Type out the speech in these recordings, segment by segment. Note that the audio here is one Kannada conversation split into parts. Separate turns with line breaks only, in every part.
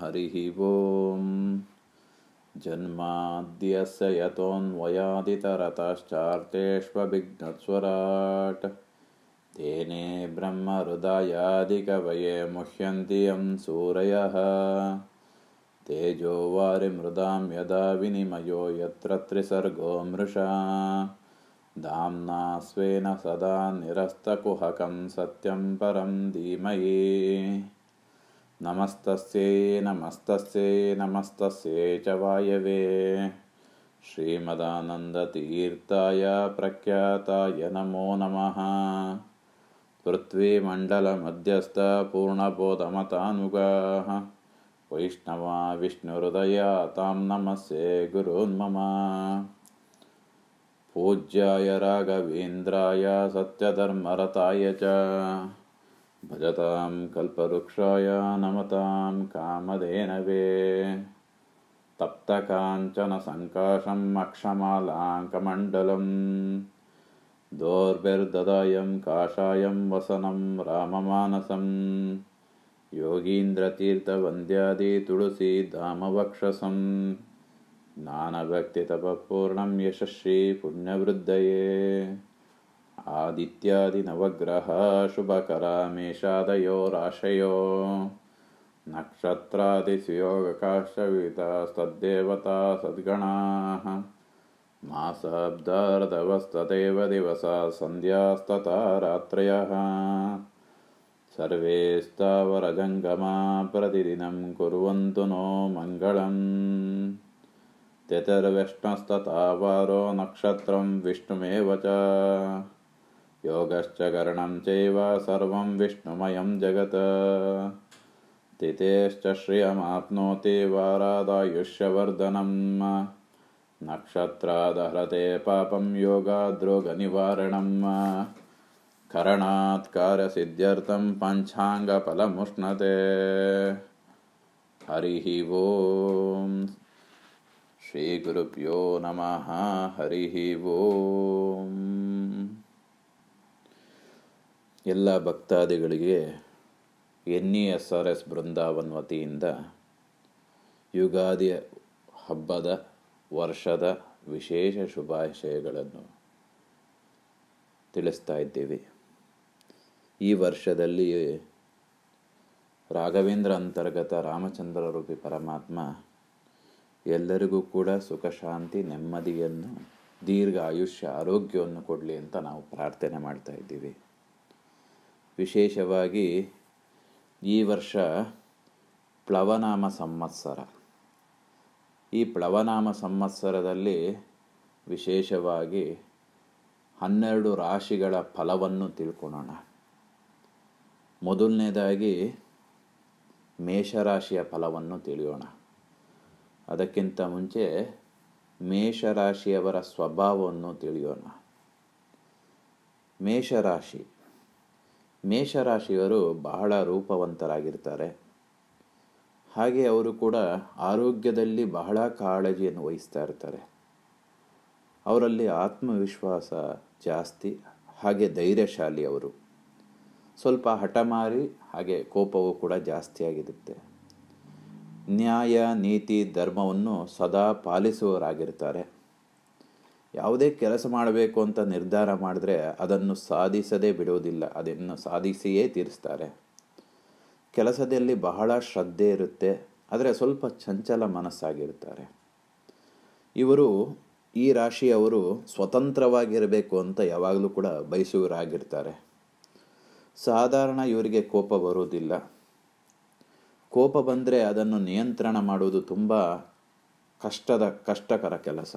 हरिः ॐ जन्माद्यस्य यतोऽन्वयादितरतश्चार्तेष्वभिघ्नस्वराट् तेने ब्रह्महृदयादिकवये मुह्यन्ति यं सूरयः तेजो वारिमृदां यदा विनिमयो यत्र त्रिसर्गो मृषा दाम्ना स्वेन सदा निरस्तकुहकं सत्यं परं धीमहि नमस्तस्यै नमस्तस्यै नमस्तस्यै च वायवे श्रीमदानन्दतीर्थाय प्रख्याताय नमो नमः पृथ्वीमण्डलमध्यस्थपूर्णबोधमतानुगाः वैष्णवा विष्णुहृदया तां नमस्ये गुरोन्म पूज्याय राघवेन्द्राय सत्यधर्मरताय च भजतां कल्पवृक्षाय नमतां कामधेनवे तप्तकाञ्चनसङ्काशम् अक्षमालाङ्कमण्डलं दोर्भिर्ददायं काषायं वसनं राममानसं योगीन्द्रतीर्थवन्द्यादितुलसीदामवक्षसं धामवक्षसं। पूर्णं यशस्शी पुण्यवृद्धये आदित्यादिनवग्रहाशुभकरामेषादयो राशयो नक्षत्रादि सुयोगकाश्यवितास्तद्देवता सद्गणाः मासाब्धार्धवस्तदेव दिवसा सन्ध्यास्तथा रात्रयः सर्वेस्तावरजङ्गमा प्रतिदिनं कुर्वन्तु नो मङ्गलम् वारो नक्षत्रं विष्णुमेव च योगश्च करणं चैव सर्वं विष्णुमयं जगत् तिथेश्च श्रियमाप्नोति वारादायुष्यवर्धनम् नक्षत्रादहृते पापं योगाद्रोगनिवारणं कार्यसिद्ध्यर्थं पञ्चाङ्गफलमुष्णते हरिः वो श्रीगुरुभ्यो नमः हरिः वो ಎಲ್ಲ ಭಕ್ತಾದಿಗಳಿಗೆ N E S R S Brindavan ವತಿಯಿಂದ ಯುಗಾದಿಯ ಹಬ್ಬದ ವರ್ಷದ ವಿಶೇಷ ಶುಭಾಶಯಗಳನ್ನು ತಿಳಿಸ್ತಾ ಇದ್ದೀವಿ ಈ ವರ್ಷದಲ್ಲಿ ರಾಘವೇಂದ್ರ ಅಂತರ್ಗತ ರಾಮಚಂದ್ರ ರೂಪಿ ಪರಮಾತ್ಮ ಎಲ್ಲರಿಗೂ ಕೂಡ ಸುಖ ಶಾಂತಿ ನೆಮ್ಮದಿಯನ್ನು ದೀರ್ಘ ಆಯುಷ್ಯ ಆರೋಗ್ಯವನ್ನು ಕೊಡಲಿ ಅಂತ ನಾವು ಪ್ರಾರ್ಥನೆ ಮಾಡ್ತಾ ಇದ್ದೀವಿ ವಿಶೇಷವಾಗಿ ಈ ವರ್ಷ ಪ್ಲವನಾಮ ಸಂವತ್ಸರ ಈ ಪ್ಲವನಾಮ ಸಂವತ್ಸರದಲ್ಲಿ ವಿಶೇಷವಾಗಿ ಹನ್ನೆರಡು ರಾಶಿಗಳ ಫಲವನ್ನು ತಿಳ್ಕೊಳ್ಳೋಣ ಮೊದಲನೇದಾಗಿ ಮೇಷರಾಶಿಯ ಫಲವನ್ನು ತಿಳಿಯೋಣ ಅದಕ್ಕಿಂತ ಮುಂಚೆ ಮೇಷರಾಶಿಯವರ ಸ್ವಭಾವವನ್ನು ತಿಳಿಯೋಣ ಮೇಷರಾಶಿ ಮೇಷರಾಶಿಯವರು ಬಹಳ ರೂಪವಂತರಾಗಿರ್ತಾರೆ ಹಾಗೆ ಅವರು ಕೂಡ ಆರೋಗ್ಯದಲ್ಲಿ ಬಹಳ ಕಾಳಜಿಯನ್ನು ವಹಿಸ್ತಾ ಇರ್ತಾರೆ ಅವರಲ್ಲಿ ಆತ್ಮವಿಶ್ವಾಸ ಜಾಸ್ತಿ ಹಾಗೆ ಧೈರ್ಯಶಾಲಿ ಅವರು ಸ್ವಲ್ಪ ಹಠಮಾರಿ ಹಾಗೆ ಕೋಪವು ಕೂಡ ಜಾಸ್ತಿಯಾಗಿರುತ್ತೆ ನ್ಯಾಯ ನೀತಿ ಧರ್ಮವನ್ನು ಸದಾ ಪಾಲಿಸುವವರಾಗಿರ್ತಾರೆ ಯಾವುದೇ ಕೆಲಸ ಮಾಡಬೇಕು ಅಂತ ನಿರ್ಧಾರ ಮಾಡಿದ್ರೆ ಅದನ್ನು ಸಾಧಿಸದೇ ಬಿಡೋದಿಲ್ಲ ಅದನ್ನು ಸಾಧಿಸಿಯೇ ತೀರಿಸ್ತಾರೆ ಕೆಲಸದಲ್ಲಿ ಬಹಳ ಶ್ರದ್ಧೆ ಇರುತ್ತೆ ಆದರೆ ಸ್ವಲ್ಪ ಚಂಚಲ ಮನಸ್ಸಾಗಿರ್ತಾರೆ ಇವರು ಈ ರಾಶಿಯವರು ಸ್ವತಂತ್ರವಾಗಿರಬೇಕು ಅಂತ ಯಾವಾಗಲೂ ಕೂಡ ಬಯಸುವರಾಗಿರ್ತಾರೆ ಸಾಧಾರಣ ಇವರಿಗೆ ಕೋಪ ಬರುವುದಿಲ್ಲ ಕೋಪ ಬಂದರೆ ಅದನ್ನು ನಿಯಂತ್ರಣ ಮಾಡುವುದು ತುಂಬ ಕಷ್ಟದ ಕಷ್ಟಕರ ಕೆಲಸ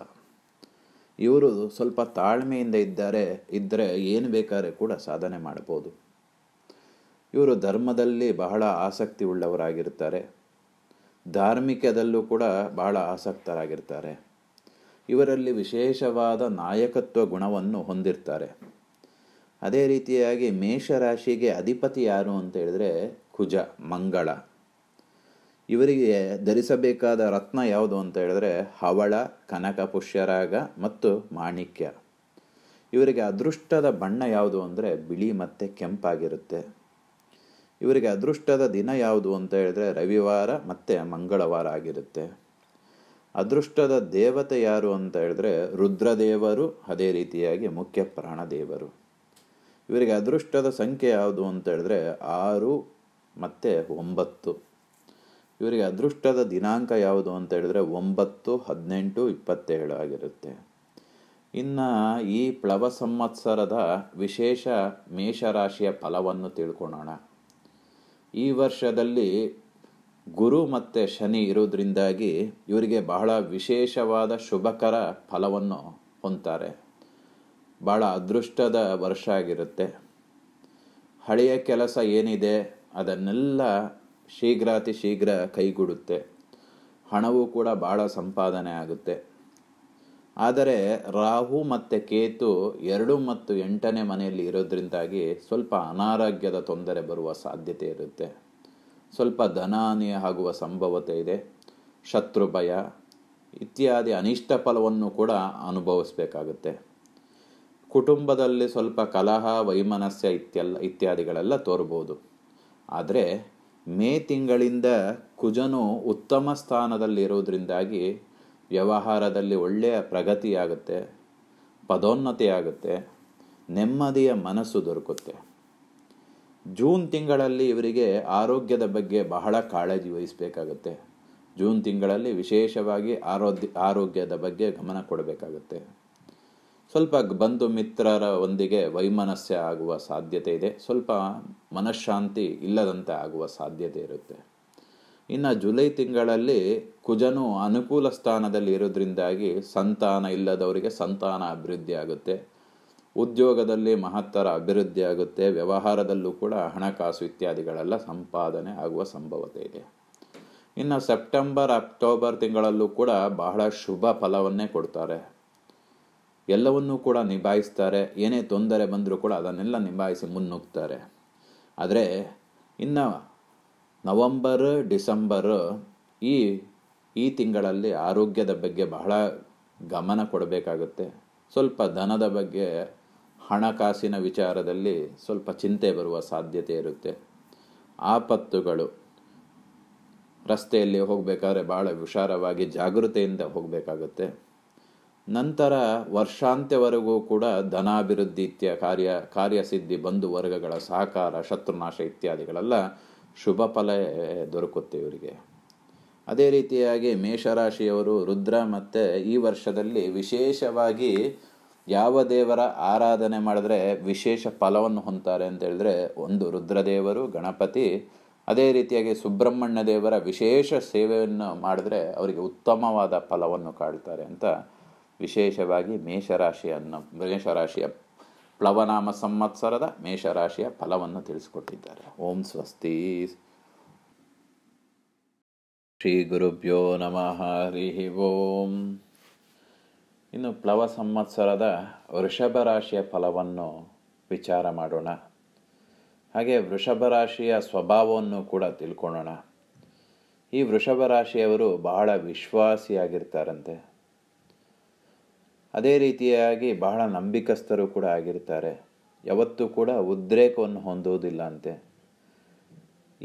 ಇವರು ಸ್ವಲ್ಪ ತಾಳ್ಮೆಯಿಂದ ಇದ್ದಾರೆ ಇದ್ದರೆ ಏನು ಬೇಕಾದ್ರೆ ಕೂಡ ಸಾಧನೆ ಮಾಡಬಹುದು ಇವರು ಧರ್ಮದಲ್ಲಿ ಬಹಳ ಆಸಕ್ತಿ ಉಳ್ಳವರಾಗಿರ್ತಾರೆ ಧಾರ್ಮಿಕದಲ್ಲೂ ಕೂಡ ಬಹಳ ಆಸಕ್ತರಾಗಿರ್ತಾರೆ ಇವರಲ್ಲಿ ವಿಶೇಷವಾದ ನಾಯಕತ್ವ ಗುಣವನ್ನು ಹೊಂದಿರ್ತಾರೆ ಅದೇ ರೀತಿಯಾಗಿ ಮೇಷರಾಶಿಗೆ ಅಧಿಪತಿ ಯಾರು ಅಂತ ಹೇಳಿದ್ರೆ ಕುಜ ಮಂಗಳ ಇವರಿಗೆ ಧರಿಸಬೇಕಾದ ರತ್ನ ಯಾವುದು ಅಂತ ಹೇಳಿದ್ರೆ ಹವಳ ಕನಕ ಪುಷ್ಯರಾಗ ಮತ್ತು ಮಾಣಿಕ್ಯ ಇವರಿಗೆ ಅದೃಷ್ಟದ ಬಣ್ಣ ಯಾವುದು ಅಂದರೆ ಬಿಳಿ ಮತ್ತು ಕೆಂಪಾಗಿರುತ್ತೆ ಇವರಿಗೆ ಅದೃಷ್ಟದ ದಿನ ಯಾವುದು ಅಂತ ಹೇಳಿದ್ರೆ ರವಿವಾರ ಮತ್ತು ಮಂಗಳವಾರ ಆಗಿರುತ್ತೆ ಅದೃಷ್ಟದ ದೇವತೆ ಯಾರು ಅಂತ ಹೇಳಿದ್ರೆ ರುದ್ರದೇವರು ಅದೇ ರೀತಿಯಾಗಿ ಮುಖ್ಯ ಪ್ರಾಣದೇವರು ಇವರಿಗೆ ಅದೃಷ್ಟದ ಸಂಖ್ಯೆ ಯಾವುದು ಅಂತ ಹೇಳಿದ್ರೆ ಆರು ಮತ್ತು ಒಂಬತ್ತು ಇವರಿಗೆ ಅದೃಷ್ಟದ ದಿನಾಂಕ ಯಾವುದು ಅಂತ ಹೇಳಿದ್ರೆ ಒಂಬತ್ತು ಹದಿನೆಂಟು ಇಪ್ಪತ್ತೇಳು ಆಗಿರುತ್ತೆ ಇನ್ನು ಈ ಪ್ಲವ ಸಂವತ್ಸರದ ವಿಶೇಷ ಮೇಷರಾಶಿಯ ಫಲವನ್ನು ತಿಳ್ಕೊಳ್ಳೋಣ ಈ ವರ್ಷದಲ್ಲಿ ಗುರು ಮತ್ತು ಶನಿ ಇರೋದ್ರಿಂದಾಗಿ ಇವರಿಗೆ ಬಹಳ ವಿಶೇಷವಾದ ಶುಭಕರ ಫಲವನ್ನು ಹೊಂತಾರೆ ಬಹಳ ಅದೃಷ್ಟದ ವರ್ಷ ಆಗಿರುತ್ತೆ ಹಳೆಯ ಕೆಲಸ ಏನಿದೆ ಅದನ್ನೆಲ್ಲ ಶೀಘ್ರ ಅತಿ ಶೀಘ್ರ ಕೈಗೂಡುತ್ತೆ ಹಣವೂ ಕೂಡ ಭಾಳ ಸಂಪಾದನೆ ಆಗುತ್ತೆ ಆದರೆ ರಾಹು ಮತ್ತು ಕೇತು ಎರಡು ಮತ್ತು ಎಂಟನೇ ಮನೆಯಲ್ಲಿ ಇರೋದ್ರಿಂದಾಗಿ ಸ್ವಲ್ಪ ಅನಾರೋಗ್ಯದ ತೊಂದರೆ ಬರುವ ಸಾಧ್ಯತೆ ಇರುತ್ತೆ ಸ್ವಲ್ಪ ಧನಹಾನಿಯ ಆಗುವ ಸಂಭವತೆ ಇದೆ ಶತ್ರು ಭಯ ಇತ್ಯಾದಿ ಅನಿಷ್ಟ ಫಲವನ್ನು ಕೂಡ ಅನುಭವಿಸಬೇಕಾಗುತ್ತೆ ಕುಟುಂಬದಲ್ಲಿ ಸ್ವಲ್ಪ ಕಲಹ ವೈಮನಸ್ಯ ಇತ್ಯಲ್ಲ ಇತ್ಯಾದಿಗಳೆಲ್ಲ ತೋರ್ಬೋದು ಆದರೆ ಮೇ ತಿಂಗಳಿಂದ ಕುಜನು ಉತ್ತಮ ಸ್ಥಾನದಲ್ಲಿರೋದ್ರಿಂದಾಗಿ ವ್ಯವಹಾರದಲ್ಲಿ ಒಳ್ಳೆಯ ಪ್ರಗತಿಯಾಗುತ್ತೆ ಪದೋನ್ನತಿ ಆಗುತ್ತೆ ನೆಮ್ಮದಿಯ ಮನಸ್ಸು ದೊರಕುತ್ತೆ ಜೂನ್ ತಿಂಗಳಲ್ಲಿ ಇವರಿಗೆ ಆರೋಗ್ಯದ ಬಗ್ಗೆ ಬಹಳ ಕಾಳಜಿ ವಹಿಸಬೇಕಾಗುತ್ತೆ ಜೂನ್ ತಿಂಗಳಲ್ಲಿ ವಿಶೇಷವಾಗಿ ಆರೋಗ್ಯ ಆರೋಗ್ಯದ ಬಗ್ಗೆ ಗಮನ ಕೊಡಬೇಕಾಗುತ್ತೆ ಸ್ವಲ್ಪ ಬಂಧು ಮಿತ್ರರ ಒಂದಿಗೆ ವೈಮನಸ್ಯ ಆಗುವ ಸಾಧ್ಯತೆ ಇದೆ ಸ್ವಲ್ಪ ಮನಃಶಾಂತಿ ಇಲ್ಲದಂತೆ ಆಗುವ ಸಾಧ್ಯತೆ ಇರುತ್ತೆ ಇನ್ನು ಜುಲೈ ತಿಂಗಳಲ್ಲಿ ಕುಜನು ಅನುಕೂಲ ಸ್ಥಾನದಲ್ಲಿ ಇರೋದ್ರಿಂದಾಗಿ ಸಂತಾನ ಇಲ್ಲದವರಿಗೆ ಸಂತಾನ ಅಭಿವೃದ್ಧಿ ಆಗುತ್ತೆ ಉದ್ಯೋಗದಲ್ಲಿ ಮಹತ್ತರ ಅಭಿವೃದ್ಧಿ ಆಗುತ್ತೆ ವ್ಯವಹಾರದಲ್ಲೂ ಕೂಡ ಹಣಕಾಸು ಇತ್ಯಾದಿಗಳೆಲ್ಲ ಸಂಪಾದನೆ ಆಗುವ ಸಂಭವತೆ ಇದೆ ಇನ್ನು ಸೆಪ್ಟೆಂಬರ್ ಅಕ್ಟೋಬರ್ ತಿಂಗಳಲ್ಲೂ ಕೂಡ ಬಹಳ ಶುಭ ಫಲವನ್ನೇ ಕೊಡ್ತಾರೆ ಎಲ್ಲವನ್ನೂ ಕೂಡ ನಿಭಾಯಿಸ್ತಾರೆ ಏನೇ ತೊಂದರೆ ಬಂದರೂ ಕೂಡ ಅದನ್ನೆಲ್ಲ ನಿಭಾಯಿಸಿ ಮುನ್ನುಗ್ತಾರೆ ಆದರೆ ಇನ್ನು ನವಂಬರ್ ಡಿಸೆಂಬರ್ ಈ ಈ ತಿಂಗಳಲ್ಲಿ ಆರೋಗ್ಯದ ಬಗ್ಗೆ ಬಹಳ ಗಮನ ಕೊಡಬೇಕಾಗುತ್ತೆ ಸ್ವಲ್ಪ ಧನದ ಬಗ್ಗೆ ಹಣಕಾಸಿನ ವಿಚಾರದಲ್ಲಿ ಸ್ವಲ್ಪ ಚಿಂತೆ ಬರುವ ಸಾಧ್ಯತೆ ಇರುತ್ತೆ ಆಪತ್ತುಗಳು ರಸ್ತೆಯಲ್ಲಿ ಹೋಗಬೇಕಾದ್ರೆ ಭಾಳ ಹುಷಾರವಾಗಿ ಜಾಗೃತೆಯಿಂದ ಹೋಗಬೇಕಾಗುತ್ತೆ ನಂತರ ವರ್ಷಾಂತ್ಯವರೆಗೂ ಕೂಡ ಧನಾಭಿವೃದ್ಧಿ ಇತ್ಯ ಕಾರ್ಯ ಕಾರ್ಯಸಿದ್ಧಿ ಬಂಧು ವರ್ಗಗಳ ಸಹಕಾರ ಶತ್ರುನಾಶ ಇತ್ಯಾದಿಗಳೆಲ್ಲ ಶುಭ ಫಲ ದೊರಕುತ್ತೆ ಇವರಿಗೆ ಅದೇ ರೀತಿಯಾಗಿ ಮೇಷರಾಶಿಯವರು ರುದ್ರ ಮತ್ತು ಈ ವರ್ಷದಲ್ಲಿ ವಿಶೇಷವಾಗಿ ಯಾವ ದೇವರ ಆರಾಧನೆ ಮಾಡಿದ್ರೆ ವಿಶೇಷ ಫಲವನ್ನು ಹೊಂತಾರೆ ಅಂತೇಳಿದ್ರೆ ಒಂದು ರುದ್ರದೇವರು ಗಣಪತಿ ಅದೇ ರೀತಿಯಾಗಿ ಸುಬ್ರಹ್ಮಣ್ಯ ದೇವರ ವಿಶೇಷ ಸೇವೆಯನ್ನು ಮಾಡಿದ್ರೆ ಅವರಿಗೆ ಉತ್ತಮವಾದ ಫಲವನ್ನು ಕಾಡ್ತಾರೆ ಅಂತ ವಿಶೇಷವಾಗಿ ಮೇಷರಾಶಿಯನ್ನು ಮೇಷರಾಶಿಯ ಪ್ಲವನಾಮ ಸಂವತ್ಸರದ ಮೇಷರಾಶಿಯ ಫಲವನ್ನು ತಿಳಿಸಿಕೊಟ್ಟಿದ್ದಾರೆ ಓಂ ಸ್ವಸ್ತಿ ಶ್ರೀ ಗುರುಭ್ಯೋ ನಮಃ ಹರಿ ಓಂ ಇನ್ನು ಪ್ಲವ ಸಂವತ್ಸರದ ವೃಷಭ ರಾಶಿಯ ಫಲವನ್ನು ವಿಚಾರ ಮಾಡೋಣ ಹಾಗೆ ವೃಷಭ ರಾಶಿಯ ಸ್ವಭಾವವನ್ನು ಕೂಡ ತಿಳ್ಕೊಳ್ಳೋಣ ಈ ವೃಷಭ ರಾಶಿಯವರು ಬಹಳ ವಿಶ್ವಾಸಿಯಾಗಿರ್ತಾರಂತೆ ಅದೇ ರೀತಿಯಾಗಿ ಬಹಳ ನಂಬಿಕಸ್ಥರು ಕೂಡ ಆಗಿರ್ತಾರೆ ಯಾವತ್ತೂ ಕೂಡ ಉದ್ರೇಕವನ್ನು ಹೊಂದುವುದಿಲ್ಲ ಅಂತೆ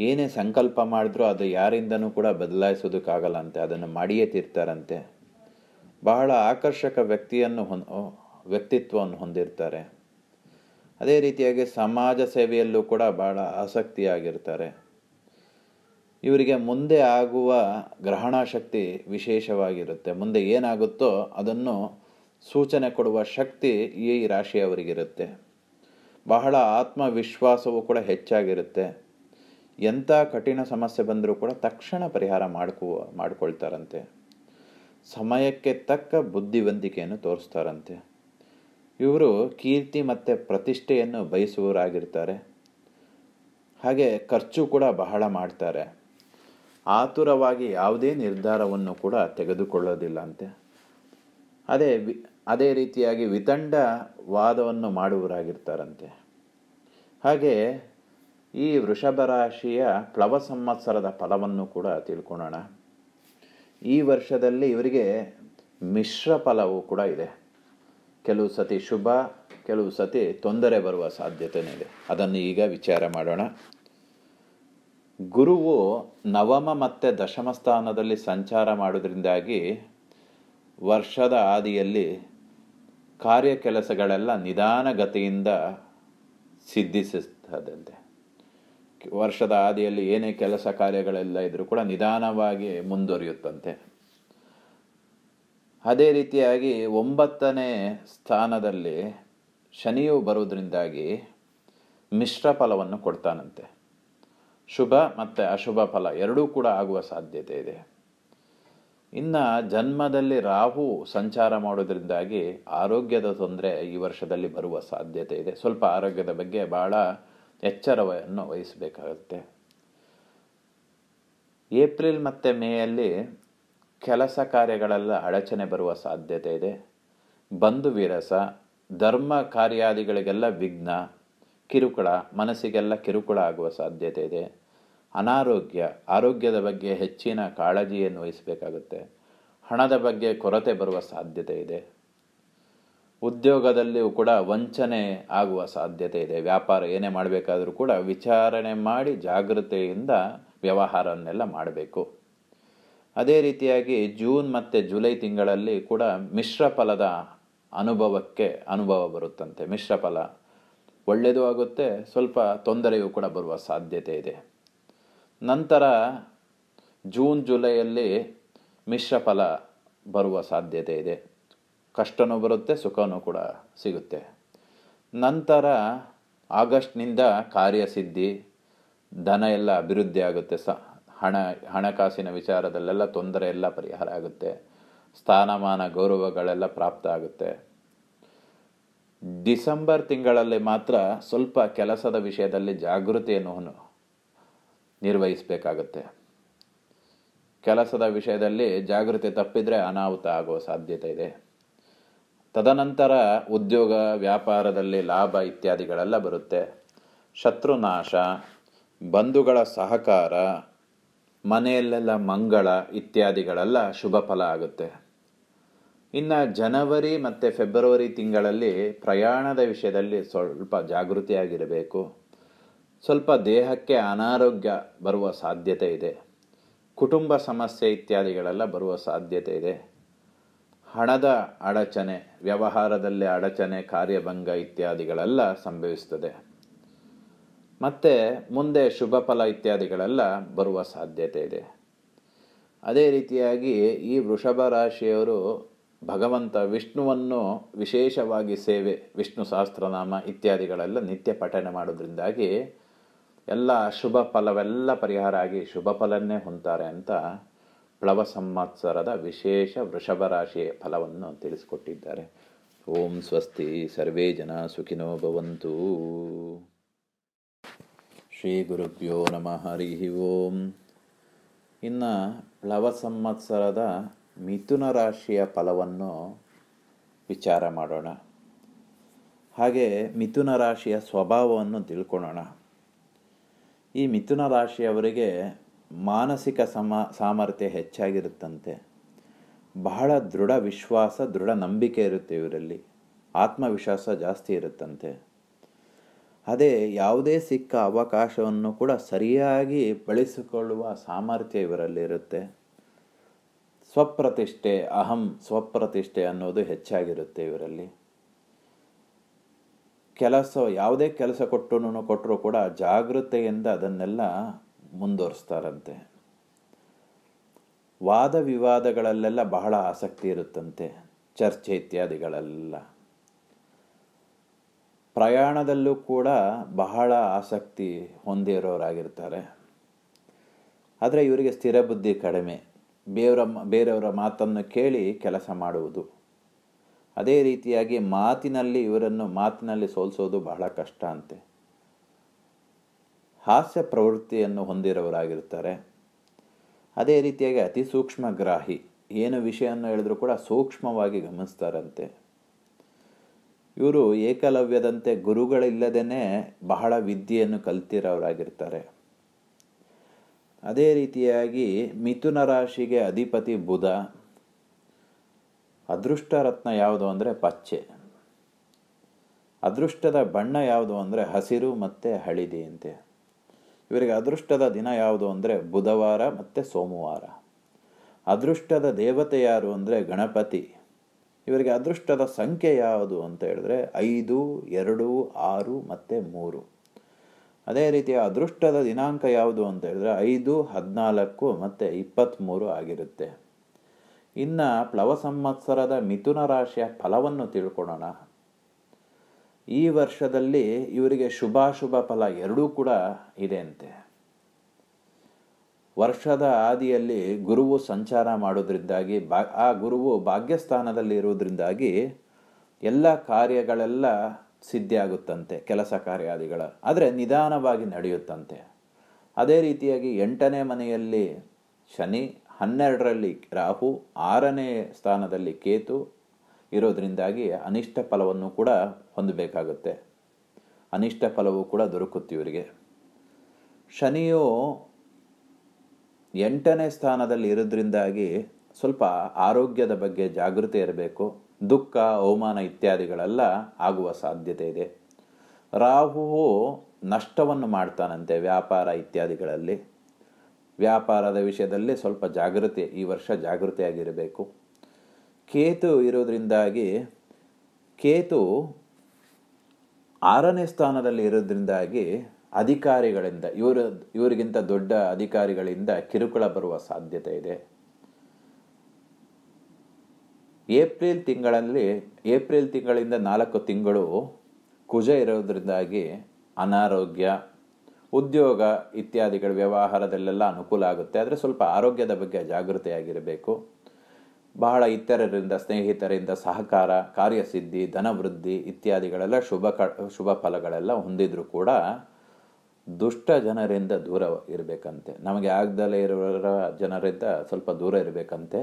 ಏನೇ ಸಂಕಲ್ಪ ಮಾಡಿದ್ರೂ ಅದು ಯಾರಿಂದನೂ ಕೂಡ ಬದಲಾಯಿಸೋದಕ್ಕಾಗಲ್ಲಂತೆ ಅದನ್ನು ಮಾಡಿಯೇ ತೀರ್ತಾರಂತೆ ಬಹಳ ಆಕರ್ಷಕ ವ್ಯಕ್ತಿಯನ್ನು ಹೊನ್ ವ್ಯಕ್ತಿತ್ವವನ್ನು ಹೊಂದಿರ್ತಾರೆ ಅದೇ ರೀತಿಯಾಗಿ ಸಮಾಜ ಸೇವೆಯಲ್ಲೂ ಕೂಡ ಬಹಳ ಆಸಕ್ತಿಯಾಗಿರ್ತಾರೆ ಇವರಿಗೆ ಮುಂದೆ ಆಗುವ ಗ್ರಹಣ ಶಕ್ತಿ ವಿಶೇಷವಾಗಿರುತ್ತೆ ಮುಂದೆ ಏನಾಗುತ್ತೋ ಅದನ್ನು ಸೂಚನೆ ಕೊಡುವ ಶಕ್ತಿ ಈ ರಾಶಿಯವರಿಗಿರುತ್ತೆ ಬಹಳ ಆತ್ಮವಿಶ್ವಾಸವೂ ಕೂಡ ಹೆಚ್ಚಾಗಿರುತ್ತೆ ಎಂಥ ಕಠಿಣ ಸಮಸ್ಯೆ ಬಂದರೂ ಕೂಡ ತಕ್ಷಣ ಪರಿಹಾರ ಮಾಡ್ಕೋ ಮಾಡಿಕೊಳ್ತಾರಂತೆ ಸಮಯಕ್ಕೆ ತಕ್ಕ ಬುದ್ಧಿವಂತಿಕೆಯನ್ನು ತೋರಿಸ್ತಾರಂತೆ ಇವರು ಕೀರ್ತಿ ಮತ್ತು ಪ್ರತಿಷ್ಠೆಯನ್ನು ಬಯಸುವವರಾಗಿರ್ತಾರೆ ಹಾಗೆ ಖರ್ಚು ಕೂಡ ಬಹಳ ಮಾಡ್ತಾರೆ ಆತುರವಾಗಿ ಯಾವುದೇ ನಿರ್ಧಾರವನ್ನು ಕೂಡ ತೆಗೆದುಕೊಳ್ಳೋದಿಲ್ಲ ಅಂತೆ ಅದೇ ಅದೇ ರೀತಿಯಾಗಿ ವಿತಂಡ ವಾದವನ್ನು ಮಾಡುವರಾಗಿರ್ತಾರಂತೆ ಹಾಗೆ ಈ ವೃಷಭ ರಾಶಿಯ ಪ್ಲವ ಸಂವತ್ಸರದ ಫಲವನ್ನು ಕೂಡ ತಿಳ್ಕೊಳ್ಳೋಣ ಈ ವರ್ಷದಲ್ಲಿ ಇವರಿಗೆ ಮಿಶ್ರ ಫಲವೂ ಕೂಡ ಇದೆ ಕೆಲವು ಸತಿ ಶುಭ ಕೆಲವು ಸತಿ ತೊಂದರೆ ಬರುವ ಸಾಧ್ಯತೆಯೇ ಇದೆ ಅದನ್ನು ಈಗ ವಿಚಾರ ಮಾಡೋಣ ಗುರುವು ನವಮ ಮತ್ತು ದಶಮ ಸ್ಥಾನದಲ್ಲಿ ಸಂಚಾರ ಮಾಡೋದ್ರಿಂದಾಗಿ ವರ್ಷದ ಆದಿಯಲ್ಲಿ ಕಾರ್ಯ ಕೆಲಸಗಳೆಲ್ಲ ನಿಧಾನಗತಿಯಿಂದ ಸಿದ್ಧಿಸುತ್ತದಂತೆ ವರ್ಷದ ಆದಿಯಲ್ಲಿ ಏನೇ ಕೆಲಸ ಕಾರ್ಯಗಳೆಲ್ಲ ಇದ್ದರೂ ಕೂಡ ನಿಧಾನವಾಗಿ ಮುಂದುವರಿಯುತ್ತಂತೆ ಅದೇ ರೀತಿಯಾಗಿ ಒಂಬತ್ತನೇ ಸ್ಥಾನದಲ್ಲಿ ಶನಿಯು ಬರುವುದರಿಂದಾಗಿ ಮಿಶ್ರ ಫಲವನ್ನು ಕೊಡ್ತಾನಂತೆ ಶುಭ ಮತ್ತು ಅಶುಭ ಫಲ ಎರಡೂ ಕೂಡ ಆಗುವ ಸಾಧ್ಯತೆ ಇದೆ ಇನ್ನು ಜನ್ಮದಲ್ಲಿ ರಾಹು ಸಂಚಾರ ಮಾಡೋದ್ರಿಂದಾಗಿ ಆರೋಗ್ಯದ ತೊಂದರೆ ಈ ವರ್ಷದಲ್ಲಿ ಬರುವ ಸಾಧ್ಯತೆ ಇದೆ ಸ್ವಲ್ಪ ಆರೋಗ್ಯದ ಬಗ್ಗೆ ಭಾಳ ಎಚ್ಚರವನ್ನು ವಹಿಸಬೇಕಾಗುತ್ತೆ ಏಪ್ರಿಲ್ ಮತ್ತು ಮೇಯಲ್ಲಿ ಕೆಲಸ ಕಾರ್ಯಗಳೆಲ್ಲ ಅಡಚಣೆ ಬರುವ ಸಾಧ್ಯತೆ ಇದೆ ಬಂಧು ವಿರಸ ಧರ್ಮ ಕಾರ್ಯಾದಿಗಳಿಗೆಲ್ಲ ವಿಘ್ನ ಕಿರುಕುಳ ಮನಸ್ಸಿಗೆಲ್ಲ ಕಿರುಕುಳ ಆಗುವ ಸಾಧ್ಯತೆ ಇದೆ ಅನಾರೋಗ್ಯ ಆರೋಗ್ಯದ ಬಗ್ಗೆ ಹೆಚ್ಚಿನ ಕಾಳಜಿಯನ್ನು ವಹಿಸಬೇಕಾಗುತ್ತೆ ಹಣದ ಬಗ್ಗೆ ಕೊರತೆ ಬರುವ ಸಾಧ್ಯತೆ ಇದೆ ಉದ್ಯೋಗದಲ್ಲಿಯೂ ಕೂಡ ವಂಚನೆ ಆಗುವ ಸಾಧ್ಯತೆ ಇದೆ ವ್ಯಾಪಾರ ಏನೇ ಮಾಡಬೇಕಾದರೂ ಕೂಡ ವಿಚಾರಣೆ ಮಾಡಿ ಜಾಗೃತೆಯಿಂದ ವ್ಯವಹಾರವನ್ನೆಲ್ಲ ಮಾಡಬೇಕು ಅದೇ ರೀತಿಯಾಗಿ ಜೂನ್ ಮತ್ತು ಜುಲೈ ತಿಂಗಳಲ್ಲಿ ಕೂಡ ಮಿಶ್ರ ಫಲದ ಅನುಭವಕ್ಕೆ ಅನುಭವ ಬರುತ್ತಂತೆ ಮಿಶ್ರ ಫಲ ಒಳ್ಳೆಯದು ಆಗುತ್ತೆ ಸ್ವಲ್ಪ ತೊಂದರೆಯೂ ಕೂಡ ಬರುವ ಸಾಧ್ಯತೆ ಇದೆ ನಂತರ ಜೂನ್ ಜುಲೈಯಲ್ಲಿ ಮಿಶ್ರ ಫಲ ಬರುವ ಸಾಧ್ಯತೆ ಇದೆ ಕಷ್ಟವೂ ಬರುತ್ತೆ ಸುಖವೂ ಕೂಡ ಸಿಗುತ್ತೆ ನಂತರ ಆಗಸ್ಟ್ನಿಂದ ಕಾರ್ಯಸಿದ್ಧಿ ಧನ ಎಲ್ಲ ಅಭಿವೃದ್ಧಿ ಆಗುತ್ತೆ ಸ ಹಣ ಹಣಕಾಸಿನ ವಿಚಾರದಲ್ಲೆಲ್ಲ ತೊಂದರೆ ಎಲ್ಲ ಪರಿಹಾರ ಆಗುತ್ತೆ ಸ್ಥಾನಮಾನ ಗೌರವಗಳೆಲ್ಲ ಪ್ರಾಪ್ತ ಆಗುತ್ತೆ ಡಿಸೆಂಬರ್ ತಿಂಗಳಲ್ಲಿ ಮಾತ್ರ ಸ್ವಲ್ಪ ಕೆಲಸದ ವಿಷಯದಲ್ಲಿ ಜಾಗೃತಿಯನ್ನು ನಿರ್ವಹಿಸಬೇಕಾಗತ್ತೆ ಕೆಲಸದ ವಿಷಯದಲ್ಲಿ ಜಾಗೃತಿ ತಪ್ಪಿದರೆ ಅನಾಹುತ ಆಗುವ ಸಾಧ್ಯತೆ ಇದೆ ತದನಂತರ ಉದ್ಯೋಗ ವ್ಯಾಪಾರದಲ್ಲಿ ಲಾಭ ಇತ್ಯಾದಿಗಳೆಲ್ಲ ಬರುತ್ತೆ ಶತ್ರುನಾಶ ಬಂಧುಗಳ ಸಹಕಾರ ಮನೆಯಲ್ಲೆಲ್ಲ ಮಂಗಳ ಇತ್ಯಾದಿಗಳೆಲ್ಲ ಶುಭ ಫಲ ಆಗುತ್ತೆ ಇನ್ನು ಜನವರಿ ಮತ್ತು ಫೆಬ್ರವರಿ ತಿಂಗಳಲ್ಲಿ ಪ್ರಯಾಣದ ವಿಷಯದಲ್ಲಿ ಸ್ವಲ್ಪ ಜಾಗೃತಿಯಾಗಿರಬೇಕು ಸ್ವಲ್ಪ ದೇಹಕ್ಕೆ ಅನಾರೋಗ್ಯ ಬರುವ ಸಾಧ್ಯತೆ ಇದೆ ಕುಟುಂಬ ಸಮಸ್ಯೆ ಇತ್ಯಾದಿಗಳೆಲ್ಲ ಬರುವ ಸಾಧ್ಯತೆ ಇದೆ ಹಣದ ಅಡಚಣೆ ವ್ಯವಹಾರದಲ್ಲಿ ಅಡಚಣೆ ಕಾರ್ಯಭಂಗ ಇತ್ಯಾದಿಗಳೆಲ್ಲ ಸಂಭವಿಸ್ತದೆ ಮತ್ತು ಮುಂದೆ ಶುಭ ಫಲ ಇತ್ಯಾದಿಗಳೆಲ್ಲ ಬರುವ ಸಾಧ್ಯತೆ ಇದೆ ಅದೇ ರೀತಿಯಾಗಿ ಈ ವೃಷಭ ರಾಶಿಯವರು ಭಗವಂತ ವಿಷ್ಣುವನ್ನು ವಿಶೇಷವಾಗಿ ಸೇವೆ ವಿಷ್ಣು ಸಹಸ್ರನಾಮ ಇತ್ಯಾದಿಗಳೆಲ್ಲ ನಿತ್ಯ ಪಠನೆ ಮಾಡೋದ್ರಿಂದಾಗಿ ಎಲ್ಲ ಶುಭ ಫಲವೆಲ್ಲ ಪರಿಹಾರ ಆಗಿ ಶುಭ ಫಲನ್ನೇ ಹೊಂತಾರೆ ಅಂತ ಪ್ಲವ ಸಂವತ್ಸರದ ವಿಶೇಷ ವೃಷಭ ರಾಶಿಯ ಫಲವನ್ನು ತಿಳಿಸಿಕೊಟ್ಟಿದ್ದಾರೆ ಓಂ ಸ್ವಸ್ತಿ ಸರ್ವೇ ಜನ ಸುಖಿನೋ ಭವಂತು ಶ್ರೀ ಗುರುಭ್ಯೋ ನಮಃ ಹರಿ ಓಂ ಇನ್ನು ಪ್ಲವ ಸಂವತ್ಸರದ ಮಿಥುನ ರಾಶಿಯ ಫಲವನ್ನು ವಿಚಾರ ಮಾಡೋಣ ಹಾಗೆ ಮಿಥುನ ರಾಶಿಯ ಸ್ವಭಾವವನ್ನು ತಿಳ್ಕೊಳ್ಳೋಣ ಈ ಮಿಥುನ ರಾಶಿಯವರಿಗೆ ಮಾನಸಿಕ ಸಮ ಸಾಮರ್ಥ್ಯ ಹೆಚ್ಚಾಗಿರುತ್ತಂತೆ ಬಹಳ ದೃಢ ವಿಶ್ವಾಸ ದೃಢ ನಂಬಿಕೆ ಇರುತ್ತೆ ಇವರಲ್ಲಿ ಆತ್ಮವಿಶ್ವಾಸ ಜಾಸ್ತಿ ಇರುತ್ತಂತೆ ಅದೇ ಯಾವುದೇ ಸಿಕ್ಕ ಅವಕಾಶವನ್ನು ಕೂಡ ಸರಿಯಾಗಿ ಬಳಸಿಕೊಳ್ಳುವ ಸಾಮರ್ಥ್ಯ ಇವರಲ್ಲಿ ಇರುತ್ತೆ ಸ್ವಪ್ರತಿಷ್ಠೆ ಅಹಂ ಸ್ವಪ್ರತಿಷ್ಠೆ ಅನ್ನೋದು ಹೆಚ್ಚಾಗಿರುತ್ತೆ ಇವರಲ್ಲಿ ಕೆಲಸ ಯಾವುದೇ ಕೆಲಸ ಕೊಟ್ಟು ಕೊಟ್ಟರೂ ಕೂಡ ಜಾಗೃತೆಯಿಂದ ಅದನ್ನೆಲ್ಲ ಮುಂದುವರಿಸ್ತಾರಂತೆ ವಾದ ವಿವಾದಗಳಲ್ಲೆಲ್ಲ ಬಹಳ ಆಸಕ್ತಿ ಇರುತ್ತಂತೆ ಚರ್ಚೆ ಇತ್ಯಾದಿಗಳೆಲ್ಲ ಪ್ರಯಾಣದಲ್ಲೂ ಕೂಡ ಬಹಳ ಆಸಕ್ತಿ ಹೊಂದಿರೋರಾಗಿರ್ತಾರೆ ಆದರೆ ಇವರಿಗೆ ಸ್ಥಿರ ಬುದ್ಧಿ ಕಡಿಮೆ ಬೇರೆಯವರ ಬೇರೆಯವರ ಮಾತನ್ನು ಕೇಳಿ ಕೆಲಸ ಮಾಡುವುದು ಅದೇ ರೀತಿಯಾಗಿ ಮಾತಿನಲ್ಲಿ ಇವರನ್ನು ಮಾತಿನಲ್ಲಿ ಸೋಲಿಸೋದು ಬಹಳ ಕಷ್ಟ ಅಂತೆ ಹಾಸ್ಯ ಪ್ರವೃತ್ತಿಯನ್ನು ಹೊಂದಿರೋರಾಗಿರ್ತಾರೆ ಅದೇ ರೀತಿಯಾಗಿ ಅತಿ ಗ್ರಾಹಿ ಏನು ವಿಷಯವನ್ನು ಹೇಳಿದ್ರು ಕೂಡ ಸೂಕ್ಷ್ಮವಾಗಿ ಗಮನಿಸ್ತಾರಂತೆ ಇವರು ಏಕಲವ್ಯದಂತೆ ಗುರುಗಳಿಲ್ಲದೇ ಬಹಳ ವಿದ್ಯೆಯನ್ನು ಕಲ್ತಿರೋರಾಗಿರ್ತಾರೆ ಅದೇ ರೀತಿಯಾಗಿ ಮಿಥುನ ರಾಶಿಗೆ ಅಧಿಪತಿ ಬುಧ ಅದೃಷ್ಟ ರತ್ನ ಯಾವುದು ಅಂದರೆ ಪಚ್ಚೆ ಅದೃಷ್ಟದ ಬಣ್ಣ ಯಾವುದು ಅಂದರೆ ಹಸಿರು ಮತ್ತು ಹಳಿದಿ ಅಂತೆ ಇವರಿಗೆ ಅದೃಷ್ಟದ ದಿನ ಯಾವುದು ಅಂದರೆ ಬುಧವಾರ ಮತ್ತು ಸೋಮವಾರ ಅದೃಷ್ಟದ ದೇವತೆ ಯಾರು ಅಂದರೆ ಗಣಪತಿ ಇವರಿಗೆ ಅದೃಷ್ಟದ ಸಂಖ್ಯೆ ಯಾವುದು ಅಂತ ಹೇಳಿದ್ರೆ ಐದು ಎರಡು ಆರು ಮತ್ತು ಮೂರು ಅದೇ ರೀತಿಯ ಅದೃಷ್ಟದ ದಿನಾಂಕ ಯಾವುದು ಅಂತ ಹೇಳಿದ್ರೆ ಐದು ಹದಿನಾಲ್ಕು ಮತ್ತು ಇಪ್ಪತ್ತ್ಮೂರು ಆಗಿರುತ್ತೆ ಇನ್ನು ಪ್ಲವ ಸಂವತ್ಸರದ ಮಿಥುನ ರಾಶಿಯ ಫಲವನ್ನು ತಿಳ್ಕೊಳ್ಳೋಣ ಈ ವರ್ಷದಲ್ಲಿ ಇವರಿಗೆ ಶುಭಾಶುಭ ಫಲ ಎರಡೂ ಕೂಡ ಇದೆ ಅಂತೆ ವರ್ಷದ ಆದಿಯಲ್ಲಿ ಗುರುವು ಸಂಚಾರ ಮಾಡೋದ್ರಿಂದಾಗಿ ಆ ಗುರುವು ಭಾಗ್ಯಸ್ಥಾನದಲ್ಲಿ ಇರುವುದರಿಂದಾಗಿ ಎಲ್ಲ ಕಾರ್ಯಗಳೆಲ್ಲ ಸಿದ್ಧಿಯಾಗುತ್ತಂತೆ ಕೆಲಸ ಕಾರ್ಯಾದಿಗಳ ಆದರೆ ನಿಧಾನವಾಗಿ ನಡೆಯುತ್ತಂತೆ ಅದೇ ರೀತಿಯಾಗಿ ಎಂಟನೇ ಮನೆಯಲ್ಲಿ ಶನಿ ಹನ್ನೆರಡರಲ್ಲಿ ರಾಹು ಆರನೇ ಸ್ಥಾನದಲ್ಲಿ ಕೇತು ಇರೋದರಿಂದಾಗಿ ಅನಿಷ್ಟ ಫಲವನ್ನು ಕೂಡ ಹೊಂದಬೇಕಾಗುತ್ತೆ ಅನಿಷ್ಟ ಫಲವು ಕೂಡ ದೊರಕುತ್ತೆ ಇವರಿಗೆ ಶನಿಯು ಎಂಟನೇ ಸ್ಥಾನದಲ್ಲಿ ಇರೋದ್ರಿಂದಾಗಿ ಸ್ವಲ್ಪ ಆರೋಗ್ಯದ ಬಗ್ಗೆ ಜಾಗೃತಿ ಇರಬೇಕು ದುಃಖ ಅವಮಾನ ಇತ್ಯಾದಿಗಳೆಲ್ಲ ಆಗುವ ಸಾಧ್ಯತೆ ಇದೆ ರಾಹು ನಷ್ಟವನ್ನು ಮಾಡ್ತಾನಂತೆ ವ್ಯಾಪಾರ ಇತ್ಯಾದಿಗಳಲ್ಲಿ ವ್ಯಾಪಾರದ ವಿಷಯದಲ್ಲಿ ಸ್ವಲ್ಪ ಜಾಗೃತಿ ಈ ವರ್ಷ ಜಾಗೃತಿಯಾಗಿರಬೇಕು ಕೇತು ಇರೋದ್ರಿಂದಾಗಿ ಕೇತು ಆರನೇ ಸ್ಥಾನದಲ್ಲಿ ಇರೋದ್ರಿಂದಾಗಿ ಅಧಿಕಾರಿಗಳಿಂದ ಇವರು ಇವರಿಗಿಂತ ದೊಡ್ಡ ಅಧಿಕಾರಿಗಳಿಂದ ಕಿರುಕುಳ ಬರುವ ಸಾಧ್ಯತೆ ಇದೆ ಏಪ್ರಿಲ್ ತಿಂಗಳಲ್ಲಿ ಏಪ್ರಿಲ್ ತಿಂಗಳಿಂದ ನಾಲ್ಕು ತಿಂಗಳು ಕುಜ ಇರೋದರಿಂದಾಗಿ ಅನಾರೋಗ್ಯ ಉದ್ಯೋಗ ಇತ್ಯಾದಿಗಳ ವ್ಯವಹಾರದಲ್ಲೆಲ್ಲ ಅನುಕೂಲ ಆಗುತ್ತೆ ಆದರೆ ಸ್ವಲ್ಪ ಆರೋಗ್ಯದ ಬಗ್ಗೆ ಜಾಗೃತೆಯಾಗಿರಬೇಕು ಬಹಳ ಇತರರಿಂದ ಸ್ನೇಹಿತರಿಂದ ಸಹಕಾರ ಕಾರ್ಯಸಿದ್ಧಿ ಧನವೃದ್ಧಿ ಇತ್ಯಾದಿಗಳೆಲ್ಲ ಶುಭ ಕ ಶುಭ ಫಲಗಳೆಲ್ಲ ಹೊಂದಿದರೂ ಕೂಡ ದುಷ್ಟ ಜನರಿಂದ ದೂರ ಇರಬೇಕಂತೆ ನಮಗೆ ಆಗದಲ್ಲೇ ಇರೋರ ಜನರಿಂದ ಸ್ವಲ್ಪ ದೂರ ಇರಬೇಕಂತೆ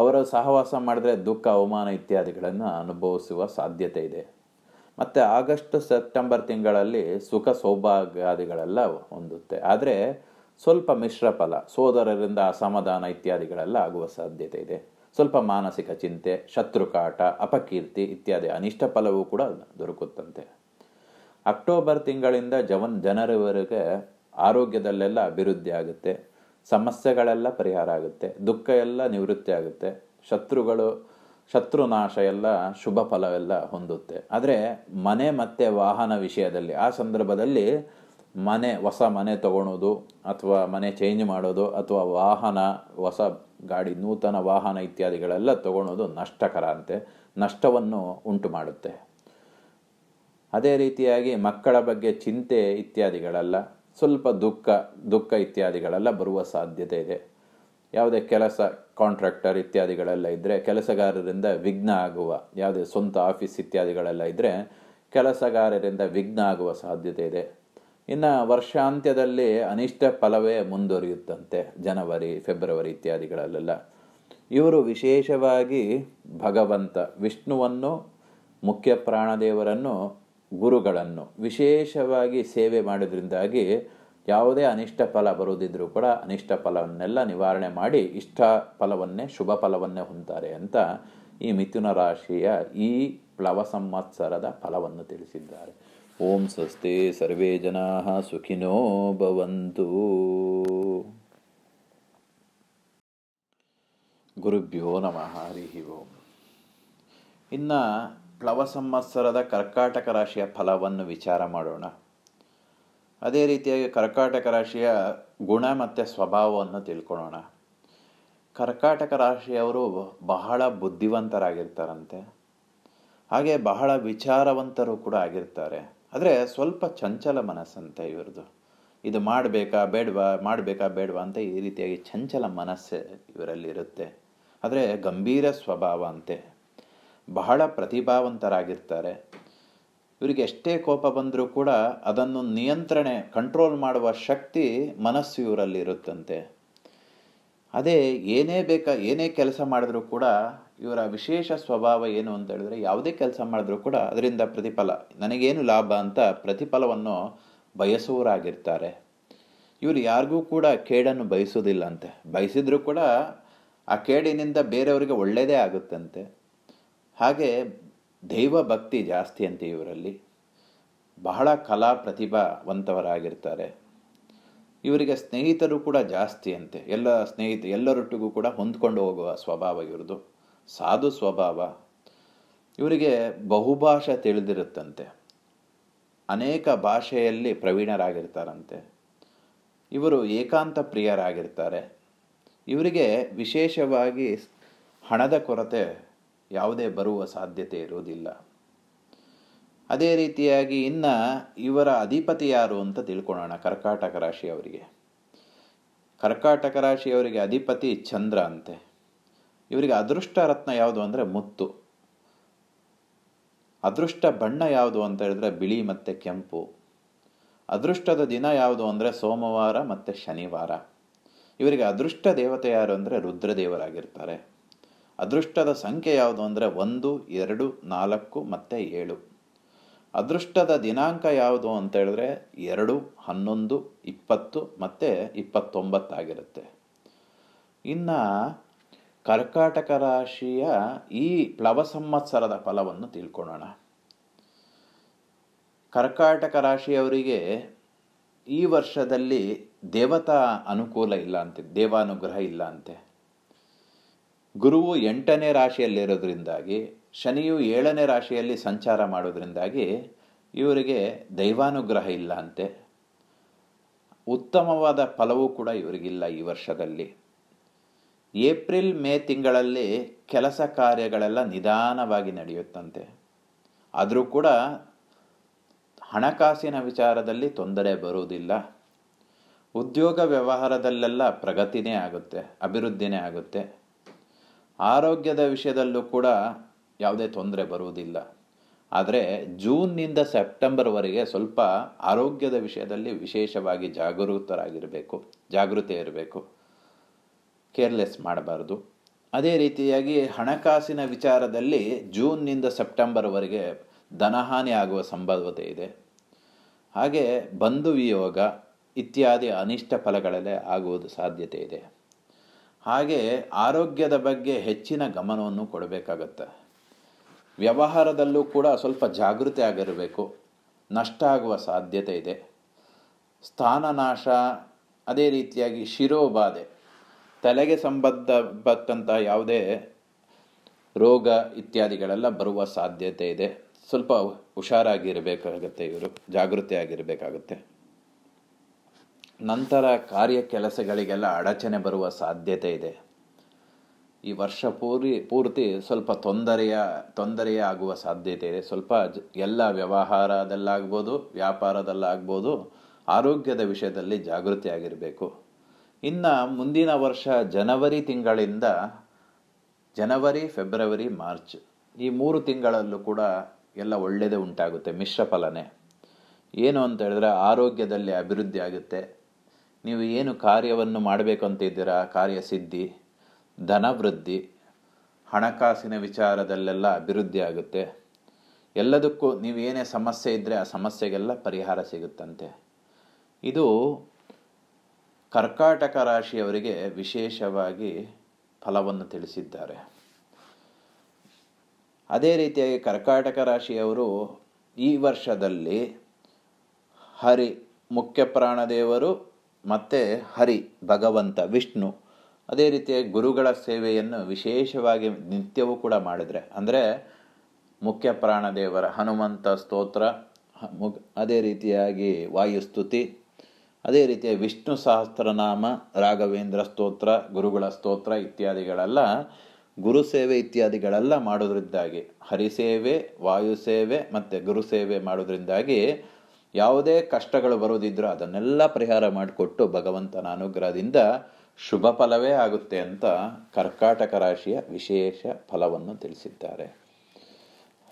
ಅವರು ಸಹವಾಸ ಮಾಡಿದ್ರೆ ದುಃಖ ಅವಮಾನ ಇತ್ಯಾದಿಗಳನ್ನು ಅನುಭವಿಸುವ ಸಾಧ್ಯತೆ ಇದೆ ಮತ್ತು ಆಗಸ್ಟ್ ಸೆಪ್ಟೆಂಬರ್ ತಿಂಗಳಲ್ಲಿ ಸುಖ ಸೌಭಾಗ್ಯಾದಿಗಳೆಲ್ಲ ಹೊಂದುತ್ತೆ ಆದರೆ ಸ್ವಲ್ಪ ಮಿಶ್ರ ಫಲ ಸೋದರರಿಂದ ಅಸಮಾಧಾನ ಇತ್ಯಾದಿಗಳೆಲ್ಲ ಆಗುವ ಸಾಧ್ಯತೆ ಇದೆ ಸ್ವಲ್ಪ ಮಾನಸಿಕ ಚಿಂತೆ ಶತ್ರುಕಾಟ ಅಪಕೀರ್ತಿ ಇತ್ಯಾದಿ ಅನಿಷ್ಟ ಫಲವೂ ಕೂಡ ದೊರಕುತ್ತಂತೆ ಅಕ್ಟೋಬರ್ ತಿಂಗಳಿಂದ ಜವನ್ ಜನರವರೆಗೆ ಆರೋಗ್ಯದಲ್ಲೆಲ್ಲ ಅಭಿವೃದ್ಧಿ ಆಗುತ್ತೆ ಸಮಸ್ಯೆಗಳೆಲ್ಲ ಪರಿಹಾರ ಆಗುತ್ತೆ ದುಃಖ ಎಲ್ಲ ನಿವೃತ್ತಿ ಆಗುತ್ತೆ ಶತ್ರುಗಳು ಶತ್ರುನಾಶ ಎಲ್ಲ ಶುಭ ಫಲವೆಲ್ಲ ಹೊಂದುತ್ತೆ ಆದರೆ ಮನೆ ಮತ್ತು ವಾಹನ ವಿಷಯದಲ್ಲಿ ಆ ಸಂದರ್ಭದಲ್ಲಿ ಮನೆ ಹೊಸ ಮನೆ ತಗೊಳೋದು ಅಥವಾ ಮನೆ ಚೇಂಜ್ ಮಾಡೋದು ಅಥವಾ ವಾಹನ ಹೊಸ ಗಾಡಿ ನೂತನ ವಾಹನ ಇತ್ಯಾದಿಗಳೆಲ್ಲ ತಗೊಳೋದು ನಷ್ಟಕರ ಅಂತೆ ನಷ್ಟವನ್ನು ಉಂಟು ಮಾಡುತ್ತೆ ಅದೇ ರೀತಿಯಾಗಿ ಮಕ್ಕಳ ಬಗ್ಗೆ ಚಿಂತೆ ಇತ್ಯಾದಿಗಳೆಲ್ಲ ಸ್ವಲ್ಪ ದುಃಖ ದುಃಖ ಇತ್ಯಾದಿಗಳೆಲ್ಲ ಬರುವ ಸಾಧ್ಯತೆ ಇದೆ ಯಾವುದೇ ಕೆಲಸ ಕಾಂಟ್ರಾಕ್ಟರ್ ಇತ್ಯಾದಿಗಳೆಲ್ಲ ಇದ್ದರೆ ಕೆಲಸಗಾರರಿಂದ ವಿಘ್ನ ಆಗುವ ಯಾವುದೇ ಸ್ವಂತ ಆಫೀಸ್ ಇತ್ಯಾದಿಗಳೆಲ್ಲ ಇದ್ದರೆ ಕೆಲಸಗಾರರಿಂದ ವಿಘ್ನ ಆಗುವ ಸಾಧ್ಯತೆ ಇದೆ ಇನ್ನು ವರ್ಷಾಂತ್ಯದಲ್ಲಿ ಅನಿಷ್ಟ ಫಲವೇ ಮುಂದುವರಿಯುತ್ತಂತೆ ಜನವರಿ ಫೆಬ್ರವರಿ ಇತ್ಯಾದಿಗಳಲ್ಲೆಲ್ಲ ಇವರು ವಿಶೇಷವಾಗಿ ಭಗವಂತ ವಿಷ್ಣುವನ್ನು ಮುಖ್ಯ ಪ್ರಾಣದೇವರನ್ನು ಗುರುಗಳನ್ನು ವಿಶೇಷವಾಗಿ ಸೇವೆ ಮಾಡೋದ್ರಿಂದಾಗಿ ಯಾವುದೇ ಅನಿಷ್ಟ ಫಲ ಬರುವುದಿದ್ರೂ ಕೂಡ ಅನಿಷ್ಟ ಫಲವನ್ನೆಲ್ಲ ನಿವಾರಣೆ ಮಾಡಿ ಇಷ್ಟ ಫಲವನ್ನೇ ಶುಭ ಫಲವನ್ನೇ ಹೊಂದ್ತಾರೆ ಅಂತ ಈ ಮಿಥುನ ರಾಶಿಯ ಈ ಪ್ಲವ ಸಂವತ್ಸರದ ಫಲವನ್ನು ತಿಳಿಸಿದ್ದಾರೆ ಓಂ ಸ್ವಸ್ತಿ ಸರ್ವೇ ಜನಾ ಸುಖಿನೋ ಭವಂತು ಗುರುಭ್ಯೋ ನಮಃ ಹರಿ ಓಂ ಇನ್ನು ಪ್ಲವ ಸಂವತ್ಸರದ ಕರ್ಕಾಟಕ ರಾಶಿಯ ಫಲವನ್ನು ವಿಚಾರ ಮಾಡೋಣ ಅದೇ ರೀತಿಯಾಗಿ ಕರ್ಕಾಟಕ ರಾಶಿಯ ಗುಣ ಮತ್ತು ಸ್ವಭಾವವನ್ನು ತಿಳ್ಕೊಳ್ಳೋಣ ಕರ್ಕಾಟಕ ರಾಶಿಯವರು ಬಹಳ ಬುದ್ಧಿವಂತರಾಗಿರ್ತಾರಂತೆ ಹಾಗೆ ಬಹಳ ವಿಚಾರವಂತರು ಕೂಡ ಆಗಿರ್ತಾರೆ ಆದರೆ ಸ್ವಲ್ಪ ಚಂಚಲ ಮನಸ್ಸಂತೆ ಇವ್ರದ್ದು ಇದು ಮಾಡಬೇಕಾ ಬೇಡವಾ ಮಾಡಬೇಕಾ ಬೇಡವಾ ಅಂತ ಈ ರೀತಿಯಾಗಿ ಚಂಚಲ ಮನಸ್ಸು ಇವರಲ್ಲಿರುತ್ತೆ ಆದರೆ ಗಂಭೀರ ಸ್ವಭಾವ ಅಂತೆ ಬಹಳ ಪ್ರತಿಭಾವಂತರಾಗಿರ್ತಾರೆ ಇವರಿಗೆ ಎಷ್ಟೇ ಕೋಪ ಬಂದರೂ ಕೂಡ ಅದನ್ನು ನಿಯಂತ್ರಣೆ ಕಂಟ್ರೋಲ್ ಮಾಡುವ ಶಕ್ತಿ ಮನಸ್ಸು ಇವರಲ್ಲಿರುತ್ತಂತೆ ಅದೇ ಏನೇ ಬೇಕಾ ಏನೇ ಕೆಲಸ ಮಾಡಿದ್ರೂ ಕೂಡ ಇವರ ವಿಶೇಷ ಸ್ವಭಾವ ಏನು ಅಂತ ಹೇಳಿದ್ರೆ ಯಾವುದೇ ಕೆಲಸ ಮಾಡಿದ್ರೂ ಕೂಡ ಅದರಿಂದ ಪ್ರತಿಫಲ ನನಗೇನು ಲಾಭ ಅಂತ ಪ್ರತಿಫಲವನ್ನು ಬಯಸುವರಾಗಿರ್ತಾರೆ ಇವರು ಯಾರಿಗೂ ಕೂಡ ಕೇಡನ್ನು ಬಯಸೋದಿಲ್ಲ ಅಂತೆ ಬಯಸಿದ್ರೂ ಕೂಡ ಆ ಕೇಡಿನಿಂದ ಬೇರೆಯವರಿಗೆ ಒಳ್ಳೆಯದೇ ಆಗುತ್ತಂತೆ ಹಾಗೆ ಭಕ್ತಿ ಜಾಸ್ತಿ ಅಂತೆ ಇವರಲ್ಲಿ ಬಹಳ ಕಲಾ ಪ್ರತಿಭಾವಂತವರಾಗಿರ್ತಾರೆ ಇವರಿಗೆ ಸ್ನೇಹಿತರು ಕೂಡ ಜಾಸ್ತಿ ಅಂತೆ ಎಲ್ಲ ಸ್ನೇಹಿತ ಎಲ್ಲರೊಟ್ಟಿಗೂ ಕೂಡ ಹೊಂದ್ಕೊಂಡು ಹೋಗುವ ಸ್ವಭಾವ ಇವ್ರದ್ದು ಸಾಧು ಸ್ವಭಾವ ಇವರಿಗೆ ಬಹುಭಾಷೆ ತಿಳಿದಿರುತ್ತಂತೆ ಅನೇಕ ಭಾಷೆಯಲ್ಲಿ ಪ್ರವೀಣರಾಗಿರ್ತಾರಂತೆ ಇವರು ಏಕಾಂತ ಪ್ರಿಯರಾಗಿರ್ತಾರೆ ಇವರಿಗೆ ವಿಶೇಷವಾಗಿ ಹಣದ ಕೊರತೆ ಯಾವುದೇ ಬರುವ ಸಾಧ್ಯತೆ ಇರುವುದಿಲ್ಲ ಅದೇ ರೀತಿಯಾಗಿ ಇನ್ನು ಇವರ ಅಧಿಪತಿ ಯಾರು ಅಂತ ತಿಳ್ಕೊಳ್ಳೋಣ ಕರ್ಕಾಟಕ ರಾಶಿಯವರಿಗೆ ಕರ್ಕಾಟಕ ರಾಶಿಯವರಿಗೆ ಅಧಿಪತಿ ಚಂದ್ರ ಅಂತೆ ಇವರಿಗೆ ಅದೃಷ್ಟ ರತ್ನ ಯಾವುದು ಅಂದರೆ ಮುತ್ತು ಅದೃಷ್ಟ ಬಣ್ಣ ಯಾವುದು ಅಂತ ಹೇಳಿದ್ರೆ ಬಿಳಿ ಮತ್ತು ಕೆಂಪು ಅದೃಷ್ಟದ ದಿನ ಯಾವುದು ಅಂದರೆ ಸೋಮವಾರ ಮತ್ತು ಶನಿವಾರ ಇವರಿಗೆ ಅದೃಷ್ಟ ದೇವತೆ ಯಾರು ಅಂದರೆ ರುದ್ರದೇವರಾಗಿರ್ತಾರೆ ಅದೃಷ್ಟದ ಸಂಖ್ಯೆ ಯಾವುದು ಅಂದರೆ ಒಂದು ಎರಡು ನಾಲ್ಕು ಮತ್ತು ಏಳು ಅದೃಷ್ಟದ ದಿನಾಂಕ ಯಾವುದು ಅಂತ ಹೇಳಿದ್ರೆ ಎರಡು ಹನ್ನೊಂದು ಇಪ್ಪತ್ತು ಮತ್ತು ಇಪ್ಪತ್ತೊಂಬತ್ತಾಗಿರುತ್ತೆ ಇನ್ನು ಕರ್ಕಾಟಕ ರಾಶಿಯ ಈ ಪ್ಲವ ಸಂವತ್ಸರದ ಫಲವನ್ನು ತಿಳ್ಕೊಳ್ಳೋಣ ಕರ್ಕಾಟಕ ರಾಶಿಯವರಿಗೆ ಈ ವರ್ಷದಲ್ಲಿ ದೇವತಾ ಅನುಕೂಲ ಇಲ್ಲ ಅಂತೆ ದೇವಾನುಗ್ರಹ ಇಲ್ಲ ಅಂತೆ ಗುರುವು ಎಂಟನೇ ರಾಶಿಯಲ್ಲಿರೋದ್ರಿಂದಾಗಿ ಶನಿಯು ಏಳನೇ ರಾಶಿಯಲ್ಲಿ ಸಂಚಾರ ಮಾಡೋದ್ರಿಂದಾಗಿ ಇವರಿಗೆ ದೈವಾನುಗ್ರಹ ಇಲ್ಲ ಅಂತೆ ಉತ್ತಮವಾದ ಫಲವೂ ಕೂಡ ಇವರಿಗಿಲ್ಲ ಈ ವರ್ಷದಲ್ಲಿ ಏಪ್ರಿಲ್ ಮೇ ತಿಂಗಳಲ್ಲಿ ಕೆಲಸ ಕಾರ್ಯಗಳೆಲ್ಲ ನಿಧಾನವಾಗಿ ನಡೆಯುತ್ತಂತೆ ಆದರೂ ಕೂಡ ಹಣಕಾಸಿನ ವಿಚಾರದಲ್ಲಿ ತೊಂದರೆ ಬರುವುದಿಲ್ಲ ಉದ್ಯೋಗ ವ್ಯವಹಾರದಲ್ಲೆಲ್ಲ ಪ್ರಗತಿನೇ ಆಗುತ್ತೆ ಅಭಿವೃದ್ಧಿನೇ ಆಗುತ್ತೆ ಆರೋಗ್ಯದ ವಿಷಯದಲ್ಲೂ ಕೂಡ ಯಾವುದೇ ತೊಂದರೆ ಬರುವುದಿಲ್ಲ ಆದರೆ ಜೂನ್ನಿಂದ ಸೆಪ್ಟೆಂಬರ್ವರೆಗೆ ಸ್ವಲ್ಪ ಆರೋಗ್ಯದ ವಿಷಯದಲ್ಲಿ ವಿಶೇಷವಾಗಿ ಜಾಗರೂಕರಾಗಿರಬೇಕು ಜಾಗೃತಿ ಇರಬೇಕು ಕೇರ್ಲೆಸ್ ಮಾಡಬಾರ್ದು ಅದೇ ರೀತಿಯಾಗಿ ಹಣಕಾಸಿನ ವಿಚಾರದಲ್ಲಿ ಜೂನ್ನಿಂದ ಸೆಪ್ಟೆಂಬರ್ವರೆಗೆ ಧನಹಾನಿ ಆಗುವ ಸಂಭವತೆ ಇದೆ ಹಾಗೆ ಬಂಧುವಿಯೋಗ ಇತ್ಯಾದಿ ಅನಿಷ್ಟ ಫಲಗಳಲ್ಲೇ ಆಗುವುದು ಸಾಧ್ಯತೆ ಇದೆ ಹಾಗೆ ಆರೋಗ್ಯದ ಬಗ್ಗೆ ಹೆಚ್ಚಿನ ಗಮನವನ್ನು ಕೊಡಬೇಕಾಗತ್ತೆ ವ್ಯವಹಾರದಲ್ಲೂ ಕೂಡ ಸ್ವಲ್ಪ ಜಾಗೃತಿ ಆಗಿರಬೇಕು ನಷ್ಟ ಆಗುವ ಸಾಧ್ಯತೆ ಇದೆ ಸ್ಥಾನನಾಶ ಅದೇ ರೀತಿಯಾಗಿ ಶಿರೋಬಾಧೆ ತಲೆಗೆ ಸಂಬಂಧ ಬಂತ ಯಾವುದೇ ರೋಗ ಇತ್ಯಾದಿಗಳೆಲ್ಲ ಬರುವ ಸಾಧ್ಯತೆ ಇದೆ ಸ್ವಲ್ಪ ಹುಷಾರಾಗಿರಬೇಕಾಗತ್ತೆ ಇವರು ಆಗಿರಬೇಕಾಗುತ್ತೆ ನಂತರ ಕಾರ್ಯ ಕೆಲಸಗಳಿಗೆಲ್ಲ ಅಡಚಣೆ ಬರುವ ಸಾಧ್ಯತೆ ಇದೆ ಈ ವರ್ಷ ಪೂರಿ ಪೂರ್ತಿ ಸ್ವಲ್ಪ ತೊಂದರೆಯ ತೊಂದರೆಯ ಆಗುವ ಸಾಧ್ಯತೆ ಇದೆ ಸ್ವಲ್ಪ ಎಲ್ಲ ವ್ಯವಹಾರದಲ್ಲಾಗ್ಬೋದು ವ್ಯಾಪಾರದಲ್ಲಾಗ್ಬೋದು ಆರೋಗ್ಯದ ವಿಷಯದಲ್ಲಿ ಜಾಗೃತಿ ಆಗಿರಬೇಕು ಇನ್ನು ಮುಂದಿನ ವರ್ಷ ಜನವರಿ ತಿಂಗಳಿಂದ ಜನವರಿ ಫೆಬ್ರವರಿ ಮಾರ್ಚ್ ಈ ಮೂರು ತಿಂಗಳಲ್ಲೂ ಕೂಡ ಎಲ್ಲ ಒಳ್ಳೆಯದೇ ಉಂಟಾಗುತ್ತೆ ಮಿಶ್ರ ಫಲನೆ ಏನು ಅಂತ ಹೇಳಿದ್ರೆ ಆರೋಗ್ಯದಲ್ಲಿ ಅಭಿವೃದ್ಧಿ ಆಗುತ್ತೆ ನೀವು ಏನು ಕಾರ್ಯವನ್ನು ಮಾಡಬೇಕು ಅಂತ ಅಂತಿದ್ದೀರಾ ಕಾರ್ಯಸಿದ್ಧಿ ಧನವೃದ್ಧಿ ಹಣಕಾಸಿನ ವಿಚಾರದಲ್ಲೆಲ್ಲ ಅಭಿವೃದ್ಧಿ ಆಗುತ್ತೆ ಎಲ್ಲದಕ್ಕೂ ನೀವು ಏನೇ ಸಮಸ್ಯೆ ಇದ್ದರೆ ಆ ಸಮಸ್ಯೆಗೆಲ್ಲ ಪರಿಹಾರ ಸಿಗುತ್ತಂತೆ ಇದು ಕರ್ಕಾಟಕ ರಾಶಿಯವರಿಗೆ ವಿಶೇಷವಾಗಿ ಫಲವನ್ನು ತಿಳಿಸಿದ್ದಾರೆ ಅದೇ ರೀತಿಯಾಗಿ ಕರ್ಕಾಟಕ ರಾಶಿಯವರು ಈ ವರ್ಷದಲ್ಲಿ ಹರಿ ಮುಖ್ಯ ಪ್ರಾಣದೇವರು ಮತ್ತು ಹರಿ ಭಗವಂತ ವಿಷ್ಣು ಅದೇ ರೀತಿಯ ಗುರುಗಳ ಸೇವೆಯನ್ನು ವಿಶೇಷವಾಗಿ ನಿತ್ಯವೂ ಕೂಡ ಮಾಡಿದರೆ ಅಂದರೆ ಮುಖ್ಯ ಪ್ರಾಣದೇವರ ಹನುಮಂತ ಸ್ತೋತ್ರ ಅದೇ ರೀತಿಯಾಗಿ ವಾಯುಸ್ತುತಿ ಅದೇ ರೀತಿಯ ವಿಷ್ಣು ಸಹಸ್ರನಾಮ ರಾಘವೇಂದ್ರ ಸ್ತೋತ್ರ ಗುರುಗಳ ಸ್ತೋತ್ರ ಇತ್ಯಾದಿಗಳೆಲ್ಲ ಗುರು ಸೇವೆ ಇತ್ಯಾದಿಗಳೆಲ್ಲ ಮಾಡೋದ್ರಿಂದಾಗಿ ಹರಿಸೇವೆ ವಾಯುಸೇವೆ ಮತ್ತು ಗುರುಸೇವೆ ಮಾಡೋದ್ರಿಂದಾಗಿ ಯಾವುದೇ ಕಷ್ಟಗಳು ಬರೋದಿದ್ರೂ ಅದನ್ನೆಲ್ಲ ಪರಿಹಾರ ಮಾಡಿಕೊಟ್ಟು ಭಗವಂತನ ಅನುಗ್ರಹದಿಂದ ಶುಭ ಫಲವೇ ಆಗುತ್ತೆ ಅಂತ ಕರ್ಕಾಟಕ ರಾಶಿಯ ವಿಶೇಷ ಫಲವನ್ನು ತಿಳಿಸಿದ್ದಾರೆ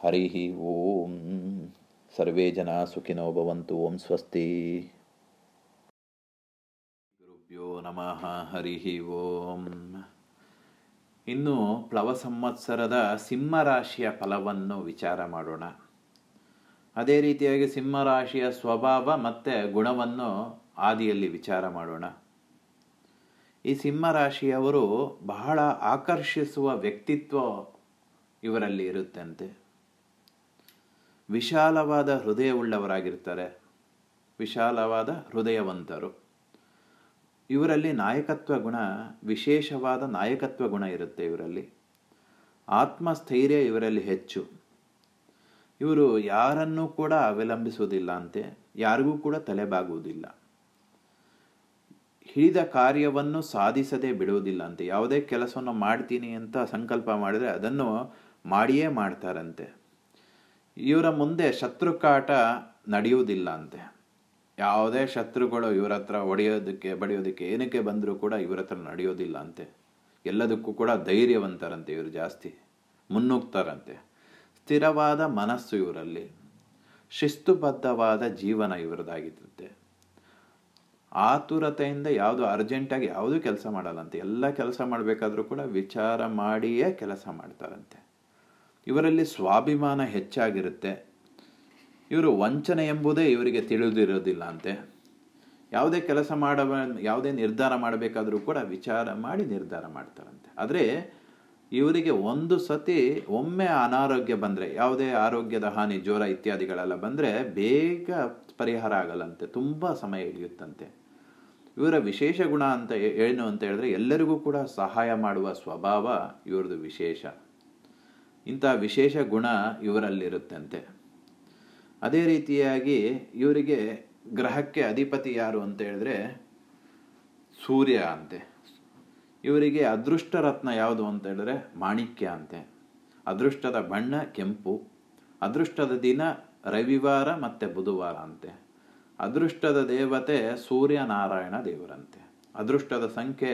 ಹರಿ ಓಂ ಸರ್ವೇ ಜನ ಸುಖಿನೋ ಭವಂತು ಓಂ ಸ್ವಸ್ತಿ ಗುರುಭ್ಯೋ ನಮಃ ಹರಿ ಓಂ ಇನ್ನು ಪ್ಲವ ಸಂವತ್ಸರದ ಸಿಂಹರಾಶಿಯ ಫಲವನ್ನು ವಿಚಾರ ಮಾಡೋಣ ಅದೇ ರೀತಿಯಾಗಿ ಸಿಂಹರಾಶಿಯ ಸ್ವಭಾವ ಮತ್ತು ಗುಣವನ್ನು ಆದಿಯಲ್ಲಿ ವಿಚಾರ ಮಾಡೋಣ ಈ ಸಿಂಹರಾಶಿಯವರು ಬಹಳ ಆಕರ್ಷಿಸುವ ವ್ಯಕ್ತಿತ್ವ ಇವರಲ್ಲಿ ಇರುತ್ತಂತೆ ವಿಶಾಲವಾದ ಹೃದಯವುಳ್ಳವರಾಗಿರ್ತಾರೆ ವಿಶಾಲವಾದ ಹೃದಯವಂತರು ಇವರಲ್ಲಿ ನಾಯಕತ್ವ ಗುಣ ವಿಶೇಷವಾದ ನಾಯಕತ್ವ ಗುಣ ಇರುತ್ತೆ ಇವರಲ್ಲಿ ಆತ್ಮಸ್ಥೈರ್ಯ ಇವರಲ್ಲಿ ಹೆಚ್ಚು ಇವರು ಯಾರನ್ನೂ ಕೂಡ ಅವಲಂಬಿಸುವುದಿಲ್ಲ ಅಂತೆ ಯಾರಿಗೂ ಕೂಡ ತಲೆಬಾಗುವುದಿಲ್ಲ ಹಿಡಿದ ಕಾರ್ಯವನ್ನು ಸಾಧಿಸದೆ ಬಿಡುವುದಿಲ್ಲ ಅಂತೆ ಯಾವುದೇ ಕೆಲಸವನ್ನು ಮಾಡ್ತೀನಿ ಅಂತ ಸಂಕಲ್ಪ ಮಾಡಿದರೆ ಅದನ್ನು ಮಾಡಿಯೇ ಮಾಡ್ತಾರಂತೆ ಇವರ ಮುಂದೆ ಶತ್ರುಕಾಟ ನಡೆಯುವುದಿಲ್ಲ ಅಂತೆ ಯಾವುದೇ ಶತ್ರುಗಳು ಇವರ ಹತ್ರ ಒಡೆಯೋದಕ್ಕೆ ಬಡಿಯೋದಕ್ಕೆ ಏನಕ್ಕೆ ಬಂದರೂ ಕೂಡ ಇವರ ಹತ್ರ ನಡೆಯೋದಿಲ್ಲ ಅಂತೆ ಎಲ್ಲದಕ್ಕೂ ಕೂಡ ಧೈರ್ಯವಂತರಂತೆ ಇವರು ಜಾಸ್ತಿ ಮುನ್ನುಗ್ತಾರಂತೆ ಸ್ಥಿರವಾದ ಮನಸ್ಸು ಇವರಲ್ಲಿ ಶಿಸ್ತುಬದ್ಧವಾದ ಜೀವನ ಇವರದಾಗಿರುತ್ತೆ ಆತುರತೆಯಿಂದ ಯಾವುದು ಅರ್ಜೆಂಟಾಗಿ ಯಾವುದೂ ಕೆಲಸ ಮಾಡಲ್ಲಂತೆ ಎಲ್ಲ ಕೆಲಸ ಮಾಡಬೇಕಾದ್ರೂ ಕೂಡ ವಿಚಾರ ಮಾಡಿಯೇ ಕೆಲಸ ಮಾಡ್ತಾರಂತೆ ಇವರಲ್ಲಿ ಸ್ವಾಭಿಮಾನ ಹೆಚ್ಚಾಗಿರುತ್ತೆ ಇವರು ವಂಚನೆ ಎಂಬುದೇ ಇವರಿಗೆ ತಿಳಿದಿರೋದಿಲ್ಲ ಅಂತೆ ಯಾವುದೇ ಕೆಲಸ ಮಾಡ ಯಾವುದೇ ನಿರ್ಧಾರ ಮಾಡಬೇಕಾದ್ರೂ ಕೂಡ ವಿಚಾರ ಮಾಡಿ ನಿರ್ಧಾರ ಮಾಡ್ತಾರಂತೆ ಆದರೆ ಇವರಿಗೆ ಒಂದು ಸತಿ ಒಮ್ಮೆ ಅನಾರೋಗ್ಯ ಬಂದರೆ ಯಾವುದೇ ಆರೋಗ್ಯದ ಹಾನಿ ಜ್ವರ ಇತ್ಯಾದಿಗಳೆಲ್ಲ ಬಂದರೆ ಬೇಗ ಪರಿಹಾರ ಆಗಲ್ಲಂತೆ ತುಂಬ ಸಮಯ ಹಿಡಿಯುತ್ತಂತೆ ಇವರ ವಿಶೇಷ ಗುಣ ಅಂತ ಏನು ಅಂತ ಹೇಳಿದ್ರೆ ಎಲ್ಲರಿಗೂ ಕೂಡ ಸಹಾಯ ಮಾಡುವ ಸ್ವಭಾವ ಇವರದು ವಿಶೇಷ ಇಂಥ ವಿಶೇಷ ಗುಣ ಇವರಲ್ಲಿರುತ್ತಂತೆ ಅದೇ ರೀತಿಯಾಗಿ ಇವರಿಗೆ ಗ್ರಹಕ್ಕೆ ಅಧಿಪತಿ ಯಾರು ಅಂತ ಹೇಳಿದ್ರೆ ಸೂರ್ಯ ಅಂತೆ ಇವರಿಗೆ ಅದೃಷ್ಟ ರತ್ನ ಯಾವುದು ಅಂತ ಹೇಳಿದ್ರೆ ಮಾಣಿಕ್ಯ ಅಂತೆ ಅದೃಷ್ಟದ ಬಣ್ಣ ಕೆಂಪು ಅದೃಷ್ಟದ ದಿನ ರವಿವಾರ ಮತ್ತು ಬುಧವಾರ ಅಂತೆ ಅದೃಷ್ಟದ ದೇವತೆ ಸೂರ್ಯನಾರಾಯಣ ದೇವರಂತೆ ಅದೃಷ್ಟದ ಸಂಖ್ಯೆ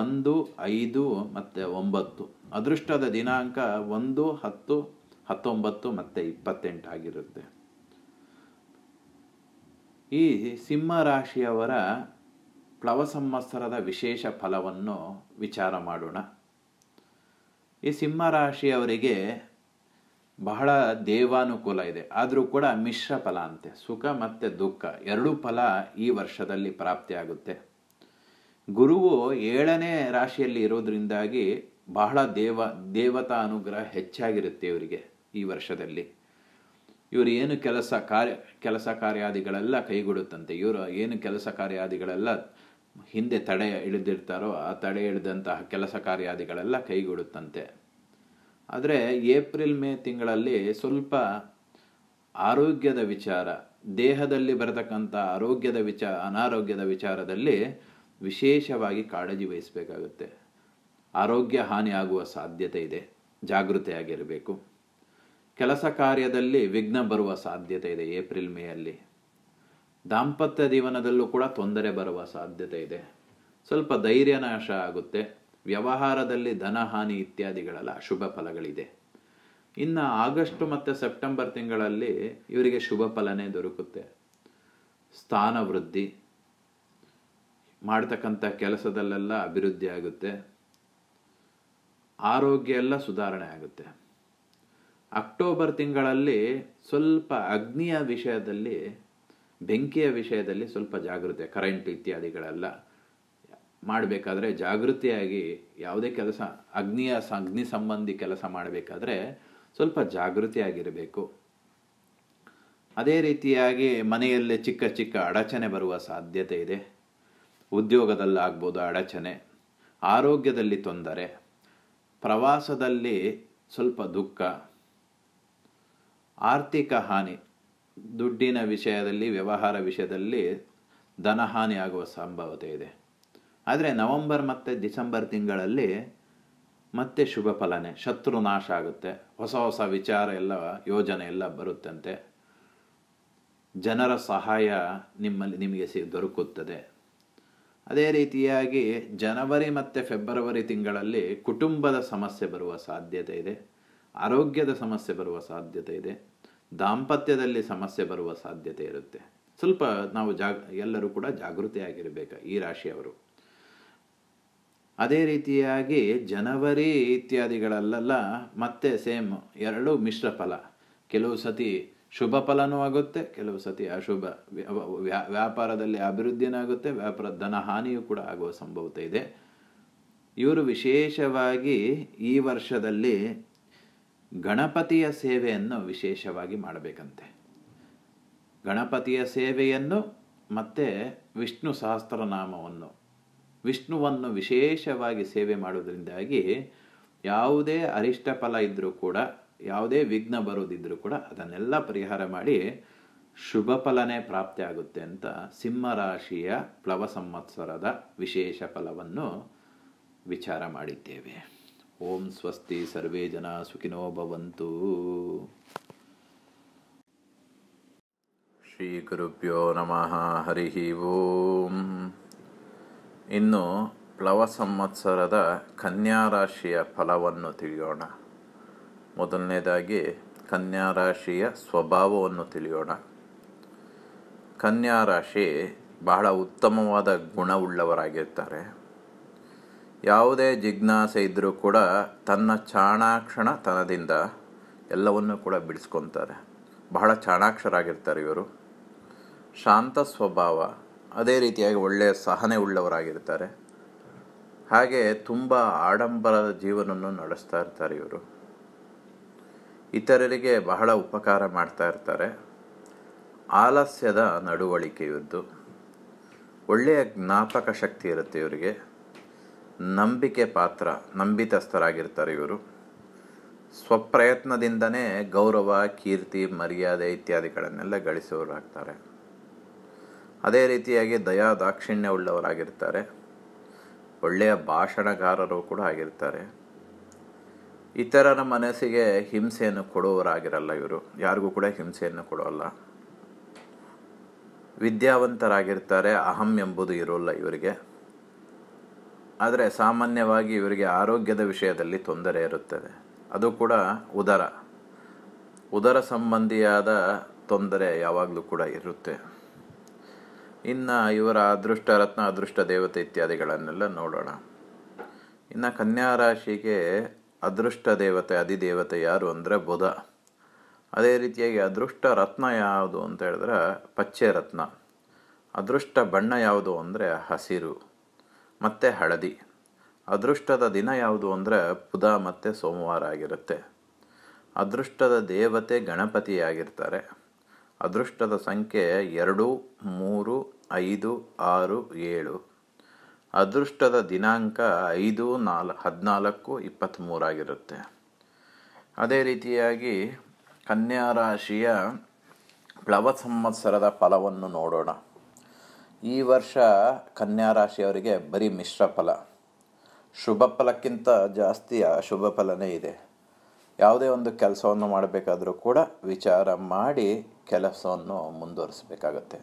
ಒಂದು ಐದು ಮತ್ತು ಒಂಬತ್ತು ಅದೃಷ್ಟದ ದಿನಾಂಕ ಒಂದು ಹತ್ತು ಹತ್ತೊಂಬತ್ತು ಮತ್ತು ಆಗಿರುತ್ತೆ ಈ ಸಿಂಹರಾಶಿಯವರ ಪ್ಲವ ಸಂವತ್ಸರದ ವಿಶೇಷ ಫಲವನ್ನು ವಿಚಾರ ಮಾಡೋಣ ಈ ಸಿಂಹ ರಾಶಿಯವರಿಗೆ ಬಹಳ ದೇವಾನುಕೂಲ ಇದೆ ಆದರೂ ಕೂಡ ಮಿಶ್ರ ಫಲ ಅಂತೆ ಸುಖ ಮತ್ತು ದುಃಖ ಎರಡೂ ಫಲ ಈ ವರ್ಷದಲ್ಲಿ ಪ್ರಾಪ್ತಿಯಾಗುತ್ತೆ ಗುರುವು ಏಳನೇ ರಾಶಿಯಲ್ಲಿ ಇರೋದ್ರಿಂದಾಗಿ ಬಹಳ ದೇವ ದೇವತಾ ಅನುಗ್ರಹ ಹೆಚ್ಚಾಗಿರುತ್ತೆ ಇವರಿಗೆ ಈ ವರ್ಷದಲ್ಲಿ ಇವರು ಏನು ಕೆಲಸ ಕಾರ್ಯ ಕೆಲಸ ಕಾರ್ಯಾದಿಗಳೆಲ್ಲ ಕೈಗೊಡುತ್ತಂತೆ ಇವರು ಏನು ಕೆಲಸ ಕಾರ್ಯಾದಿಗಳೆಲ್ಲ ಹಿಂದೆ ತಡೆ ಇಳಿದಿರ್ತಾರೋ ಆ ತಡೆ ಇಳಿದಂತಹ ಕೆಲಸ ಕಾರ್ಯಾದಿಗಳೆಲ್ಲ ಕೈಗೂಡುತ್ತಂತೆ ಆದರೆ ಏಪ್ರಿಲ್ ಮೇ ತಿಂಗಳಲ್ಲಿ ಸ್ವಲ್ಪ ಆರೋಗ್ಯದ ವಿಚಾರ ದೇಹದಲ್ಲಿ ಬರತಕ್ಕಂಥ ಆರೋಗ್ಯದ ವಿಚಾರ ಅನಾರೋಗ್ಯದ ವಿಚಾರದಲ್ಲಿ ವಿಶೇಷವಾಗಿ ಕಾಳಜಿ ವಹಿಸಬೇಕಾಗುತ್ತೆ ಆರೋಗ್ಯ ಹಾನಿ ಆಗುವ ಸಾಧ್ಯತೆ ಇದೆ ಜಾಗೃತೆಯಾಗಿರಬೇಕು ಕೆಲಸ ಕಾರ್ಯದಲ್ಲಿ ವಿಘ್ನ ಬರುವ ಸಾಧ್ಯತೆ ಇದೆ ಏಪ್ರಿಲ್ ಮೇಯಲ್ಲಿ ದಾಂಪತ್ಯ ಜೀವನದಲ್ಲೂ ಕೂಡ ತೊಂದರೆ ಬರುವ ಸಾಧ್ಯತೆ ಇದೆ ಸ್ವಲ್ಪ ನಾಶ ಆಗುತ್ತೆ ವ್ಯವಹಾರದಲ್ಲಿ ಧನಹಾನಿ ಇತ್ಯಾದಿಗಳೆಲ್ಲ ಶುಭ ಫಲಗಳಿದೆ ಇನ್ನು ಆಗಸ್ಟ್ ಮತ್ತು ಸೆಪ್ಟೆಂಬರ್ ತಿಂಗಳಲ್ಲಿ ಇವರಿಗೆ ಶುಭ ಫಲನೇ ದೊರಕುತ್ತೆ ಸ್ಥಾನ ವೃದ್ಧಿ ಮಾಡ್ತಕ್ಕಂಥ ಕೆಲಸದಲ್ಲೆಲ್ಲ ಅಭಿವೃದ್ಧಿ ಆಗುತ್ತೆ ಆರೋಗ್ಯ ಎಲ್ಲ ಸುಧಾರಣೆ ಆಗುತ್ತೆ ಅಕ್ಟೋಬರ್ ತಿಂಗಳಲ್ಲಿ ಸ್ವಲ್ಪ ಅಗ್ನಿಯ ವಿಷಯದಲ್ಲಿ ಬೆಂಕಿಯ ವಿಷಯದಲ್ಲಿ ಸ್ವಲ್ಪ ಜಾಗೃತೆ ಕರೆಂಟ್ ಇತ್ಯಾದಿಗಳೆಲ್ಲ ಮಾಡಬೇಕಾದ್ರೆ ಜಾಗೃತಿಯಾಗಿ ಯಾವುದೇ ಕೆಲಸ ಅಗ್ನಿಯ ಅಗ್ನಿ ಸಂಬಂಧಿ ಕೆಲಸ ಮಾಡಬೇಕಾದ್ರೆ ಸ್ವಲ್ಪ ಜಾಗೃತಿಯಾಗಿರಬೇಕು ಅದೇ ರೀತಿಯಾಗಿ ಮನೆಯಲ್ಲೇ ಚಿಕ್ಕ ಚಿಕ್ಕ ಅಡಚಣೆ ಬರುವ ಸಾಧ್ಯತೆ ಇದೆ ಉದ್ಯೋಗದಲ್ಲಾಗ್ಬೋದು ಅಡಚಣೆ ಆರೋಗ್ಯದಲ್ಲಿ ತೊಂದರೆ ಪ್ರವಾಸದಲ್ಲಿ ಸ್ವಲ್ಪ ದುಃಖ ಆರ್ಥಿಕ ಹಾನಿ ದುಡ್ಡಿನ ವಿಷಯದಲ್ಲಿ ವ್ಯವಹಾರ ವಿಷಯದಲ್ಲಿ ಧನಹಾನಿ ಆಗುವ ಸಂಭವತೆ ಇದೆ ಆದರೆ ನವಂಬರ್ ಮತ್ತು ಡಿಸೆಂಬರ್ ತಿಂಗಳಲ್ಲಿ ಮತ್ತೆ ಶುಭ ಫಲನೆ ಶತ್ರು ನಾಶ ಆಗುತ್ತೆ ಹೊಸ ಹೊಸ ವಿಚಾರ ಎಲ್ಲ ಯೋಜನೆ ಎಲ್ಲ ಬರುತ್ತಂತೆ ಜನರ ಸಹಾಯ ನಿಮ್ಮಲ್ಲಿ ನಿಮಗೆ ಸಿ ದೊರಕುತ್ತದೆ ಅದೇ ರೀತಿಯಾಗಿ ಜನವರಿ ಮತ್ತು ಫೆಬ್ರವರಿ ತಿಂಗಳಲ್ಲಿ ಕುಟುಂಬದ ಸಮಸ್ಯೆ ಬರುವ ಸಾಧ್ಯತೆ ಇದೆ ಆರೋಗ್ಯದ ಸಮಸ್ಯೆ ಬರುವ ಸಾಧ್ಯತೆ ಇದೆ ದಾಂಪತ್ಯದಲ್ಲಿ ಸಮಸ್ಯೆ ಬರುವ ಸಾಧ್ಯತೆ ಇರುತ್ತೆ ಸ್ವಲ್ಪ ನಾವು ಜಾಗ ಎಲ್ಲರೂ ಕೂಡ ಜಾಗೃತಿಯಾಗಿರಬೇಕು ಈ ರಾಶಿಯವರು ಅದೇ ರೀತಿಯಾಗಿ ಜನವರಿ ಇತ್ಯಾದಿಗಳಲ್ಲೆಲ್ಲ ಮತ್ತೆ ಸೇಮ್ ಎರಡು ಮಿಶ್ರ ಫಲ ಕೆಲವು ಸತಿ ಶುಭ ಫಲನೂ ಆಗುತ್ತೆ ಕೆಲವು ಸತಿ ಅಶುಭ ವ್ಯಾಪಾರದಲ್ಲಿ ಆಗುತ್ತೆ ವ್ಯಾಪಾರ ಹಾನಿಯೂ ಕೂಡ ಆಗುವ ಸಂಭವತೆ ಇದೆ ಇವರು ವಿಶೇಷವಾಗಿ ಈ ವರ್ಷದಲ್ಲಿ ಗಣಪತಿಯ ಸೇವೆಯನ್ನು ವಿಶೇಷವಾಗಿ ಮಾಡಬೇಕಂತೆ ಗಣಪತಿಯ ಸೇವೆಯನ್ನು ಮತ್ತು ವಿಷ್ಣು ಸಹಸ್ರನಾಮವನ್ನು ವಿಷ್ಣುವನ್ನು ವಿಶೇಷವಾಗಿ ಸೇವೆ ಮಾಡೋದ್ರಿಂದಾಗಿ ಯಾವುದೇ ಅರಿಷ್ಟ ಫಲ ಇದ್ದರೂ ಕೂಡ ಯಾವುದೇ ವಿಘ್ನ ಬರೋದಿದ್ರೂ ಕೂಡ ಅದನ್ನೆಲ್ಲ ಪರಿಹಾರ ಮಾಡಿ ಶುಭ ಫಲನೇ ಪ್ರಾಪ್ತಿಯಾಗುತ್ತೆ ಅಂತ ಸಿಂಹರಾಶಿಯ ಪ್ಲವ ಸಂವತ್ಸರದ ವಿಶೇಷ ಫಲವನ್ನು ವಿಚಾರ ಮಾಡಿದ್ದೇವೆ ಓಂ ಸ್ವಸ್ತಿ ಸರ್ವೇ ಜನ ಸುಖಿನೋ ಭವಂತು ಶ್ರೀ ಗುರುಭ್ಯೋ ನಮಃ ಹರಿ ಓಂ ಇನ್ನು ಪ್ಲವ ಸಂವತ್ಸರದ ಕನ್ಯಾ ರಾಶಿಯ ಫಲವನ್ನು ತಿಳಿಯೋಣ ಮೊದಲನೇದಾಗಿ ಕನ್ಯಾ ರಾಶಿಯ ಸ್ವಭಾವವನ್ನು ತಿಳಿಯೋಣ ಕನ್ಯಾ ರಾಶಿ ಬಹಳ ಉತ್ತಮವಾದ ಗುಣವುಳ್ಳವರಾಗಿರ್ತಾರೆ ಯಾವುದೇ ಜಿಜ್ಞಾಸೆ ಇದ್ದರೂ ಕೂಡ ತನ್ನ ಚಾಣಾಕ್ಷಣತನದಿಂದ ಎಲ್ಲವನ್ನು ಕೂಡ ಬಿಡಿಸ್ಕೊತಾರೆ ಬಹಳ ಚಾಣಾಕ್ಷರಾಗಿರ್ತಾರೆ ಇವರು ಶಾಂತ ಸ್ವಭಾವ ಅದೇ ರೀತಿಯಾಗಿ ಒಳ್ಳೆಯ ಸಹನೆ ಉಳ್ಳವರಾಗಿರ್ತಾರೆ ಹಾಗೆ ತುಂಬ ಆಡಂಬರದ ಜೀವನವನ್ನು ನಡೆಸ್ತಾ ಇರ್ತಾರೆ ಇವರು ಇತರರಿಗೆ ಬಹಳ ಉಪಕಾರ ಮಾಡ್ತಾ ಇರ್ತಾರೆ ಆಲಸ್ಯದ ನಡವಳಿಕೆ ಒಳ್ಳೆಯ ಜ್ಞಾಪಕ ಶಕ್ತಿ ಇರುತ್ತೆ ಇವರಿಗೆ ನಂಬಿಕೆ ಪಾತ್ರ ನಂಬಿತಸ್ಥರಾಗಿರ್ತಾರೆ ಇವರು ಸ್ವಪ್ರಯತ್ನದಿಂದನೇ ಗೌರವ ಕೀರ್ತಿ ಮರ್ಯಾದೆ ಇತ್ಯಾದಿಗಳನ್ನೆಲ್ಲ ಗಳಿಸುವವರಾಗ್ತಾರೆ ಅದೇ ರೀತಿಯಾಗಿ ದಯಾ ಉಳ್ಳವರಾಗಿರ್ತಾರೆ ಒಳ್ಳೆಯ ಭಾಷಣಗಾರರು ಕೂಡ ಆಗಿರ್ತಾರೆ ಇತರರ ಮನಸ್ಸಿಗೆ ಹಿಂಸೆಯನ್ನು ಕೊಡುವವರಾಗಿರಲ್ಲ ಇವರು ಯಾರಿಗೂ ಕೂಡ ಹಿಂಸೆಯನ್ನು ಕೊಡೋಲ್ಲ ವಿದ್ಯಾವಂತರಾಗಿರ್ತಾರೆ ಅಹಂ ಎಂಬುದು ಇರೋಲ್ಲ ಇವರಿಗೆ ಆದರೆ ಸಾಮಾನ್ಯವಾಗಿ ಇವರಿಗೆ ಆರೋಗ್ಯದ ವಿಷಯದಲ್ಲಿ ತೊಂದರೆ ಇರುತ್ತದೆ ಅದು ಕೂಡ ಉದರ ಉದರ ಸಂಬಂಧಿಯಾದ ತೊಂದರೆ ಯಾವಾಗಲೂ ಕೂಡ ಇರುತ್ತೆ ಇನ್ನು ಇವರ ಅದೃಷ್ಟ ರತ್ನ ಅದೃಷ್ಟ ದೇವತೆ ಇತ್ಯಾದಿಗಳನ್ನೆಲ್ಲ ನೋಡೋಣ ಇನ್ನು ಕನ್ಯಾ ರಾಶಿಗೆ ಅದೃಷ್ಟ ದೇವತೆ ಅಧಿದೇವತೆ ಯಾರು ಅಂದರೆ ಬುಧ ಅದೇ ರೀತಿಯಾಗಿ ಅದೃಷ್ಟ ರತ್ನ ಯಾವುದು ಅಂತ ಹೇಳಿದ್ರೆ ಪಚ್ಚೆ ರತ್ನ ಅದೃಷ್ಟ ಬಣ್ಣ ಯಾವುದು ಅಂದರೆ ಹಸಿರು ಮತ್ತು ಹಳದಿ ಅದೃಷ್ಟದ ದಿನ ಯಾವುದು ಅಂದರೆ ಬುಧ ಮತ್ತು ಸೋಮವಾರ ಆಗಿರುತ್ತೆ ಅದೃಷ್ಟದ ದೇವತೆ ಗಣಪತಿಯಾಗಿರ್ತಾರೆ ಅದೃಷ್ಟದ ಸಂಖ್ಯೆ ಎರಡು ಮೂರು ಐದು ಆರು ಏಳು ಅದೃಷ್ಟದ ದಿನಾಂಕ ಐದು ನಾಲ್ ಹದಿನಾಲ್ಕು ಇಪ್ಪತ್ತ್ಮೂರಾಗಿರುತ್ತೆ ಅದೇ ರೀತಿಯಾಗಿ ಕನ್ಯಾ ರಾಶಿಯ ಪ್ಲವ ಸಂವತ್ಸರದ ಫಲವನ್ನು ನೋಡೋಣ ಈ ವರ್ಷ ಕನ್ಯಾ ರಾಶಿಯವರಿಗೆ ಬರೀ ಮಿಶ್ರ ಫಲ ಶುಭ ಫಲಕ್ಕಿಂತ ಜಾಸ್ತಿ ಅಶುಭ ಫಲನೇ ಇದೆ ಯಾವುದೇ ಒಂದು ಕೆಲಸವನ್ನು ಮಾಡಬೇಕಾದರೂ ಕೂಡ ವಿಚಾರ ಮಾಡಿ ಕೆಲಸವನ್ನು ಮುಂದುವರಿಸಬೇಕಾಗತ್ತೆ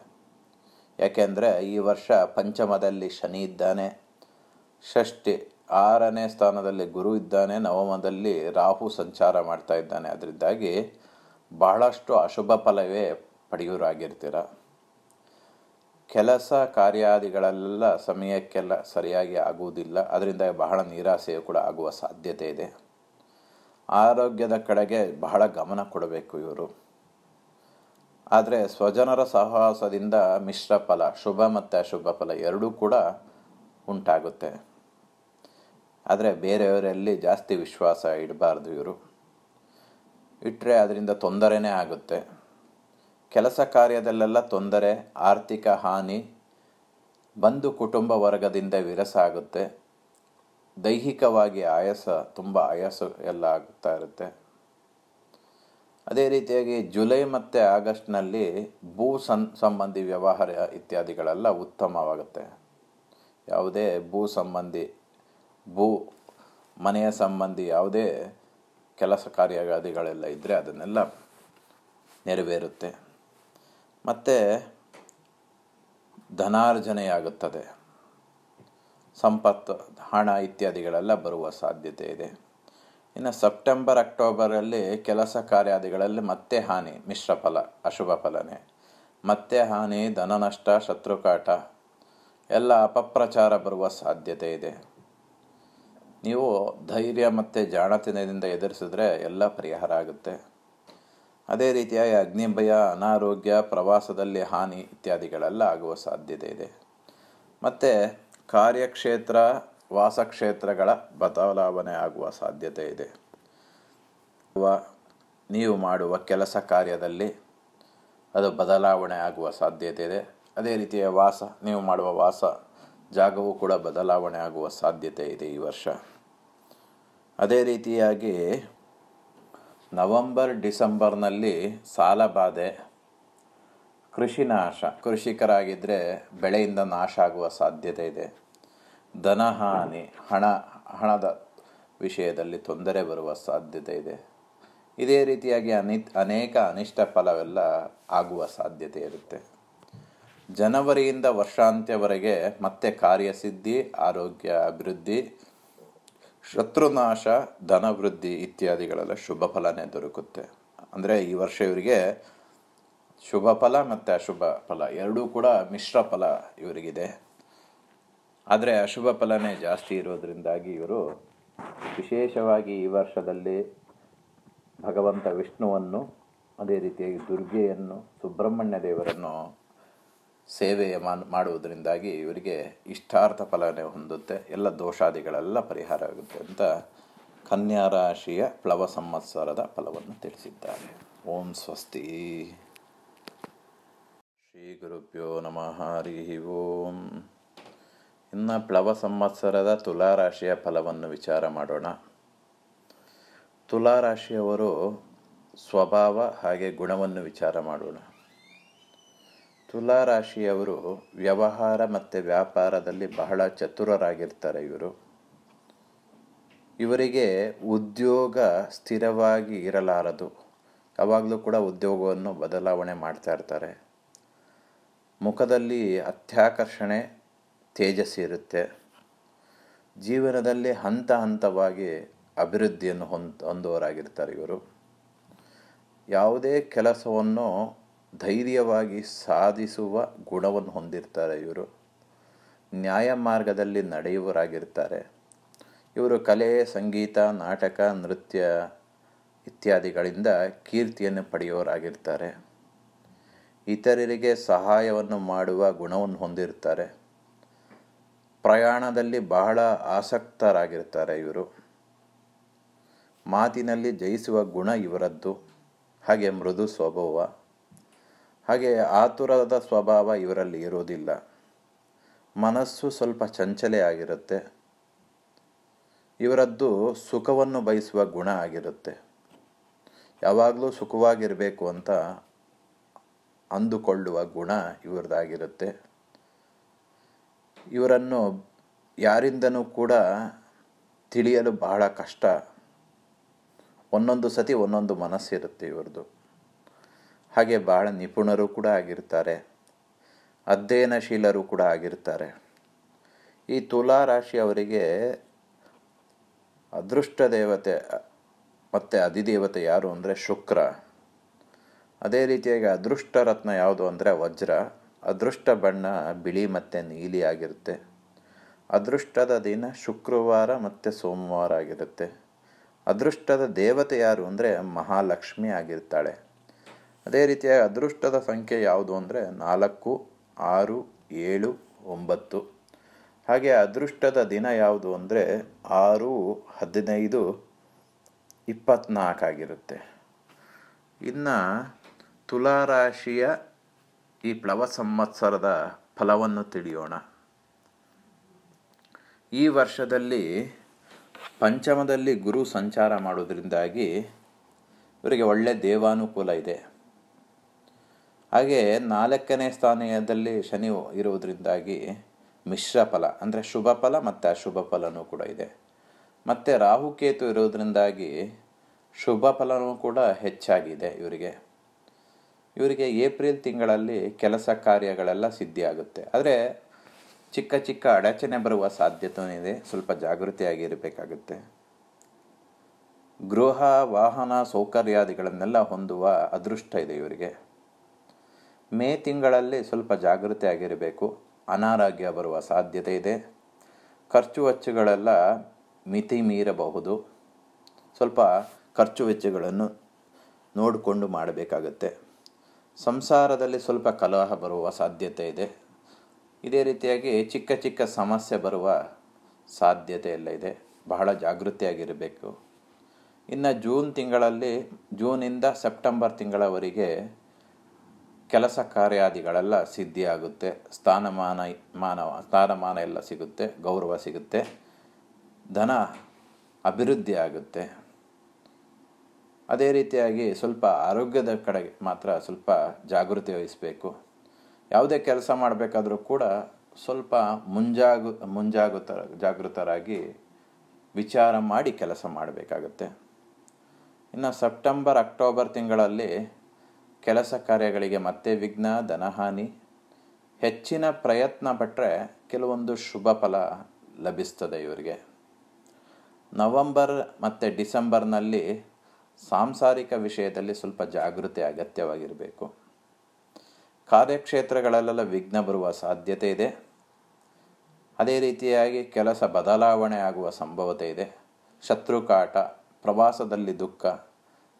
ಯಾಕೆಂದರೆ ಈ ವರ್ಷ ಪಂಚಮದಲ್ಲಿ ಶನಿ ಇದ್ದಾನೆ ಷಷ್ಠಿ ಆರನೇ ಸ್ಥಾನದಲ್ಲಿ ಗುರು ಇದ್ದಾನೆ ನವಮದಲ್ಲಿ ರಾಹು ಸಂಚಾರ ಮಾಡ್ತಾ ಇದ್ದಾನೆ ಅದರಿಂದಾಗಿ ಬಹಳಷ್ಟು ಅಶುಭ ಫಲವೇ ಪಡೆಯೂರಾಗಿರ್ತೀರ ಕೆಲಸ ಕಾರ್ಯಾದಿಗಳೆಲ್ಲ ಸಮಯಕ್ಕೆಲ್ಲ ಸರಿಯಾಗಿ ಆಗುವುದಿಲ್ಲ ಅದರಿಂದ ಬಹಳ ನಿರಾಸೆಯು ಕೂಡ ಆಗುವ ಸಾಧ್ಯತೆ ಇದೆ ಆರೋಗ್ಯದ ಕಡೆಗೆ ಬಹಳ ಗಮನ ಕೊಡಬೇಕು ಇವರು ಆದರೆ ಸ್ವಜನರ ಸಹವಾಸದಿಂದ ಮಿಶ್ರ ಫಲ ಶುಭ ಮತ್ತು ಅಶುಭ ಫಲ ಎರಡೂ ಕೂಡ ಉಂಟಾಗುತ್ತೆ ಆದರೆ ಬೇರೆಯವರಲ್ಲಿ ಜಾಸ್ತಿ ವಿಶ್ವಾಸ ಇಡಬಾರ್ದು ಇವರು ಇಟ್ಟರೆ ಅದರಿಂದ ತೊಂದರೆನೇ ಆಗುತ್ತೆ ಕೆಲಸ ಕಾರ್ಯದಲ್ಲೆಲ್ಲ ತೊಂದರೆ ಆರ್ಥಿಕ ಹಾನಿ ಬಂಧು ಕುಟುಂಬ ವರ್ಗದಿಂದ ವಿರಸಾಗುತ್ತೆ ದೈಹಿಕವಾಗಿ ಆಯಾಸ ತುಂಬ ಆಯಾಸ ಎಲ್ಲ ಆಗ್ತಾ ಇರುತ್ತೆ ಅದೇ ರೀತಿಯಾಗಿ ಜುಲೈ ಮತ್ತು ಆಗಸ್ಟ್ನಲ್ಲಿ ಭೂ ಸನ್ ಸಂಬಂಧಿ ವ್ಯವಹಾರ ಇತ್ಯಾದಿಗಳೆಲ್ಲ ಉತ್ತಮವಾಗುತ್ತೆ ಯಾವುದೇ ಭೂ ಸಂಬಂಧಿ ಭೂ ಮನೆಯ ಸಂಬಂಧಿ ಯಾವುದೇ ಕೆಲಸ ಕಾರ್ಯಗಾದಿಗಳೆಲ್ಲ ಇದ್ದರೆ ಅದನ್ನೆಲ್ಲ ನೆರವೇರುತ್ತೆ ಮತ್ತೆ ಧನಾರ್ಜನೆಯಾಗುತ್ತದೆ ಸಂಪತ್ತು ಹಣ ಇತ್ಯಾದಿಗಳೆಲ್ಲ ಬರುವ ಸಾಧ್ಯತೆ ಇದೆ ಇನ್ನು ಸೆಪ್ಟೆಂಬರ್ ಅಕ್ಟೋಬರಲ್ಲಿ ಕೆಲಸ ಕಾರ್ಯಾದಿಗಳಲ್ಲಿ ಮತ್ತೆ ಹಾನಿ ಮಿಶ್ರ ಫಲ ಅಶುಭ ಫಲನೆ ಮತ್ತೆ ಹಾನಿ ಧನನಷ್ಟ ಶತ್ರುಕಾಟ ಎಲ್ಲ ಅಪಪ್ರಚಾರ ಬರುವ ಸಾಧ್ಯತೆ ಇದೆ ನೀವು ಧೈರ್ಯ ಮತ್ತು ಜಾಣತನದಿಂದ ಎದುರಿಸಿದ್ರೆ ಎಲ್ಲ ಪರಿಹಾರ ಆಗುತ್ತೆ ಅದೇ ರೀತಿಯಾಗಿ ಅಗ್ನಿಭಯ ಅನಾರೋಗ್ಯ ಪ್ರವಾಸದಲ್ಲಿ ಹಾನಿ ಇತ್ಯಾದಿಗಳೆಲ್ಲ ಆಗುವ ಸಾಧ್ಯತೆ ಇದೆ ಮತ್ತು ಕಾರ್ಯಕ್ಷೇತ್ರ ವಾಸಕ್ಷೇತ್ರಗಳ ಬದಲಾವಣೆ ಆಗುವ ಸಾಧ್ಯತೆ ಇದೆ ನೀವು ಮಾಡುವ ಕೆಲಸ ಕಾರ್ಯದಲ್ಲಿ ಅದು ಬದಲಾವಣೆ ಆಗುವ ಸಾಧ್ಯತೆ ಇದೆ ಅದೇ ರೀತಿಯ ವಾಸ ನೀವು ಮಾಡುವ ವಾಸ ಜಾಗವೂ ಕೂಡ ಬದಲಾವಣೆ ಆಗುವ ಸಾಧ್ಯತೆ ಇದೆ ಈ ವರ್ಷ ಅದೇ ರೀತಿಯಾಗಿ ನವಂಬರ್ ಡಿಸೆಂಬರ್ನಲ್ಲಿ ಸಾಲಬಾಧೆ ಕೃಷಿ ನಾಶ ಕೃಷಿಕರಾಗಿದ್ದರೆ ಬೆಳೆಯಿಂದ ನಾಶ ಆಗುವ ಸಾಧ್ಯತೆ ಇದೆ ಧನಹಾನಿ ಹಣ ಹಣದ ವಿಷಯದಲ್ಲಿ ತೊಂದರೆ ಬರುವ ಸಾಧ್ಯತೆ ಇದೆ ಇದೇ ರೀತಿಯಾಗಿ ಅನಿ ಅನೇಕ ಅನಿಷ್ಟ ಫಲವೆಲ್ಲ ಆಗುವ ಸಾಧ್ಯತೆ ಇರುತ್ತೆ ಜನವರಿಯಿಂದ ವರ್ಷಾಂತ್ಯವರೆಗೆ ಮತ್ತೆ ಕಾರ್ಯಸಿದ್ಧಿ ಆರೋಗ್ಯ ಅಭಿವೃದ್ಧಿ ಶತ್ರುನಾಶ ಧನವೃದ್ಧಿ ಇತ್ಯಾದಿಗಳೆಲ್ಲ ಶುಭ ಫಲನೇ ದೊರಕುತ್ತೆ ಅಂದರೆ ಈ ವರ್ಷ ಇವರಿಗೆ ಶುಭ ಫಲ ಮತ್ತು ಅಶುಭ ಫಲ ಎರಡೂ ಕೂಡ ಮಿಶ್ರ ಫಲ ಇವರಿಗಿದೆ ಆದರೆ ಅಶುಭ ಫಲನೇ ಜಾಸ್ತಿ ಇರೋದರಿಂದಾಗಿ ಇವರು ವಿಶೇಷವಾಗಿ ಈ ವರ್ಷದಲ್ಲಿ ಭಗವಂತ ವಿಷ್ಣುವನ್ನು ಅದೇ ರೀತಿಯಾಗಿ ದುರ್ಗೆಯನ್ನು ಸುಬ್ರಹ್ಮಣ್ಯ ದೇವರನ್ನು ಸೇವೆಯ ಮಾಡುವುದರಿಂದಾಗಿ ಇವರಿಗೆ ಇಷ್ಟಾರ್ಥ ಫಲನೆ ಹೊಂದುತ್ತೆ ಎಲ್ಲ ದೋಷಾದಿಗಳೆಲ್ಲ ಪರಿಹಾರ ಆಗುತ್ತೆ ಅಂತ ಕನ್ಯಾ ರಾಶಿಯ ಪ್ಲವ ಸಂವತ್ಸರದ ಫಲವನ್ನು ತಿಳಿಸಿದ್ದಾರೆ ಓಂ ಸ್ವಸ್ತಿ ಶ್ರೀ ಗುರುಭ್ಯೋ ನಮಃ ಹರಿ ಓಂ ಇನ್ನು ಪ್ಲವ ಸಂವತ್ಸರದ ತುಲಾರಾಶಿಯ ಫಲವನ್ನು ವಿಚಾರ ಮಾಡೋಣ ತುಲಾರಾಶಿಯವರು ಸ್ವಭಾವ ಹಾಗೆ ಗುಣವನ್ನು ವಿಚಾರ ಮಾಡೋಣ ತುಲಾರಾಶಿಯವರು ವ್ಯವಹಾರ ಮತ್ತು ವ್ಯಾಪಾರದಲ್ಲಿ ಬಹಳ ಚತುರರಾಗಿರ್ತಾರೆ ಇವರು ಇವರಿಗೆ ಉದ್ಯೋಗ ಸ್ಥಿರವಾಗಿ ಇರಲಾರದು ಯಾವಾಗಲೂ ಕೂಡ ಉದ್ಯೋಗವನ್ನು ಬದಲಾವಣೆ ಮಾಡ್ತಾ ಇರ್ತಾರೆ ಮುಖದಲ್ಲಿ ಅತ್ಯಾಕರ್ಷಣೆ ತೇಜಸ್ಸು ಇರುತ್ತೆ ಜೀವನದಲ್ಲಿ ಹಂತ ಹಂತವಾಗಿ ಅಭಿವೃದ್ಧಿಯನ್ನು ಹೊಂದ್ ಹೊಂದುವರಾಗಿರ್ತಾರೆ ಇವರು ಯಾವುದೇ ಕೆಲಸವನ್ನು ಧೈರ್ಯವಾಗಿ ಸಾಧಿಸುವ ಗುಣವನ್ನು ಹೊಂದಿರ್ತಾರೆ ಇವರು ನ್ಯಾಯ ಮಾರ್ಗದಲ್ಲಿ ನಡೆಯುವರಾಗಿರ್ತಾರೆ ಇವರು ಕಲೆ ಸಂಗೀತ ನಾಟಕ ನೃತ್ಯ ಇತ್ಯಾದಿಗಳಿಂದ ಕೀರ್ತಿಯನ್ನು ಪಡೆಯುವರಾಗಿರ್ತಾರೆ ಇತರರಿಗೆ ಸಹಾಯವನ್ನು ಮಾಡುವ ಗುಣವನ್ನು ಹೊಂದಿರ್ತಾರೆ ಪ್ರಯಾಣದಲ್ಲಿ ಬಹಳ ಆಸಕ್ತರಾಗಿರ್ತಾರೆ ಇವರು ಮಾತಿನಲ್ಲಿ ಜಯಿಸುವ ಗುಣ ಇವರದ್ದು ಹಾಗೆ ಮೃದು ಸ್ವಭಾವ ಹಾಗೆ ಆತುರದ ಸ್ವಭಾವ ಇವರಲ್ಲಿ ಇರೋದಿಲ್ಲ ಮನಸ್ಸು ಸ್ವಲ್ಪ ಚಂಚಲೆ ಆಗಿರುತ್ತೆ ಇವರದ್ದು ಸುಖವನ್ನು ಬಯಸುವ ಗುಣ ಆಗಿರುತ್ತೆ ಯಾವಾಗಲೂ ಸುಖವಾಗಿರಬೇಕು ಅಂತ ಅಂದುಕೊಳ್ಳುವ ಗುಣ ಇವರದಾಗಿರುತ್ತೆ ಇವರನ್ನು ಯಾರಿಂದನೂ ಕೂಡ ತಿಳಿಯಲು ಬಹಳ ಕಷ್ಟ ಒಂದೊಂದು ಸತಿ ಒಂದೊಂದು ಮನಸ್ಸಿರುತ್ತೆ ಇವ್ರದ್ದು ಹಾಗೆ ಬಹಳ ನಿಪುಣರು ಕೂಡ ಆಗಿರ್ತಾರೆ ಅಧ್ಯಯನಶೀಲರು ಕೂಡ ಆಗಿರ್ತಾರೆ ಈ ತುಲಾ ರಾಶಿಯವರಿಗೆ ಅದೃಷ್ಟ ದೇವತೆ ಮತ್ತು ಅಧಿದೇವತೆ ಯಾರು ಅಂದರೆ ಶುಕ್ರ ಅದೇ ರೀತಿಯಾಗಿ ಅದೃಷ್ಟ ರತ್ನ ಯಾವುದು ಅಂದರೆ ವಜ್ರ ಅದೃಷ್ಟ ಬಣ್ಣ ಬಿಳಿ ಮತ್ತು ನೀಲಿ ಆಗಿರುತ್ತೆ ಅದೃಷ್ಟದ ದಿನ ಶುಕ್ರವಾರ ಮತ್ತು ಸೋಮವಾರ ಆಗಿರುತ್ತೆ ಅದೃಷ್ಟದ ದೇವತೆ ಯಾರು ಅಂದರೆ ಮಹಾಲಕ್ಷ್ಮಿ ಆಗಿರ್ತಾಳೆ ಅದೇ ರೀತಿಯ ಅದೃಷ್ಟದ ಸಂಖ್ಯೆ ಯಾವುದು ಅಂದರೆ ನಾಲ್ಕು ಆರು ಏಳು ಒಂಬತ್ತು ಹಾಗೆ ಅದೃಷ್ಟದ ದಿನ ಯಾವುದು ಅಂದರೆ ಆರು ಹದಿನೈದು ಇಪ್ಪತ್ನಾಲ್ಕಾಗಿರುತ್ತೆ ಇನ್ನು ತುಲಾರಾಶಿಯ ಈ ಪ್ಲವ ಸಂವತ್ಸರದ ಫಲವನ್ನು ತಿಳಿಯೋಣ ಈ ವರ್ಷದಲ್ಲಿ ಪಂಚಮದಲ್ಲಿ ಗುರು ಸಂಚಾರ ಮಾಡೋದ್ರಿಂದಾಗಿ ಇವರಿಗೆ ಒಳ್ಳೆಯ ದೇವಾನುಕೂಲ ಇದೆ ಹಾಗೆ ನಾಲ್ಕನೇ ಸ್ಥಾನದಲ್ಲಿ ಶನಿ ಇರುವುದರಿಂದಾಗಿ ಮಿಶ್ರ ಫಲ ಅಂದರೆ ಶುಭ ಫಲ ಮತ್ತು ಅಶುಭ ಫಲನೂ ಕೂಡ ಇದೆ ಮತ್ತು ರಾಹುಕೇತು ಇರೋದರಿಂದಾಗಿ ಶುಭ ಫಲನೂ ಕೂಡ ಹೆಚ್ಚಾಗಿದೆ ಇವರಿಗೆ ಇವರಿಗೆ ಏಪ್ರಿಲ್ ತಿಂಗಳಲ್ಲಿ ಕೆಲಸ ಕಾರ್ಯಗಳೆಲ್ಲ ಸಿದ್ಧಿಯಾಗುತ್ತೆ ಆದರೆ ಚಿಕ್ಕ ಚಿಕ್ಕ ಅಡಚಣೆ ಬರುವ ಸಾಧ್ಯತೆಯೂ ಇದೆ ಸ್ವಲ್ಪ ಜಾಗೃತಿಯಾಗಿರಬೇಕಾಗುತ್ತೆ ಗೃಹ ವಾಹನ ಸೌಕರ್ಯಾದಿಗಳನ್ನೆಲ್ಲ ಹೊಂದುವ ಅದೃಷ್ಟ ಇದೆ ಇವರಿಗೆ ಮೇ ತಿಂಗಳಲ್ಲಿ ಸ್ವಲ್ಪ ಜಾಗೃತಿ ಆಗಿರಬೇಕು ಅನಾರೋಗ್ಯ ಬರುವ ಸಾಧ್ಯತೆ ಇದೆ ಖರ್ಚು ವೆಚ್ಚಗಳೆಲ್ಲ ಮಿತಿ ಮೀರಬಹುದು ಸ್ವಲ್ಪ ಖರ್ಚು ವೆಚ್ಚಗಳನ್ನು ನೋಡಿಕೊಂಡು ಮಾಡಬೇಕಾಗತ್ತೆ ಸಂಸಾರದಲ್ಲಿ ಸ್ವಲ್ಪ ಕಲಹ ಬರುವ ಸಾಧ್ಯತೆ ಇದೆ ಇದೇ ರೀತಿಯಾಗಿ ಚಿಕ್ಕ ಚಿಕ್ಕ ಸಮಸ್ಯೆ ಬರುವ ಸಾಧ್ಯತೆ ಎಲ್ಲ ಇದೆ ಬಹಳ ಜಾಗೃತಿಯಾಗಿರಬೇಕು ಇನ್ನು ಜೂನ್ ತಿಂಗಳಲ್ಲಿ ಜೂನಿಂದ ಸೆಪ್ಟೆಂಬರ್ ತಿಂಗಳವರೆಗೆ ಕೆಲಸ ಕಾರ್ಯಾದಿಗಳೆಲ್ಲ ಸಿದ್ಧಿಯಾಗುತ್ತೆ ಸ್ಥಾನಮಾನ ಮಾನವ ಸ್ಥಾನಮಾನ ಎಲ್ಲ ಸಿಗುತ್ತೆ ಗೌರವ ಸಿಗುತ್ತೆ ಧನ ಅಭಿವೃದ್ಧಿ ಆಗುತ್ತೆ ಅದೇ ರೀತಿಯಾಗಿ ಸ್ವಲ್ಪ ಆರೋಗ್ಯದ ಕಡೆಗೆ ಮಾತ್ರ ಸ್ವಲ್ಪ ಜಾಗೃತಿ ವಹಿಸಬೇಕು ಯಾವುದೇ ಕೆಲಸ ಮಾಡಬೇಕಾದರೂ ಕೂಡ ಸ್ವಲ್ಪ ಮುಂಜಾಗು ಮುಂಜಾಗೃತ ಜಾಗೃತರಾಗಿ ವಿಚಾರ ಮಾಡಿ ಕೆಲಸ ಮಾಡಬೇಕಾಗುತ್ತೆ ಇನ್ನು ಸೆಪ್ಟೆಂಬರ್ ಅಕ್ಟೋಬರ್ ತಿಂಗಳಲ್ಲಿ ಕೆಲಸ ಕಾರ್ಯಗಳಿಗೆ ಮತ್ತೆ ವಿಘ್ನ ಧನಹಾನಿ ಹೆಚ್ಚಿನ ಪ್ರಯತ್ನ ಪಟ್ಟರೆ ಕೆಲವೊಂದು ಶುಭ ಫಲ ಲಭಿಸ್ತದೆ ಇವರಿಗೆ ನವಂಬರ್ ಮತ್ತು ಡಿಸೆಂಬರ್ನಲ್ಲಿ ಸಾಂಸಾರಿಕ ವಿಷಯದಲ್ಲಿ ಸ್ವಲ್ಪ ಜಾಗೃತಿ ಅಗತ್ಯವಾಗಿರಬೇಕು ಕಾರ್ಯಕ್ಷೇತ್ರಗಳಲ್ಲೆಲ್ಲ ವಿಘ್ನ ಬರುವ ಸಾಧ್ಯತೆ ಇದೆ ಅದೇ ರೀತಿಯಾಗಿ ಕೆಲಸ ಬದಲಾವಣೆ ಆಗುವ ಸಂಭವತೆ ಇದೆ ಶತ್ರು ಕಾಟ ಪ್ರವಾಸದಲ್ಲಿ ದುಃಖ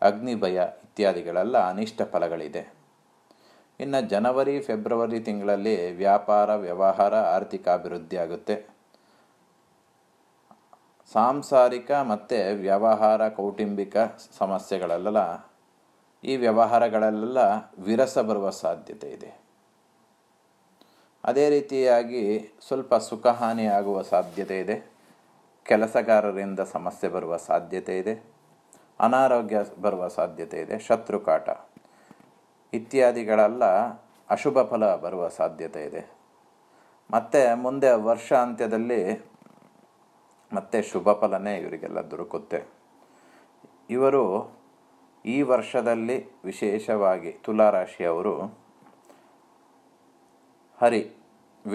ಅಗ್ನಿಭಯ ಇತ್ಯಾದಿಗಳೆಲ್ಲ ಅನಿಷ್ಟ ಫಲಗಳಿದೆ ಇನ್ನು ಜನವರಿ ಫೆಬ್ರವರಿ ತಿಂಗಳಲ್ಲಿ ವ್ಯಾಪಾರ ವ್ಯವಹಾರ ಆರ್ಥಿಕ ಅಭಿವೃದ್ಧಿ ಆಗುತ್ತೆ ಸಾಂಸಾರಿಕ ಮತ್ತು ವ್ಯವಹಾರ ಕೌಟುಂಬಿಕ ಸಮಸ್ಯೆಗಳಲ್ಲೆಲ್ಲ ಈ ವ್ಯವಹಾರಗಳಲ್ಲೆಲ್ಲ ವಿರಸ ಬರುವ ಸಾಧ್ಯತೆ ಇದೆ ಅದೇ ರೀತಿಯಾಗಿ ಸ್ವಲ್ಪ ಸುಖಹಾನಿಯಾಗುವ ಆಗುವ ಸಾಧ್ಯತೆ ಇದೆ ಕೆಲಸಗಾರರಿಂದ ಸಮಸ್ಯೆ ಬರುವ ಸಾಧ್ಯತೆ ಇದೆ ಅನಾರೋಗ್ಯ ಬರುವ ಸಾಧ್ಯತೆ ಇದೆ ಶತ್ರು ಕಾಟ ಇತ್ಯಾದಿಗಳೆಲ್ಲ ಅಶುಭ ಫಲ ಬರುವ ಸಾಧ್ಯತೆ ಇದೆ ಮತ್ತು ಮುಂದೆ ವರ್ಷ ಅಂತ್ಯದಲ್ಲಿ ಮತ್ತೆ ಶುಭ ಫಲನೇ ಇವರಿಗೆಲ್ಲ ದೊರಕುತ್ತೆ ಇವರು ಈ ವರ್ಷದಲ್ಲಿ ವಿಶೇಷವಾಗಿ ತುಲಾರಾಶಿಯವರು ಹರಿ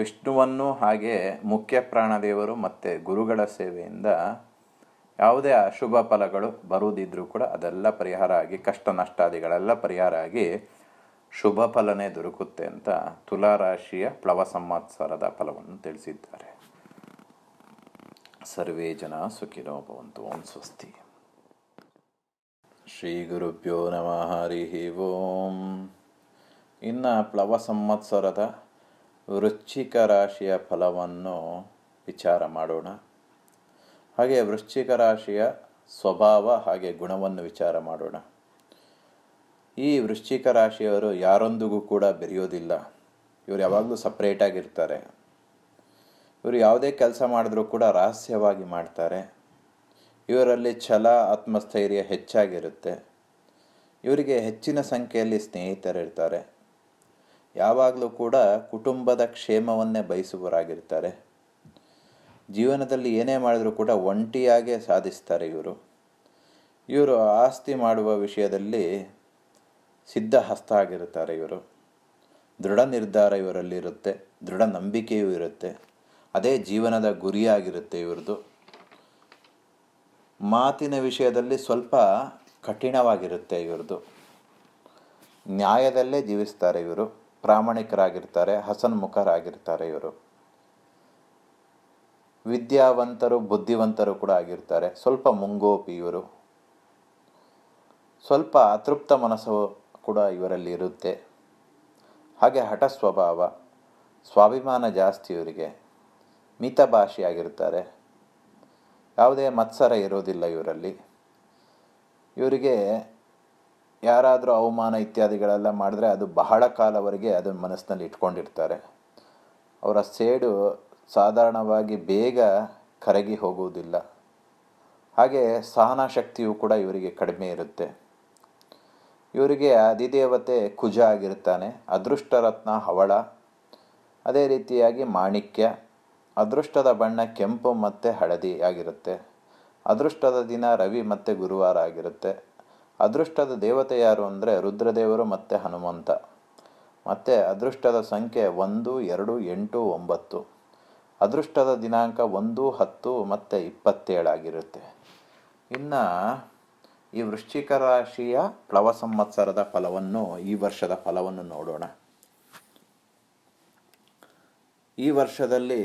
ವಿಷ್ಣುವನ್ನು ಹಾಗೆ ಮುಖ್ಯ ಪ್ರಾಣದೇವರು ಮತ್ತು ಗುರುಗಳ ಸೇವೆಯಿಂದ ಯಾವುದೇ ಅಶುಭ ಫಲಗಳು ಬರುವುದಿದ್ರೂ ಕೂಡ ಅದೆಲ್ಲ ಪರಿಹಾರ ಆಗಿ ಕಷ್ಟ ನಷ್ಟಾದಿಗಳೆಲ್ಲ ಪರಿಹಾರ ಆಗಿ ಶುಭ ಫಲನೇ ದೊರಕುತ್ತೆ ಅಂತ ತುಲಾರಾಶಿಯ ಪ್ಲವ ಸಂವತ್ಸರದ ಫಲವನ್ನು ತಿಳಿಸಿದ್ದಾರೆ ಸರ್ವೇ ಜನ ಸುಖಿನೋ ಭವಂತು ಓಂ ಸ್ವಸ್ತಿ ಶ್ರೀ ಗುರುಭ್ಯೋ ನಮಃ ಹರಿ ಓಂ ಇನ್ನು ಪ್ಲವ ಸಂವತ್ಸರದ ವೃಶ್ಚಿಕ ರಾಶಿಯ ಫಲವನ್ನು ವಿಚಾರ ಮಾಡೋಣ ಹಾಗೆ ವೃಶ್ಚಿಕ ರಾಶಿಯ ಸ್ವಭಾವ ಹಾಗೆ ಗುಣವನ್ನು ವಿಚಾರ ಮಾಡೋಣ ಈ ವೃಶ್ಚಿಕ ರಾಶಿಯವರು ಯಾರೊಂದಿಗೂ ಕೂಡ ಬೆರೆಯೋದಿಲ್ಲ ಇವರು ಯಾವಾಗಲೂ ಸಪ್ರೇಟಾಗಿರ್ತಾರೆ ಇವರು ಯಾವುದೇ ಕೆಲಸ ಮಾಡಿದ್ರೂ ಕೂಡ ರಹಸ್ಯವಾಗಿ ಮಾಡ್ತಾರೆ ಇವರಲ್ಲಿ ಛಲ ಆತ್ಮಸ್ಥೈರ್ಯ ಹೆಚ್ಚಾಗಿರುತ್ತೆ ಇವರಿಗೆ ಹೆಚ್ಚಿನ ಸಂಖ್ಯೆಯಲ್ಲಿ ಸ್ನೇಹಿತರಿರ್ತಾರೆ ಯಾವಾಗಲೂ ಕೂಡ ಕುಟುಂಬದ ಕ್ಷೇಮವನ್ನೇ ಬಯಸುವರಾಗಿರ್ತಾರೆ ಜೀವನದಲ್ಲಿ ಏನೇ ಮಾಡಿದರೂ ಕೂಡ ಒಂಟಿಯಾಗೇ ಸಾಧಿಸ್ತಾರೆ ಇವರು ಇವರು ಆಸ್ತಿ ಮಾಡುವ ವಿಷಯದಲ್ಲಿ ಸಿದ್ಧ ಹಸ್ತ ಆಗಿರುತ್ತಾರೆ ಇವರು ದೃಢ ನಿರ್ಧಾರ ಇವರಲ್ಲಿರುತ್ತೆ ದೃಢ ನಂಬಿಕೆಯೂ ಇರುತ್ತೆ ಅದೇ ಜೀವನದ ಗುರಿಯಾಗಿರುತ್ತೆ ಇವ್ರದ್ದು ಮಾತಿನ ವಿಷಯದಲ್ಲಿ ಸ್ವಲ್ಪ ಕಠಿಣವಾಗಿರುತ್ತೆ ಇವ್ರದ್ದು ನ್ಯಾಯದಲ್ಲೇ ಜೀವಿಸ್ತಾರೆ ಇವರು ಪ್ರಾಮಾಣಿಕರಾಗಿರ್ತಾರೆ ಹಸನ್ಮುಖರಾಗಿರ್ತಾರೆ ಇವರು ವಿದ್ಯಾವಂತರು ಬುದ್ಧಿವಂತರು ಕೂಡ ಆಗಿರ್ತಾರೆ ಸ್ವಲ್ಪ ಮುಂಗೋಪಿ ಇವರು ಸ್ವಲ್ಪ ಅತೃಪ್ತ ಮನಸ್ಸು ಕೂಡ ಇವರಲ್ಲಿ ಇರುತ್ತೆ ಹಾಗೆ ಹಠ ಸ್ವಭಾವ ಸ್ವಾಭಿಮಾನ ಜಾಸ್ತಿ ಇವರಿಗೆ ಭಾಷೆಯಾಗಿರ್ತಾರೆ ಯಾವುದೇ ಮತ್ಸರ ಇರೋದಿಲ್ಲ ಇವರಲ್ಲಿ ಇವರಿಗೆ ಯಾರಾದರೂ ಅವಮಾನ ಇತ್ಯಾದಿಗಳೆಲ್ಲ ಮಾಡಿದ್ರೆ ಅದು ಬಹಳ ಕಾಲವರೆಗೆ ಅದನ್ನು ಮನಸ್ಸಿನಲ್ಲಿ ಇಟ್ಕೊಂಡಿರ್ತಾರೆ ಅವರ ಸೇಡು ಸಾಧಾರಣವಾಗಿ ಬೇಗ ಕರಗಿ ಹೋಗುವುದಿಲ್ಲ ಹಾಗೆ ಸಹನ ಶಕ್ತಿಯೂ ಕೂಡ ಇವರಿಗೆ ಕಡಿಮೆ ಇರುತ್ತೆ ಇವರಿಗೆ ಅಧಿದೇವತೆ ಕುಜ ಆಗಿರ್ತಾನೆ ಅದೃಷ್ಟರತ್ನ ಹವಳ ಅದೇ ರೀತಿಯಾಗಿ ಮಾಣಿಕ್ಯ ಅದೃಷ್ಟದ ಬಣ್ಣ ಕೆಂಪು ಮತ್ತು ಹಳದಿ ಆಗಿರುತ್ತೆ ಅದೃಷ್ಟದ ದಿನ ರವಿ ಮತ್ತು ಗುರುವಾರ ಆಗಿರುತ್ತೆ ಅದೃಷ್ಟದ ದೇವತೆ ಯಾರು ಅಂದರೆ ರುದ್ರದೇವರು ಮತ್ತು ಹನುಮಂತ ಮತ್ತು ಅದೃಷ್ಟದ ಸಂಖ್ಯೆ ಒಂದು ಎರಡು ಎಂಟು ಒಂಬತ್ತು ಅದೃಷ್ಟದ ದಿನಾಂಕ ಒಂದು ಹತ್ತು ಮತ್ತು ಇಪ್ಪತ್ತೇಳಾಗಿರುತ್ತೆ ಇನ್ನು ಈ ವೃಶ್ಚಿಕ ರಾಶಿಯ ಪ್ಲವ ಸಂವತ್ಸರದ ಫಲವನ್ನು ಈ ವರ್ಷದ ಫಲವನ್ನು ನೋಡೋಣ ಈ ವರ್ಷದಲ್ಲಿ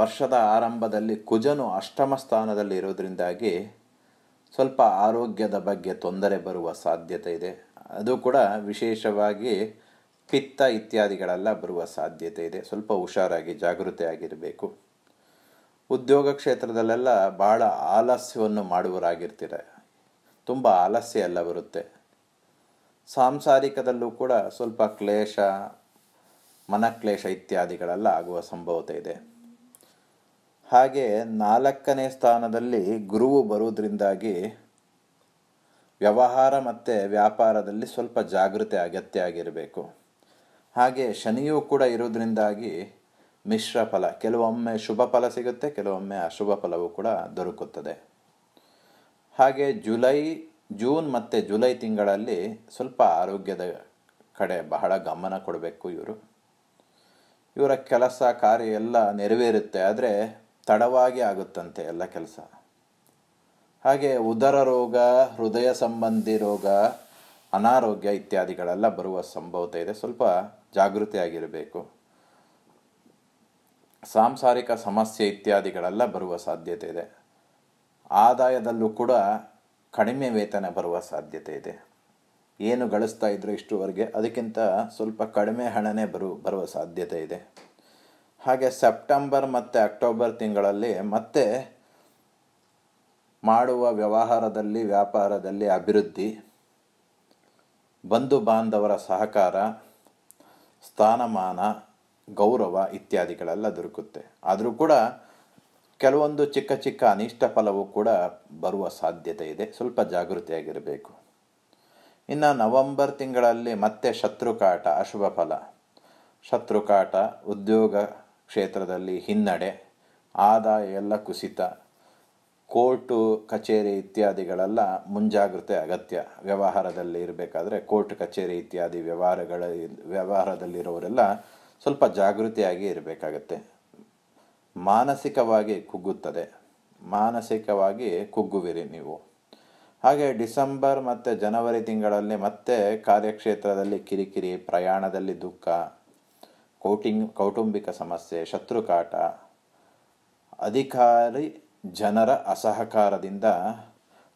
ವರ್ಷದ ಆರಂಭದಲ್ಲಿ ಕುಜನು ಅಷ್ಟಮ ಸ್ಥಾನದಲ್ಲಿ ಇರೋದ್ರಿಂದಾಗಿ ಸ್ವಲ್ಪ ಆರೋಗ್ಯದ ಬಗ್ಗೆ ತೊಂದರೆ ಬರುವ ಸಾಧ್ಯತೆ ಇದೆ ಅದು ಕೂಡ ವಿಶೇಷವಾಗಿ ಪಿತ್ತ ಇತ್ಯಾದಿಗಳೆಲ್ಲ ಬರುವ ಸಾಧ್ಯತೆ ಇದೆ ಸ್ವಲ್ಪ ಹುಷಾರಾಗಿ ಜಾಗೃತೆಯಾಗಿರಬೇಕು ಉದ್ಯೋಗ ಕ್ಷೇತ್ರದಲ್ಲೆಲ್ಲ ಭಾಳ ಆಲಸ್ಯವನ್ನು ಮಾಡುವರಾಗಿರ್ತೀರ ತುಂಬ ಆಲಸ್ಯ ಎಲ್ಲ ಬರುತ್ತೆ ಸಾಂಸಾರಿಕದಲ್ಲೂ ಕೂಡ ಸ್ವಲ್ಪ ಕ್ಲೇಶ ಮನಕ್ಲೇಶ ಇತ್ಯಾದಿಗಳೆಲ್ಲ ಆಗುವ ಸಂಭವತೆ ಇದೆ ಹಾಗೆ ನಾಲ್ಕನೇ ಸ್ಥಾನದಲ್ಲಿ ಗುರುವು ಬರುವುದರಿಂದಾಗಿ ವ್ಯವಹಾರ ಮತ್ತು ವ್ಯಾಪಾರದಲ್ಲಿ ಸ್ವಲ್ಪ ಜಾಗೃತಿ ಅಗತ್ಯ ಆಗಿರಬೇಕು ಹಾಗೆ ಶನಿಯೂ ಕೂಡ ಇರೋದ್ರಿಂದಾಗಿ ಮಿಶ್ರ ಫಲ ಕೆಲವೊಮ್ಮೆ ಶುಭ ಫಲ ಸಿಗುತ್ತೆ ಕೆಲವೊಮ್ಮೆ ಅಶುಭ ಫಲವೂ ಕೂಡ ದೊರಕುತ್ತದೆ ಹಾಗೆ ಜುಲೈ ಜೂನ್ ಮತ್ತು ಜುಲೈ ತಿಂಗಳಲ್ಲಿ ಸ್ವಲ್ಪ ಆರೋಗ್ಯದ ಕಡೆ ಬಹಳ ಗಮನ ಕೊಡಬೇಕು ಇವರು ಇವರ ಕೆಲಸ ಕಾರ್ಯ ಎಲ್ಲ ನೆರವೇರುತ್ತೆ ಆದರೆ ತಡವಾಗಿ ಆಗುತ್ತಂತೆ ಎಲ್ಲ ಕೆಲಸ ಹಾಗೆ ಉದರ ರೋಗ ಹೃದಯ ಸಂಬಂಧಿ ರೋಗ ಅನಾರೋಗ್ಯ ಇತ್ಯಾದಿಗಳೆಲ್ಲ ಬರುವ ಸಂಭವತೆ ಇದೆ ಸ್ವಲ್ಪ ಜಾಗೃತಿಯಾಗಿರಬೇಕು ಸಾಂಸಾರಿಕ ಸಮಸ್ಯೆ ಇತ್ಯಾದಿಗಳೆಲ್ಲ ಬರುವ ಸಾಧ್ಯತೆ ಇದೆ ಆದಾಯದಲ್ಲೂ ಕೂಡ ಕಡಿಮೆ ವೇತನ ಬರುವ ಸಾಧ್ಯತೆ ಇದೆ ಏನು ಗಳಿಸ್ತಾ ಇದ್ರು ಇಷ್ಟುವರೆಗೆ ಅದಕ್ಕಿಂತ ಸ್ವಲ್ಪ ಕಡಿಮೆ ಹಣನೇ ಬರು ಬರುವ ಸಾಧ್ಯತೆ ಇದೆ ಹಾಗೆ ಸೆಪ್ಟೆಂಬರ್ ಮತ್ತು ಅಕ್ಟೋಬರ್ ತಿಂಗಳಲ್ಲಿ ಮತ್ತೆ ಮಾಡುವ ವ್ಯವಹಾರದಲ್ಲಿ ವ್ಯಾಪಾರದಲ್ಲಿ ಅಭಿವೃದ್ಧಿ ಬಂಧು ಬಾಂಧವರ ಸಹಕಾರ ಸ್ಥಾನಮಾನ ಗೌರವ ಇತ್ಯಾದಿಗಳೆಲ್ಲ ದೊರಕುತ್ತೆ ಆದರೂ ಕೂಡ ಕೆಲವೊಂದು ಚಿಕ್ಕ ಚಿಕ್ಕ ಅನಿಷ್ಟ ಫಲವು ಕೂಡ ಬರುವ ಸಾಧ್ಯತೆ ಇದೆ ಸ್ವಲ್ಪ ಜಾಗೃತಿಯಾಗಿರಬೇಕು ಇನ್ನು ನವಂಬರ್ ತಿಂಗಳಲ್ಲಿ ಮತ್ತೆ ಶತ್ರುಕಾಟ ಅಶುಭ ಫಲ ಶತ್ರುಕಾಟ ಉದ್ಯೋಗ ಕ್ಷೇತ್ರದಲ್ಲಿ ಹಿನ್ನಡೆ ಆದಾಯ ಎಲ್ಲ ಕುಸಿತ ಕೋರ್ಟು ಕಚೇರಿ ಇತ್ಯಾದಿಗಳೆಲ್ಲ ಮುಂಜಾಗ್ರತೆ ಅಗತ್ಯ ವ್ಯವಹಾರದಲ್ಲಿ ಇರಬೇಕಾದ್ರೆ ಕೋರ್ಟ್ ಕಚೇರಿ ಇತ್ಯಾದಿ ವ್ಯವಹಾರಗಳ ವ್ಯವಹಾರದಲ್ಲಿರೋರೆಲ್ಲ ಸ್ವಲ್ಪ ಜಾಗೃತಿಯಾಗಿ ಇರಬೇಕಾಗತ್ತೆ ಮಾನಸಿಕವಾಗಿ ಕುಗ್ಗುತ್ತದೆ ಮಾನಸಿಕವಾಗಿ ಕುಗ್ಗುವಿರಿ ನೀವು ಹಾಗೆ ಡಿಸೆಂಬರ್ ಮತ್ತು ಜನವರಿ ತಿಂಗಳಲ್ಲಿ ಮತ್ತೆ ಕಾರ್ಯಕ್ಷೇತ್ರದಲ್ಲಿ ಕಿರಿಕಿರಿ ಪ್ರಯಾಣದಲ್ಲಿ ದುಃಖ ಕೌಟಿಂಗ್ ಕೌಟುಂಬಿಕ ಸಮಸ್ಯೆ ಶತ್ರುಕಾಟ ಅಧಿಕಾರಿ ಜನರ ಅಸಹಕಾರದಿಂದ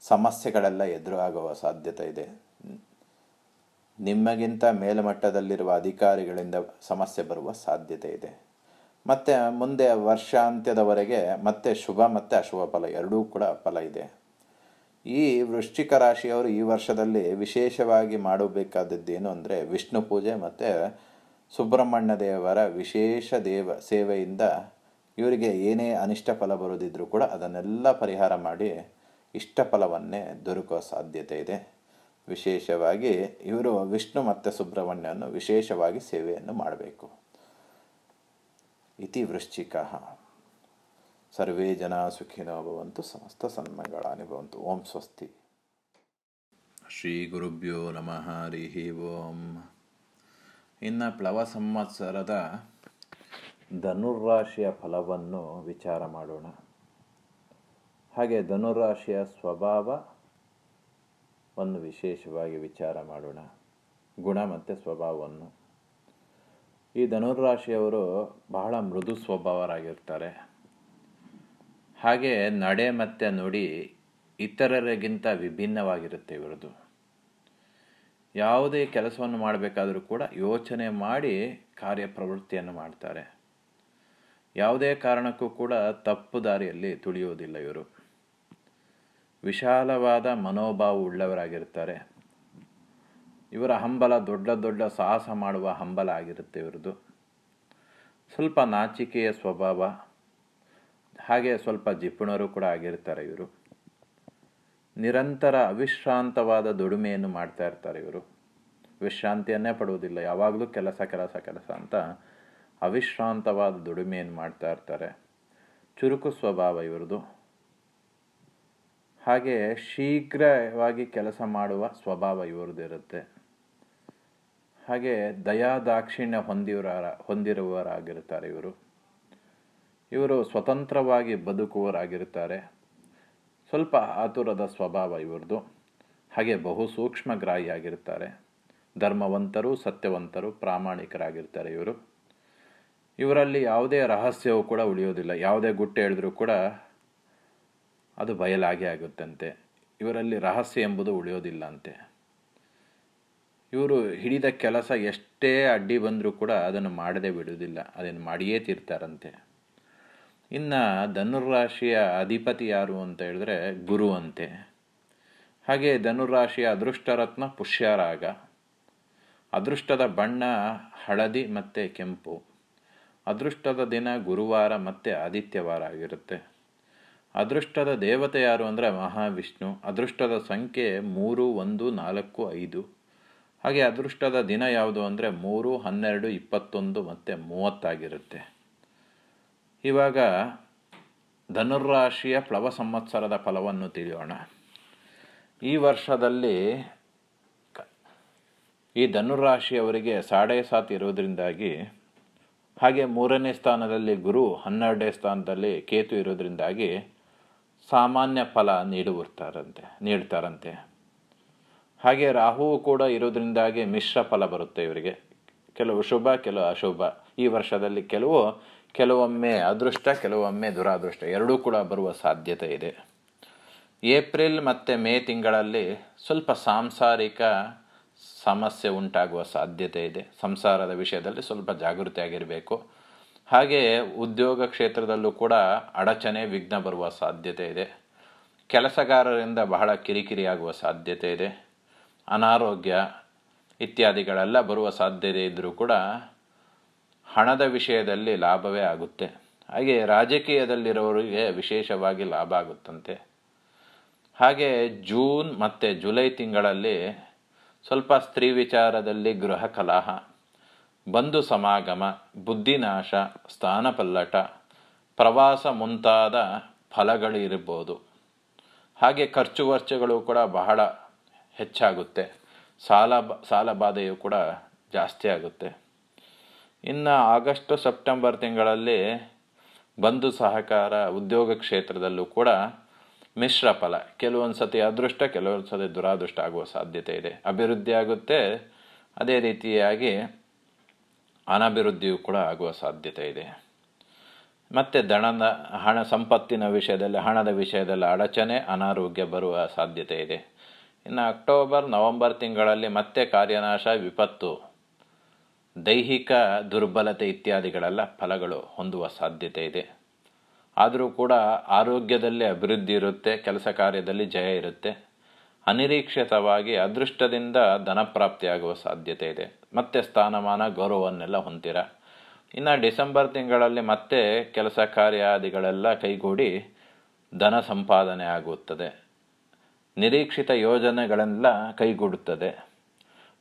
ಸಮಸ್ಯೆಗಳೆಲ್ಲ ಎದುರಾಗುವ ಸಾಧ್ಯತೆ ಇದೆ ನಿಮಗಿಂತ ಮೇಲ್ಮಟ್ಟದಲ್ಲಿರುವ ಅಧಿಕಾರಿಗಳಿಂದ ಸಮಸ್ಯೆ ಬರುವ ಸಾಧ್ಯತೆ ಇದೆ ಮತ್ತು ಮುಂದೆ ವರ್ಷಾಂತ್ಯದವರೆಗೆ ಮತ್ತೆ ಶುಭ ಮತ್ತು ಅಶುಭ ಫಲ ಎರಡೂ ಕೂಡ ಫಲ ಇದೆ ಈ ವೃಶ್ಚಿಕ ರಾಶಿಯವರು ಈ ವರ್ಷದಲ್ಲಿ ವಿಶೇಷವಾಗಿ ಮಾಡಬೇಕಾದದ್ದೇನು ಅಂದರೆ ವಿಷ್ಣು ಪೂಜೆ ಮತ್ತು ಸುಬ್ರಹ್ಮಣ್ಯ ದೇವರ ವಿಶೇಷ ದೇವ ಸೇವೆಯಿಂದ ಇವರಿಗೆ ಏನೇ ಅನಿಷ್ಟ ಫಲ ಬರೋದಿದ್ರೂ ಕೂಡ ಅದನ್ನೆಲ್ಲ ಪರಿಹಾರ ಮಾಡಿ ಇಷ್ಟ ಫಲವನ್ನೇ ದೊರಕೋ ಸಾಧ್ಯತೆ ಇದೆ ವಿಶೇಷವಾಗಿ ಇವರು ವಿಷ್ಣು ಮತ್ತು ಸುಬ್ರಹ್ಮಣ್ಯವನ್ನು ವಿಶೇಷವಾಗಿ ಸೇವೆಯನ್ನು ಮಾಡಬೇಕು ಇತಿ ವೃಶ್ಚಿಕ ಸರ್ವೇ ಜನ ಸುಖಿನೋ ಭವಂತು ಸಮಸ್ತ ಸನ್ಮಗಳಾನಿ ಭವಂತು ಓಂ ಸ್ವಸ್ತಿ ಶ್ರೀ ಗುರುಭ್ಯೋ ನಮಃ ಹರಿ ಓಂ ಇನ್ನು ಪ್ಲವ ಸಂವತ್ಸರದ ಧನುರ್ರಾಶಿಯ ಫಲವನ್ನು ವಿಚಾರ ಮಾಡೋಣ ಹಾಗೆ ಧನುರಾಶಿಯ ಸ್ವಭಾವವನ್ನು ವಿಶೇಷವಾಗಿ ವಿಚಾರ ಮಾಡೋಣ ಗುಣ ಮತ್ತು ಸ್ವಭಾವವನ್ನು ಈ ಧನುರ್ರಾಶಿಯವರು ಬಹಳ ಮೃದು ಸ್ವಭಾವರಾಗಿರ್ತಾರೆ ಹಾಗೆ ನಡೆ ಮತ್ತು ನುಡಿ ಇತರರಿಗಿಂತ ವಿಭಿನ್ನವಾಗಿರುತ್ತೆ ಇವರದು ಯಾವುದೇ ಕೆಲಸವನ್ನು ಮಾಡಬೇಕಾದರೂ ಕೂಡ ಯೋಚನೆ ಮಾಡಿ ಕಾರ್ಯಪ್ರವೃತ್ತಿಯನ್ನು ಮಾಡ್ತಾರೆ ಯಾವುದೇ ಕಾರಣಕ್ಕೂ ಕೂಡ ತಪ್ಪು ದಾರಿಯಲ್ಲಿ ತುಳಿಯುವುದಿಲ್ಲ ಇವರು ವಿಶಾಲವಾದ ಮನೋಭಾವ ಉಳ್ಳವರಾಗಿರ್ತಾರೆ ಇವರ ಹಂಬಲ ದೊಡ್ಡ ದೊಡ್ಡ ಸಾಹಸ ಮಾಡುವ ಹಂಬಲ ಆಗಿರುತ್ತೆ ಇವರದು ಸ್ವಲ್ಪ ನಾಚಿಕೆಯ ಸ್ವಭಾವ ಹಾಗೆ ಸ್ವಲ್ಪ ಜಿಪುಣರು ಕೂಡ ಆಗಿರ್ತಾರೆ ಇವರು ನಿರಂತರ ಅವಿಶ್ರಾಂತವಾದ ದುಡಿಮೆಯನ್ನು ಮಾಡ್ತಾ ಇರ್ತಾರೆ ಇವರು ವಿಶ್ರಾಂತಿಯನ್ನೇ ಪಡುವುದಿಲ್ಲ ಯಾವಾಗಲೂ ಕೆಲಸ ಕೆಲಸ ಕೆಲಸ ಅಂತ ಅವಿಶ್ರಾಂತವಾದ ದುಡಿಮೆಯನ್ನು ಮಾಡ್ತಾ ಇರ್ತಾರೆ ಚುರುಕು ಸ್ವಭಾವ ಇವರದು ಹಾಗೆ ಶೀಘ್ರವಾಗಿ ಕೆಲಸ ಮಾಡುವ ಸ್ವಭಾವ ಇರುತ್ತೆ ಹಾಗೆ ದಯಾದಾಕ್ಷಿಣ್ಯ ಹೊಂದಿರ ಹೊಂದಿರುವವರಾಗಿರ್ತಾರೆ ಇವರು ಇವರು ಸ್ವತಂತ್ರವಾಗಿ ಬದುಕುವರಾಗಿರ್ತಾರೆ ಸ್ವಲ್ಪ ಆತುರದ ಸ್ವಭಾವ ಇವ್ರದ್ದು ಹಾಗೆ ಬಹು ಸೂಕ್ಷ್ಮಗ್ರಾಹಿಯಾಗಿರ್ತಾರೆ ಧರ್ಮವಂತರು ಸತ್ಯವಂತರು ಪ್ರಾಮಾಣಿಕರಾಗಿರ್ತಾರೆ ಇವರು ಇವರಲ್ಲಿ ಯಾವುದೇ ರಹಸ್ಯವೂ ಕೂಡ ಉಳಿಯೋದಿಲ್ಲ ಯಾವುದೇ ಗುಟ್ಟೆ ಹೇಳಿದ್ರೂ ಕೂಡ ಅದು ಬಯಲಾಗಿ ಆಗುತ್ತಂತೆ ಇವರಲ್ಲಿ ರಹಸ್ಯ ಎಂಬುದು ಉಳಿಯೋದಿಲ್ಲ ಅಂತೆ ಇವರು ಹಿಡಿದ ಕೆಲಸ ಎಷ್ಟೇ ಅಡ್ಡಿ ಬಂದರೂ ಕೂಡ ಅದನ್ನು ಮಾಡದೆ ಬಿಡುವುದಿಲ್ಲ ಅದನ್ನು ಮಾಡಿಯೇ ತೀರ್ತಾರಂತೆ ಇನ್ನು ಧನುರಾಶಿಯ ಅಧಿಪತಿ ಯಾರು ಅಂತ ಹೇಳಿದ್ರೆ ಗುರು ಅಂತೆ ಹಾಗೆ ಧನುರಾಶಿಯ ಅದೃಷ್ಟರತ್ನ ಪುಷ್ಯರಾಗ ಅದೃಷ್ಟದ ಬಣ್ಣ ಹಳದಿ ಮತ್ತು ಕೆಂಪು ಅದೃಷ್ಟದ ದಿನ ಗುರುವಾರ ಮತ್ತು ಆದಿತ್ಯವಾರ ಆಗಿರುತ್ತೆ ಅದೃಷ್ಟದ ದೇವತೆ ಯಾರು ಅಂದರೆ ಮಹಾವಿಷ್ಣು ಅದೃಷ್ಟದ ಸಂಖ್ಯೆ ಮೂರು ಒಂದು ನಾಲ್ಕು ಐದು ಹಾಗೆ ಅದೃಷ್ಟದ ದಿನ ಯಾವುದು ಅಂದರೆ ಮೂರು ಹನ್ನೆರಡು ಇಪ್ಪತ್ತೊಂದು ಮತ್ತು ಮೂವತ್ತಾಗಿರುತ್ತೆ ಇವಾಗ ಧನುರಾಶಿಯ ಪ್ಲವ ಸಂವತ್ಸರದ ಫಲವನ್ನು ತಿಳಿಯೋಣ ಈ ವರ್ಷದಲ್ಲಿ ಈ ಧನುರಾಶಿಯವರಿಗೆ ಸಾಡೆ ಸಾತ್ ಇರೋದರಿಂದಾಗಿ ಹಾಗೆ ಮೂರನೇ ಸ್ಥಾನದಲ್ಲಿ ಗುರು ಹನ್ನೆರಡನೇ ಸ್ಥಾನದಲ್ಲಿ ಕೇತು ಇರೋದ್ರಿಂದಾಗಿ ಸಾಮಾನ್ಯ ಫಲ ನೀಡುವರ್ತಾರಂತೆ ನೀಡ್ತಾರಂತೆ ಹಾಗೆ ರಾಹುವು ಕೂಡ ಇರೋದ್ರಿಂದಾಗಿ ಮಿಶ್ರ ಫಲ ಬರುತ್ತೆ ಇವರಿಗೆ ಕೆಲವು ಶುಭ ಕೆಲವು ಅಶುಭ ಈ ವರ್ಷದಲ್ಲಿ ಕೆಲವು ಕೆಲವೊಮ್ಮೆ ಅದೃಷ್ಟ ಕೆಲವೊಮ್ಮೆ ದುರಾದೃಷ್ಟ ಎರಡೂ ಕೂಡ ಬರುವ ಸಾಧ್ಯತೆ ಇದೆ ಏಪ್ರಿಲ್ ಮತ್ತು ಮೇ ತಿಂಗಳಲ್ಲಿ ಸ್ವಲ್ಪ ಸಾಂಸಾರಿಕ ಸಮಸ್ಯೆ ಉಂಟಾಗುವ ಸಾಧ್ಯತೆ ಇದೆ ಸಂಸಾರದ ವಿಷಯದಲ್ಲಿ ಸ್ವಲ್ಪ ಜಾಗೃತಿಯಾಗಿರಬೇಕು ಹಾಗೆಯೇ ಉದ್ಯೋಗ ಕ್ಷೇತ್ರದಲ್ಲೂ ಕೂಡ ಅಡಚಣೆ ವಿಘ್ನ ಬರುವ ಸಾಧ್ಯತೆ ಇದೆ ಕೆಲಸಗಾರರಿಂದ ಬಹಳ ಕಿರಿಕಿರಿಯಾಗುವ ಸಾಧ್ಯತೆ ಇದೆ ಅನಾರೋಗ್ಯ ಇತ್ಯಾದಿಗಳೆಲ್ಲ ಬರುವ ಸಾಧ್ಯತೆ ಇದ್ದರೂ ಕೂಡ ಹಣದ ವಿಷಯದಲ್ಲಿ ಲಾಭವೇ ಆಗುತ್ತೆ ಹಾಗೆ ರಾಜಕೀಯದಲ್ಲಿರೋರಿಗೆ ವಿಶೇಷವಾಗಿ ಲಾಭ ಆಗುತ್ತಂತೆ ಹಾಗೆ ಜೂನ್ ಮತ್ತು ಜುಲೈ ತಿಂಗಳಲ್ಲಿ ಸ್ವಲ್ಪ ಸ್ತ್ರೀ ವಿಚಾರದಲ್ಲಿ ಗೃಹ ಕಲಾಹ ಬಂಧು ಸಮಾಗಮ ಬುದ್ಧಿನಾಶ ಸ್ಥಾನಪಲ್ಲಟ ಪ್ರವಾಸ ಮುಂತಾದ ಫಲಗಳಿರ್ಬೋದು ಹಾಗೆ ಖರ್ಚು ವರ್ಚುಗಳು ಕೂಡ ಬಹಳ ಹೆಚ್ಚಾಗುತ್ತೆ ಸಾಲ ಸಾಲ ಬಾಧೆಯು ಕೂಡ ಜಾಸ್ತಿ ಆಗುತ್ತೆ ಇನ್ನು ಆಗಸ್ಟ್ ಸೆಪ್ಟೆಂಬರ್ ತಿಂಗಳಲ್ಲಿ ಬಂಧು ಸಹಕಾರ ಉದ್ಯೋಗ ಕ್ಷೇತ್ರದಲ್ಲೂ ಕೂಡ ಮಿಶ್ರ ಫಲ ಕೆಲವೊಂದು ಸತಿ ಅದೃಷ್ಟ ಕೆಲವೊಂದು ಸತಿ ದುರಾದೃಷ್ಟ ಆಗುವ ಸಾಧ್ಯತೆ ಇದೆ ಅಭಿವೃದ್ಧಿ ಆಗುತ್ತೆ ಅದೇ ರೀತಿಯಾಗಿ ಅನಭಿವೃದ್ಧಿಯೂ ಕೂಡ ಆಗುವ ಸಾಧ್ಯತೆ ಇದೆ ಮತ್ತು ದಣದ ಹಣ ಸಂಪತ್ತಿನ ವಿಷಯದಲ್ಲಿ ಹಣದ ವಿಷಯದಲ್ಲಿ ಅಡಚಣೆ ಅನಾರೋಗ್ಯ ಬರುವ ಸಾಧ್ಯತೆ ಇದೆ ಇನ್ನು ಅಕ್ಟೋಬರ್ ನವೆಂಬರ್ ತಿಂಗಳಲ್ಲಿ ಮತ್ತೆ ಕಾರ್ಯನಾಶ ವಿಪತ್ತು ದೈಹಿಕ ದುರ್ಬಲತೆ ಇತ್ಯಾದಿಗಳೆಲ್ಲ ಫಲಗಳು ಹೊಂದುವ ಸಾಧ್ಯತೆ ಇದೆ ಆದರೂ ಕೂಡ ಆರೋಗ್ಯದಲ್ಲಿ ಅಭಿವೃದ್ಧಿ ಇರುತ್ತೆ ಕೆಲಸ ಕಾರ್ಯದಲ್ಲಿ ಜಯ ಇರುತ್ತೆ ಅನಿರೀಕ್ಷಿತವಾಗಿ ಅದೃಷ್ಟದಿಂದ ಧನಪ್ರಾಪ್ತಿಯಾಗುವ ಸಾಧ್ಯತೆ ಇದೆ ಮತ್ತೆ ಸ್ಥಾನಮಾನ ಗೌರವವನ್ನೆಲ್ಲ ಹೊಂದಿರ ಇನ್ನು ಡಿಸೆಂಬರ್ ತಿಂಗಳಲ್ಲಿ ಮತ್ತೆ ಕೆಲಸ ಕಾರ್ಯಾದಿಗಳೆಲ್ಲ ಕೈಗೂಡಿ ಧನ ಸಂಪಾದನೆ ಆಗುತ್ತದೆ ನಿರೀಕ್ಷಿತ ಯೋಜನೆಗಳೆಲ್ಲ ಕೈಗೂಡುತ್ತದೆ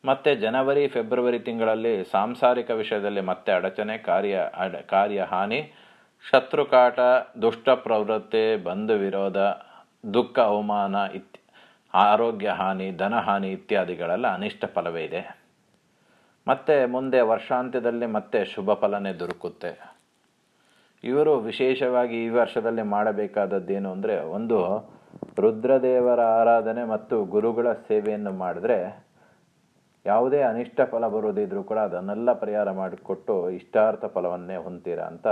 ಮತ್ತು ಜನವರಿ ಫೆಬ್ರವರಿ ತಿಂಗಳಲ್ಲಿ ಸಾಂಸಾರಿಕ ವಿಷಯದಲ್ಲಿ ಮತ್ತೆ ಅಡಚಣೆ ಕಾರ್ಯ ಅಡ ಕಾರ್ಯ ಹಾನಿ ಕಾಟ ದುಷ್ಟ ಪ್ರವೃತ್ತಿ ಬಂಧು ವಿರೋಧ ದುಃಖ ಅವಮಾನ ಇತ್ ಆರೋಗ್ಯ ಹಾನಿ ಧನಹಾನಿ ಇತ್ಯಾದಿಗಳೆಲ್ಲ ಅನಿಷ್ಟ ಫಲವೇ ಇದೆ ಮತ್ತೆ ಮುಂದೆ ವರ್ಷಾಂತ್ಯದಲ್ಲಿ ಮತ್ತೆ ಶುಭ ಫಲನೇ ದೊರಕುತ್ತೆ ಇವರು ವಿಶೇಷವಾಗಿ ಈ ವರ್ಷದಲ್ಲಿ ಮಾಡಬೇಕಾದದ್ದೇನು ಅಂದರೆ ಒಂದು ರುದ್ರದೇವರ ಆರಾಧನೆ ಮತ್ತು ಗುರುಗಳ ಸೇವೆಯನ್ನು ಮಾಡಿದ್ರೆ ಯಾವುದೇ ಅನಿಷ್ಟ ಫಲ ಬರೋದಿದ್ರೂ ಕೂಡ ಅದನ್ನೆಲ್ಲ ಪರಿಹಾರ ಮಾಡಿಕೊಟ್ಟು ಇಷ್ಟಾರ್ಥ ಫಲವನ್ನೇ ಹೊಂತೀರ ಅಂತ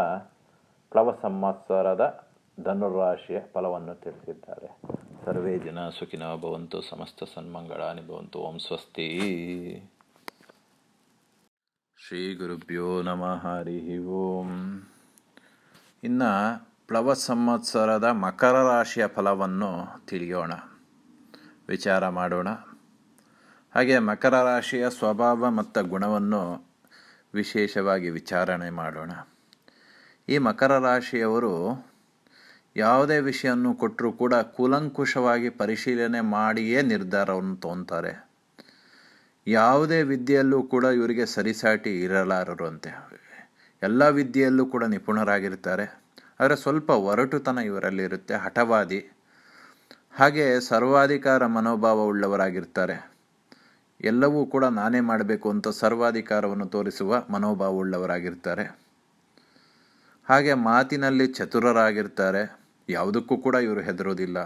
ಪ್ಲವ ಸಂವತ್ಸರದ ಧನುರಾಶಿಯ ಫಲವನ್ನು ತಿಳಿಸಿದ್ದಾರೆ ಸರ್ವೇ ಜನ ಸುಖಿನ ಭವಂತು ಸಮಸ್ತ ಸನ್ಮಂಗಳ ನಿಭವಂತು ಓಂ ಸ್ವಸ್ತಿ ಶ್ರೀ ಗುರುಭ್ಯೋ ನಮಃ ಹರಿ ಓಂ ಇನ್ನು ಪ್ಲವ ಸಂವತ್ಸರದ ಮಕರ ರಾಶಿಯ ಫಲವನ್ನು ತಿಳಿಯೋಣ ವಿಚಾರ ಮಾಡೋಣ ಹಾಗೆ ಮಕರ ರಾಶಿಯ ಸ್ವಭಾವ ಮತ್ತು ಗುಣವನ್ನು ವಿಶೇಷವಾಗಿ ವಿಚಾರಣೆ ಮಾಡೋಣ ಈ ಮಕರ ರಾಶಿಯವರು ಯಾವುದೇ ವಿಷಯವನ್ನು ಕೊಟ್ಟರೂ ಕೂಡ ಕೂಲಂಕುಷವಾಗಿ ಪರಿಶೀಲನೆ ಮಾಡಿಯೇ ನಿರ್ಧಾರವನ್ನು ತೊಗೊತಾರೆ ಯಾವುದೇ ವಿದ್ಯೆಯಲ್ಲೂ ಕೂಡ ಇವರಿಗೆ ಸರಿಸಾಟಿ ಇರಲಾರರು ಅಂತೆ ಎಲ್ಲ ವಿದ್ಯೆಯಲ್ಲೂ ಕೂಡ ನಿಪುಣರಾಗಿರ್ತಾರೆ ಆದರೆ ಸ್ವಲ್ಪ ಒರಟುತನ ಇವರಲ್ಲಿರುತ್ತೆ ಹಠವಾದಿ ಹಾಗೆ ಸರ್ವಾಧಿಕಾರ ಮನೋಭಾವ ಉಳ್ಳವರಾಗಿರ್ತಾರೆ ಎಲ್ಲವೂ ಕೂಡ ನಾನೇ ಮಾಡಬೇಕು ಅಂತ ಸರ್ವಾಧಿಕಾರವನ್ನು ತೋರಿಸುವ ಮನೋಭಾವ ಉಳ್ಳವರಾಗಿರ್ತಾರೆ ಹಾಗೆ ಮಾತಿನಲ್ಲಿ ಚತುರರಾಗಿರ್ತಾರೆ ಯಾವುದಕ್ಕೂ ಕೂಡ ಇವರು ಹೆದರೋದಿಲ್ಲ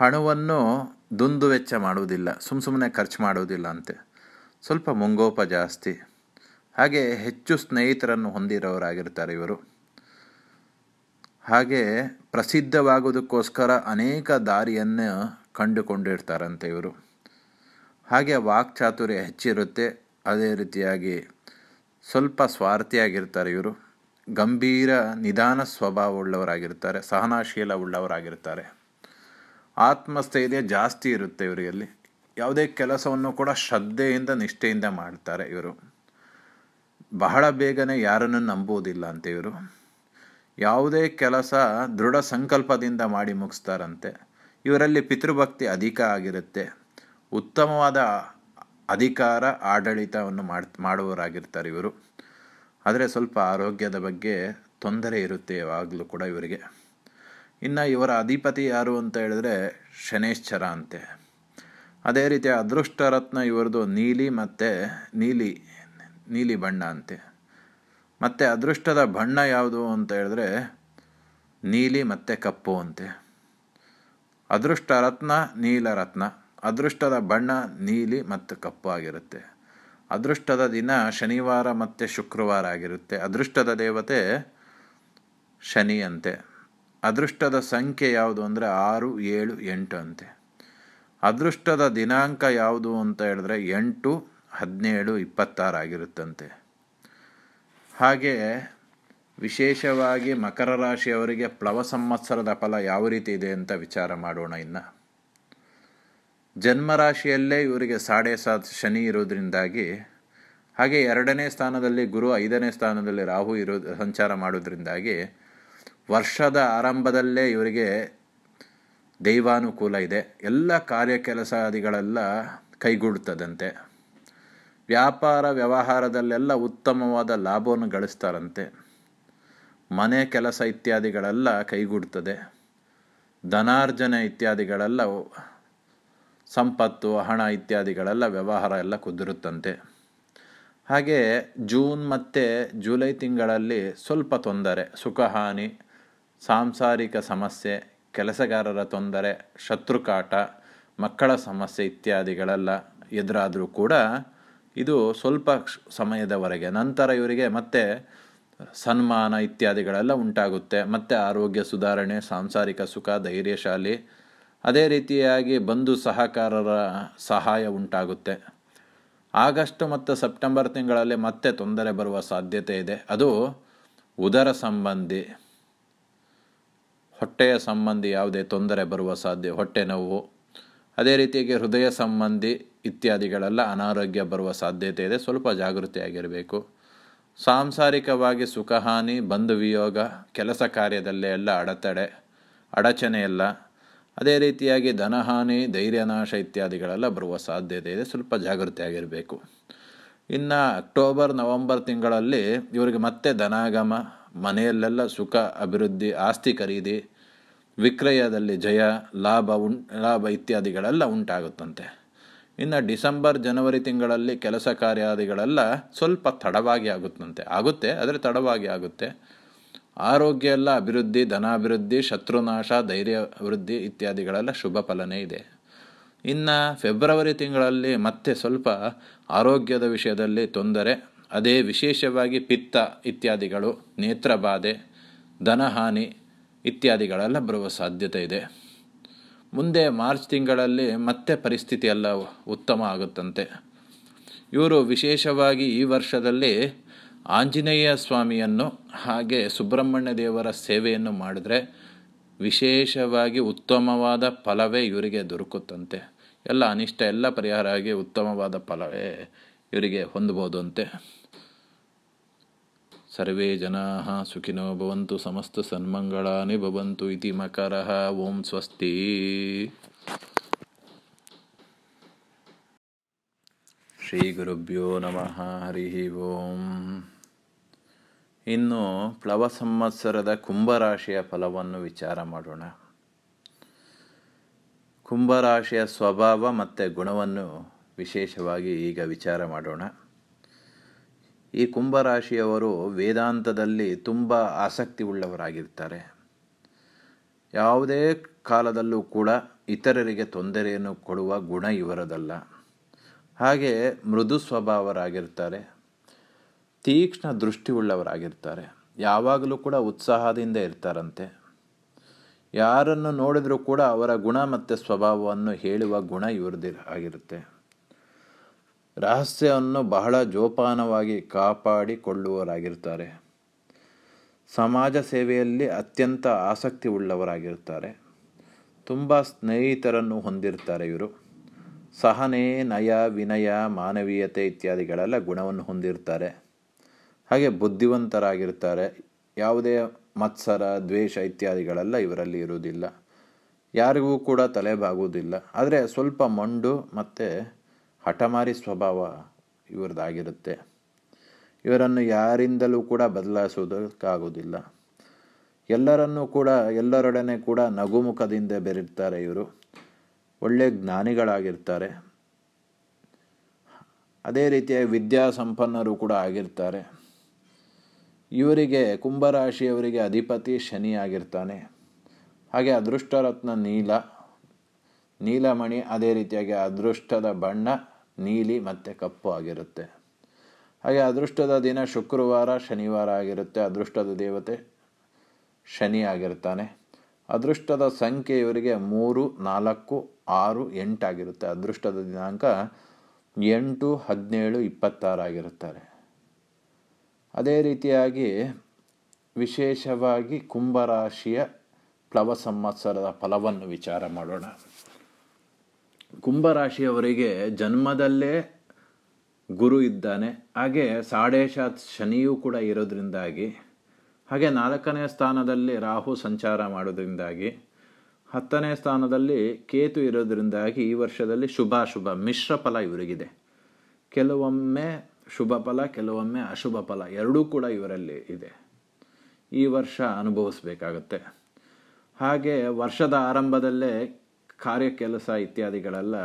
ಹಣವನ್ನು ದುಂದುವೆಚ್ಚ ಮಾಡುವುದಿಲ್ಲ ಸುಮ್ಮ ಸುಮ್ಮನೆ ಖರ್ಚು ಮಾಡುವುದಿಲ್ಲ ಅಂತೆ ಸ್ವಲ್ಪ ಮುಂಗೋಪ ಜಾಸ್ತಿ ಹಾಗೆ ಹೆಚ್ಚು ಸ್ನೇಹಿತರನ್ನು ಹೊಂದಿರೋರಾಗಿರ್ತಾರೆ ಇವರು ಹಾಗೆ ಪ್ರಸಿದ್ಧವಾಗೋದಕ್ಕೋಸ್ಕರ ಅನೇಕ ದಾರಿಯನ್ನು ಕಂಡುಕೊಂಡಿರ್ತಾರಂತೆ ಇವರು ಹಾಗೆ ವಾಕ್ಚಾತುರ್ಯ ಹೆಚ್ಚಿರುತ್ತೆ ಅದೇ ರೀತಿಯಾಗಿ ಸ್ವಲ್ಪ ಸ್ವಾರ್ಥಿಯಾಗಿರ್ತಾರೆ ಇವರು ಗಂಭೀರ ನಿಧಾನ ಸ್ವಭಾವವುಳ್ಳವರಾಗಿರ್ತಾರೆ ಸಹನಾಶೀಲ ಉಳ್ಳವರಾಗಿರ್ತಾರೆ ಆತ್ಮಸ್ಥೈರ್ಯ ಜಾಸ್ತಿ ಇರುತ್ತೆ ಇವರಲ್ಲಿ ಯಾವುದೇ ಕೆಲಸವನ್ನು ಕೂಡ ಶ್ರದ್ಧೆಯಿಂದ ನಿಷ್ಠೆಯಿಂದ ಮಾಡ್ತಾರೆ ಇವರು ಬಹಳ ಬೇಗನೆ ಯಾರನ್ನು ನಂಬುವುದಿಲ್ಲ ಅಂತ ಇವರು ಯಾವುದೇ ಕೆಲಸ ದೃಢ ಸಂಕಲ್ಪದಿಂದ ಮಾಡಿ ಮುಗಿಸ್ತಾರಂತೆ ಇವರಲ್ಲಿ ಪಿತೃಭಕ್ತಿ ಅಧಿಕ ಆಗಿರುತ್ತೆ ಉತ್ತಮವಾದ ಅಧಿಕಾರ ಆಡಳಿತವನ್ನು ಮಾಡ್ ಮಾಡುವವರಾಗಿರ್ತಾರೆ ಇವರು ಆದರೆ ಸ್ವಲ್ಪ ಆರೋಗ್ಯದ ಬಗ್ಗೆ ತೊಂದರೆ ಇರುತ್ತೆ ಯಾವಾಗಲೂ ಕೂಡ ಇವರಿಗೆ ಇನ್ನು ಇವರ ಅಧಿಪತಿ ಯಾರು ಅಂತ ಹೇಳಿದ್ರೆ ಶನೇಶ್ಚರ ಅಂತೆ ಅದೇ ರೀತಿ ಅದೃಷ್ಟ ರತ್ನ ಇವರದು ನೀಲಿ ಮತ್ತು ನೀಲಿ ನೀಲಿ ಬಣ್ಣ ಅಂತೆ ಮತ್ತು ಅದೃಷ್ಟದ ಬಣ್ಣ ಯಾವುದು ಅಂತ ಹೇಳಿದ್ರೆ ನೀಲಿ ಮತ್ತು ಕಪ್ಪು ಅಂತೆ ಅದೃಷ್ಟ ರತ್ನ ನೀಲರತ್ನ ಅದೃಷ್ಟದ ಬಣ್ಣ ನೀಲಿ ಮತ್ತು ಕಪ್ಪು ಆಗಿರುತ್ತೆ ಅದೃಷ್ಟದ ದಿನ ಶನಿವಾರ ಮತ್ತು ಶುಕ್ರವಾರ ಆಗಿರುತ್ತೆ ಅದೃಷ್ಟದ ದೇವತೆ ಶನಿ ಅಂತೆ ಅದೃಷ್ಟದ ಸಂಖ್ಯೆ ಯಾವುದು ಅಂದರೆ ಆರು ಏಳು ಎಂಟು ಅಂತೆ ಅದೃಷ್ಟದ ದಿನಾಂಕ ಯಾವುದು ಅಂತ ಹೇಳಿದ್ರೆ ಎಂಟು ಹದಿನೇಳು ಇಪ್ಪತ್ತಾರು ಆಗಿರುತ್ತಂತೆ ಹಾಗೆ ವಿಶೇಷವಾಗಿ ಮಕರ ರಾಶಿಯವರಿಗೆ ಪ್ಲವ ಸಂವತ್ಸರದ ಫಲ ಯಾವ ರೀತಿ ಇದೆ ಅಂತ ವಿಚಾರ ಮಾಡೋಣ ಇನ್ನು ಜನ್ಮರಾಶಿಯಲ್ಲೇ ಇವರಿಗೆ ಸಾಡೆ ಸಾತ್ ಶನಿ ಇರೋದ್ರಿಂದಾಗಿ ಹಾಗೆ ಎರಡನೇ ಸ್ಥಾನದಲ್ಲಿ ಗುರು ಐದನೇ ಸ್ಥಾನದಲ್ಲಿ ರಾಹು ಇರೋ ಸಂಚಾರ ಮಾಡೋದ್ರಿಂದಾಗಿ ವರ್ಷದ ಆರಂಭದಲ್ಲೇ ಇವರಿಗೆ ದೈವಾನುಕೂಲ ಇದೆ ಎಲ್ಲ ಕಾರ್ಯ ಕೆಲಸಾದಿಗಳೆಲ್ಲ ಕೈಗೂಡುತ್ತದಂತೆ ವ್ಯಾಪಾರ ವ್ಯವಹಾರದಲ್ಲೆಲ್ಲ ಉತ್ತಮವಾದ ಲಾಭವನ್ನು ಗಳಿಸ್ತಾರಂತೆ ಮನೆ ಕೆಲಸ ಇತ್ಯಾದಿಗಳೆಲ್ಲ ಕೈಗೂಡ್ತದೆ ಧನಾರ್ಜನೆ ಇತ್ಯಾದಿಗಳೆಲ್ಲ ಸಂಪತ್ತು ಹಣ ಇತ್ಯಾದಿಗಳೆಲ್ಲ ವ್ಯವಹಾರ ಎಲ್ಲ ಕುದುರುತ್ತಂತೆ ಹಾಗೆ ಜೂನ್ ಮತ್ತು ಜುಲೈ ತಿಂಗಳಲ್ಲಿ ಸ್ವಲ್ಪ ತೊಂದರೆ ಸುಖಹಾನಿ ಸಾಂಸಾರಿಕ ಸಮಸ್ಯೆ ಕೆಲಸಗಾರರ ತೊಂದರೆ ಶತ್ರುಕಾಟ ಮಕ್ಕಳ ಸಮಸ್ಯೆ ಇತ್ಯಾದಿಗಳೆಲ್ಲ ಎದುರಾದರೂ ಕೂಡ ಇದು ಸ್ವಲ್ಪ ಸಮಯದವರೆಗೆ ನಂತರ ಇವರಿಗೆ ಮತ್ತೆ ಸನ್ಮಾನ ಇತ್ಯಾದಿಗಳೆಲ್ಲ ಉಂಟಾಗುತ್ತೆ ಮತ್ತು ಆರೋಗ್ಯ ಸುಧಾರಣೆ ಸಾಂಸಾರಿಕ ಸುಖ ಧೈರ್ಯಶಾಲಿ ಅದೇ ರೀತಿಯಾಗಿ ಬಂಧು ಸಹಕಾರರ ಸಹಾಯ ಉಂಟಾಗುತ್ತೆ ಆಗಸ್ಟ್ ಮತ್ತು ಸೆಪ್ಟೆಂಬರ್ ತಿಂಗಳಲ್ಲಿ ಮತ್ತೆ ತೊಂದರೆ ಬರುವ ಸಾಧ್ಯತೆ ಇದೆ ಅದು ಉದರ ಸಂಬಂಧಿ ಹೊಟ್ಟೆಯ ಸಂಬಂಧಿ ಯಾವುದೇ ತೊಂದರೆ ಬರುವ ಸಾಧ್ಯ ಹೊಟ್ಟೆ ನೋವು ಅದೇ ರೀತಿಯಾಗಿ ಹೃದಯ ಸಂಬಂಧಿ ಇತ್ಯಾದಿಗಳೆಲ್ಲ ಅನಾರೋಗ್ಯ ಬರುವ ಸಾಧ್ಯತೆ ಇದೆ ಸ್ವಲ್ಪ ಜಾಗೃತಿಯಾಗಿರಬೇಕು ಸಾಂಸಾರಿಕವಾಗಿ ಸುಖಹಾನಿ ಬಂಧು ವಿಯೋಗ ಕೆಲಸ ಕಾರ್ಯದಲ್ಲೇ ಎಲ್ಲ ಅಡೆತಡೆ ಅಡಚಣೆ ಎಲ್ಲ ಅದೇ ರೀತಿಯಾಗಿ ಧನಹಾನಿ ಧೈರ್ಯನಾಶ ಇತ್ಯಾದಿಗಳೆಲ್ಲ ಬರುವ ಸಾಧ್ಯತೆ ಇದೆ ಸ್ವಲ್ಪ ಜಾಗೃತಿಯಾಗಿರಬೇಕು ಇನ್ನು ಅಕ್ಟೋಬರ್ ನವಂಬರ್ ತಿಂಗಳಲ್ಲಿ ಇವರಿಗೆ ಮತ್ತೆ ಧನಾಗಮ ಮನೆಯಲ್ಲೆಲ್ಲ ಸುಖ ಅಭಿವೃದ್ಧಿ ಆಸ್ತಿ ಖರೀದಿ ವಿಕ್ರಯದಲ್ಲಿ ಜಯ ಲಾಭ ಉಂ ಲಾಭ ಇತ್ಯಾದಿಗಳೆಲ್ಲ ಉಂಟಾಗುತ್ತಂತೆ ಇನ್ನು ಡಿಸೆಂಬರ್ ಜನವರಿ ತಿಂಗಳಲ್ಲಿ ಕೆಲಸ ಕಾರ್ಯಾದಿಗಳೆಲ್ಲ ಸ್ವಲ್ಪ ತಡವಾಗಿ ಆಗುತ್ತಂತೆ ಆಗುತ್ತೆ ಆದರೆ ತಡವಾಗಿ ಆಗುತ್ತೆ ಆರೋಗ್ಯ ಎಲ್ಲ ಅಭಿವೃದ್ಧಿ ಧನಾಭಿವೃದ್ಧಿ ಶತ್ರುನಾಶ ಧೈರ್ಯ ವೃದ್ಧಿ ಇತ್ಯಾದಿಗಳೆಲ್ಲ ಶುಭ ಫಲನೇ ಇದೆ ಇನ್ನು ಫೆಬ್ರವರಿ ತಿಂಗಳಲ್ಲಿ ಮತ್ತೆ ಸ್ವಲ್ಪ ಆರೋಗ್ಯದ ವಿಷಯದಲ್ಲಿ ತೊಂದರೆ ಅದೇ ವಿಶೇಷವಾಗಿ ಪಿತ್ತ ಇತ್ಯಾದಿಗಳು ನೇತ್ರಬಾಧೆ ಧನಹಾನಿ ಇತ್ಯಾದಿಗಳೆಲ್ಲ ಬರುವ ಸಾಧ್ಯತೆ ಇದೆ ಮುಂದೆ ಮಾರ್ಚ್ ತಿಂಗಳಲ್ಲಿ ಮತ್ತೆ ಪರಿಸ್ಥಿತಿ ಎಲ್ಲ ಉತ್ತಮ ಆಗುತ್ತಂತೆ ಇವರು ವಿಶೇಷವಾಗಿ ಈ ವರ್ಷದಲ್ಲಿ ಆಂಜನೇಯ ಸ್ವಾಮಿಯನ್ನು ಹಾಗೆ ಸುಬ್ರಹ್ಮಣ್ಯ ದೇವರ ಸೇವೆಯನ್ನು ಮಾಡಿದ್ರೆ ವಿಶೇಷವಾಗಿ ಉತ್ತಮವಾದ ಫಲವೇ ಇವರಿಗೆ ದೊರಕುತ್ತಂತೆ ಎಲ್ಲ ಅನಿಷ್ಟ ಎಲ್ಲ ಪರಿಹಾರ ಆಗಿ ಉತ್ತಮವಾದ ಫಲವೇ ಇವರಿಗೆ ಹೊಂದಬಹುದು ಅಂತೆ ಸರ್ವೇ ಜನಾ ಸುಖಿನೋ ಭವಂತು ಸಮಸ್ತ ಸನ್ಮಂಗಳಾನಿ ಭವಂತು ಇತಿ ಮಕರ ಓಂ ಸ್ವಸ್ತಿ ಶ್ರೀ ಗುರುಭ್ಯೋ ನಮಃ ಹರಿ ಓಂ ಇನ್ನು ಪ್ಲವ ಸಂವತ್ಸರದ ಕುಂಭರಾಶಿಯ ಫಲವನ್ನು ವಿಚಾರ ಮಾಡೋಣ ಕುಂಭರಾಶಿಯ ಸ್ವಭಾವ ಮತ್ತು ಗುಣವನ್ನು ವಿಶೇಷವಾಗಿ ಈಗ ವಿಚಾರ ಮಾಡೋಣ ಈ ಕುಂಭರಾಶಿಯವರು ವೇದಾಂತದಲ್ಲಿ ತುಂಬ ಆಸಕ್ತಿ ಉಳ್ಳವರಾಗಿರ್ತಾರೆ ಯಾವುದೇ ಕಾಲದಲ್ಲೂ ಕೂಡ ಇತರರಿಗೆ ತೊಂದರೆಯನ್ನು ಕೊಡುವ ಗುಣ ಇವರದಲ್ಲ ಹಾಗೆ ಮೃದು ಸ್ವಭಾವರಾಗಿರ್ತಾರೆ ತೀಕ್ಷ್ಣ ದೃಷ್ಟಿಯುಳ್ಳವರಾಗಿರ್ತಾರೆ ಯಾವಾಗಲೂ ಕೂಡ ಉತ್ಸಾಹದಿಂದ ಇರ್ತಾರಂತೆ ಯಾರನ್ನು ನೋಡಿದರೂ ಕೂಡ ಅವರ ಗುಣ ಮತ್ತು ಸ್ವಭಾವವನ್ನು ಹೇಳುವ ಗುಣ ಇವರದಿ ಆಗಿರುತ್ತೆ ರಹಸ್ಯವನ್ನು ಬಹಳ ಜೋಪಾನವಾಗಿ ಕಾಪಾಡಿಕೊಳ್ಳುವರಾಗಿರ್ತಾರೆ ಸಮಾಜ ಸೇವೆಯಲ್ಲಿ ಅತ್ಯಂತ ಆಸಕ್ತಿ ಉಳ್ಳವರಾಗಿರ್ತಾರೆ ತುಂಬ ಸ್ನೇಹಿತರನ್ನು ಹೊಂದಿರ್ತಾರೆ ಇವರು ಸಹನೆ ನಯ ವಿನಯ ಮಾನವೀಯತೆ ಇತ್ಯಾದಿಗಳೆಲ್ಲ ಗುಣವನ್ನು ಹೊಂದಿರ್ತಾರೆ ಹಾಗೆ ಬುದ್ಧಿವಂತರಾಗಿರ್ತಾರೆ ಯಾವುದೇ ಮತ್ಸರ ದ್ವೇಷ ಇತ್ಯಾದಿಗಳೆಲ್ಲ ಇವರಲ್ಲಿ ಇರುವುದಿಲ್ಲ ಯಾರಿಗೂ ಕೂಡ ತಲೆ ಬಾಗುವುದಿಲ್ಲ ಆದರೆ ಸ್ವಲ್ಪ ಮಂಡು ಮತ್ತು ಹಠಮಾರಿ ಸ್ವಭಾವ ಇವ್ರದ್ದಾಗಿರುತ್ತೆ ಇವರನ್ನು ಯಾರಿಂದಲೂ ಕೂಡ ಬದಲಾಯಿಸೋದಕ್ಕಾಗೋದಿಲ್ಲ ಎಲ್ಲರನ್ನೂ ಕೂಡ ಎಲ್ಲರೊಡನೆ ಕೂಡ ನಗುಮುಖದಿಂದ ಬೆರಿರ್ತಾರೆ ಇವರು ಒಳ್ಳೆಯ ಜ್ಞಾನಿಗಳಾಗಿರ್ತಾರೆ ಅದೇ ರೀತಿಯ ವಿದ್ಯಾ ಸಂಪನ್ನರು ಕೂಡ ಆಗಿರ್ತಾರೆ ಇವರಿಗೆ ಕುಂಭರಾಶಿಯವರಿಗೆ ಅಧಿಪತಿ ಶನಿ ಆಗಿರ್ತಾನೆ ಹಾಗೆ ಅದೃಷ್ಟರತ್ನ ನೀಲ ನೀಲಮಣಿ ಅದೇ ರೀತಿಯಾಗಿ ಅದೃಷ್ಟದ ಬಣ್ಣ ನೀಲಿ ಮತ್ತು ಕಪ್ಪು ಆಗಿರುತ್ತೆ ಹಾಗೆ ಅದೃಷ್ಟದ ದಿನ ಶುಕ್ರವಾರ ಶನಿವಾರ ಆಗಿರುತ್ತೆ ಅದೃಷ್ಟದ ದೇವತೆ ಶನಿ ಆಗಿರ್ತಾನೆ ಅದೃಷ್ಟದ ಸಂಖ್ಯೆ ಇವರಿಗೆ ಮೂರು ನಾಲ್ಕು ಆರು ಎಂಟಾಗಿರುತ್ತೆ ಅದೃಷ್ಟದ ದಿನಾಂಕ ಎಂಟು ಹದಿನೇಳು ಇಪ್ಪತ್ತಾರು ಆಗಿರುತ್ತಾರೆ ಅದೇ ರೀತಿಯಾಗಿ ವಿಶೇಷವಾಗಿ ಕುಂಭರಾಶಿಯ ಪ್ಲವ ಸಂವತ್ಸರದ ಫಲವನ್ನು ವಿಚಾರ ಮಾಡೋಣ ಕುಂಭರಾಶಿಯವರಿಗೆ ಜನ್ಮದಲ್ಲೇ ಗುರು ಇದ್ದಾನೆ ಹಾಗೆ ಸಾಡೇಶಾತ್ ಶನಿಯೂ ಕೂಡ ಇರೋದ್ರಿಂದಾಗಿ ಹಾಗೆ ನಾಲ್ಕನೇ ಸ್ಥಾನದಲ್ಲಿ ರಾಹು ಸಂಚಾರ ಮಾಡೋದ್ರಿಂದಾಗಿ ಹತ್ತನೇ ಸ್ಥಾನದಲ್ಲಿ ಕೇತು ಇರೋದ್ರಿಂದಾಗಿ ಈ ವರ್ಷದಲ್ಲಿ ಶುಭಾಶುಭ ಮಿಶ್ರ ಫಲ ಇವರಿಗಿದೆ ಕೆಲವೊಮ್ಮೆ ಶುಭ ಫಲ ಕೆಲವೊಮ್ಮೆ ಅಶುಭ ಫಲ ಎರಡೂ ಕೂಡ ಇವರಲ್ಲಿ ಇದೆ ಈ ವರ್ಷ ಅನುಭವಿಸಬೇಕಾಗತ್ತೆ ಹಾಗೆ ವರ್ಷದ ಆರಂಭದಲ್ಲೇ ಕಾರ್ಯ ಕೆಲಸ ಇತ್ಯಾದಿಗಳೆಲ್ಲ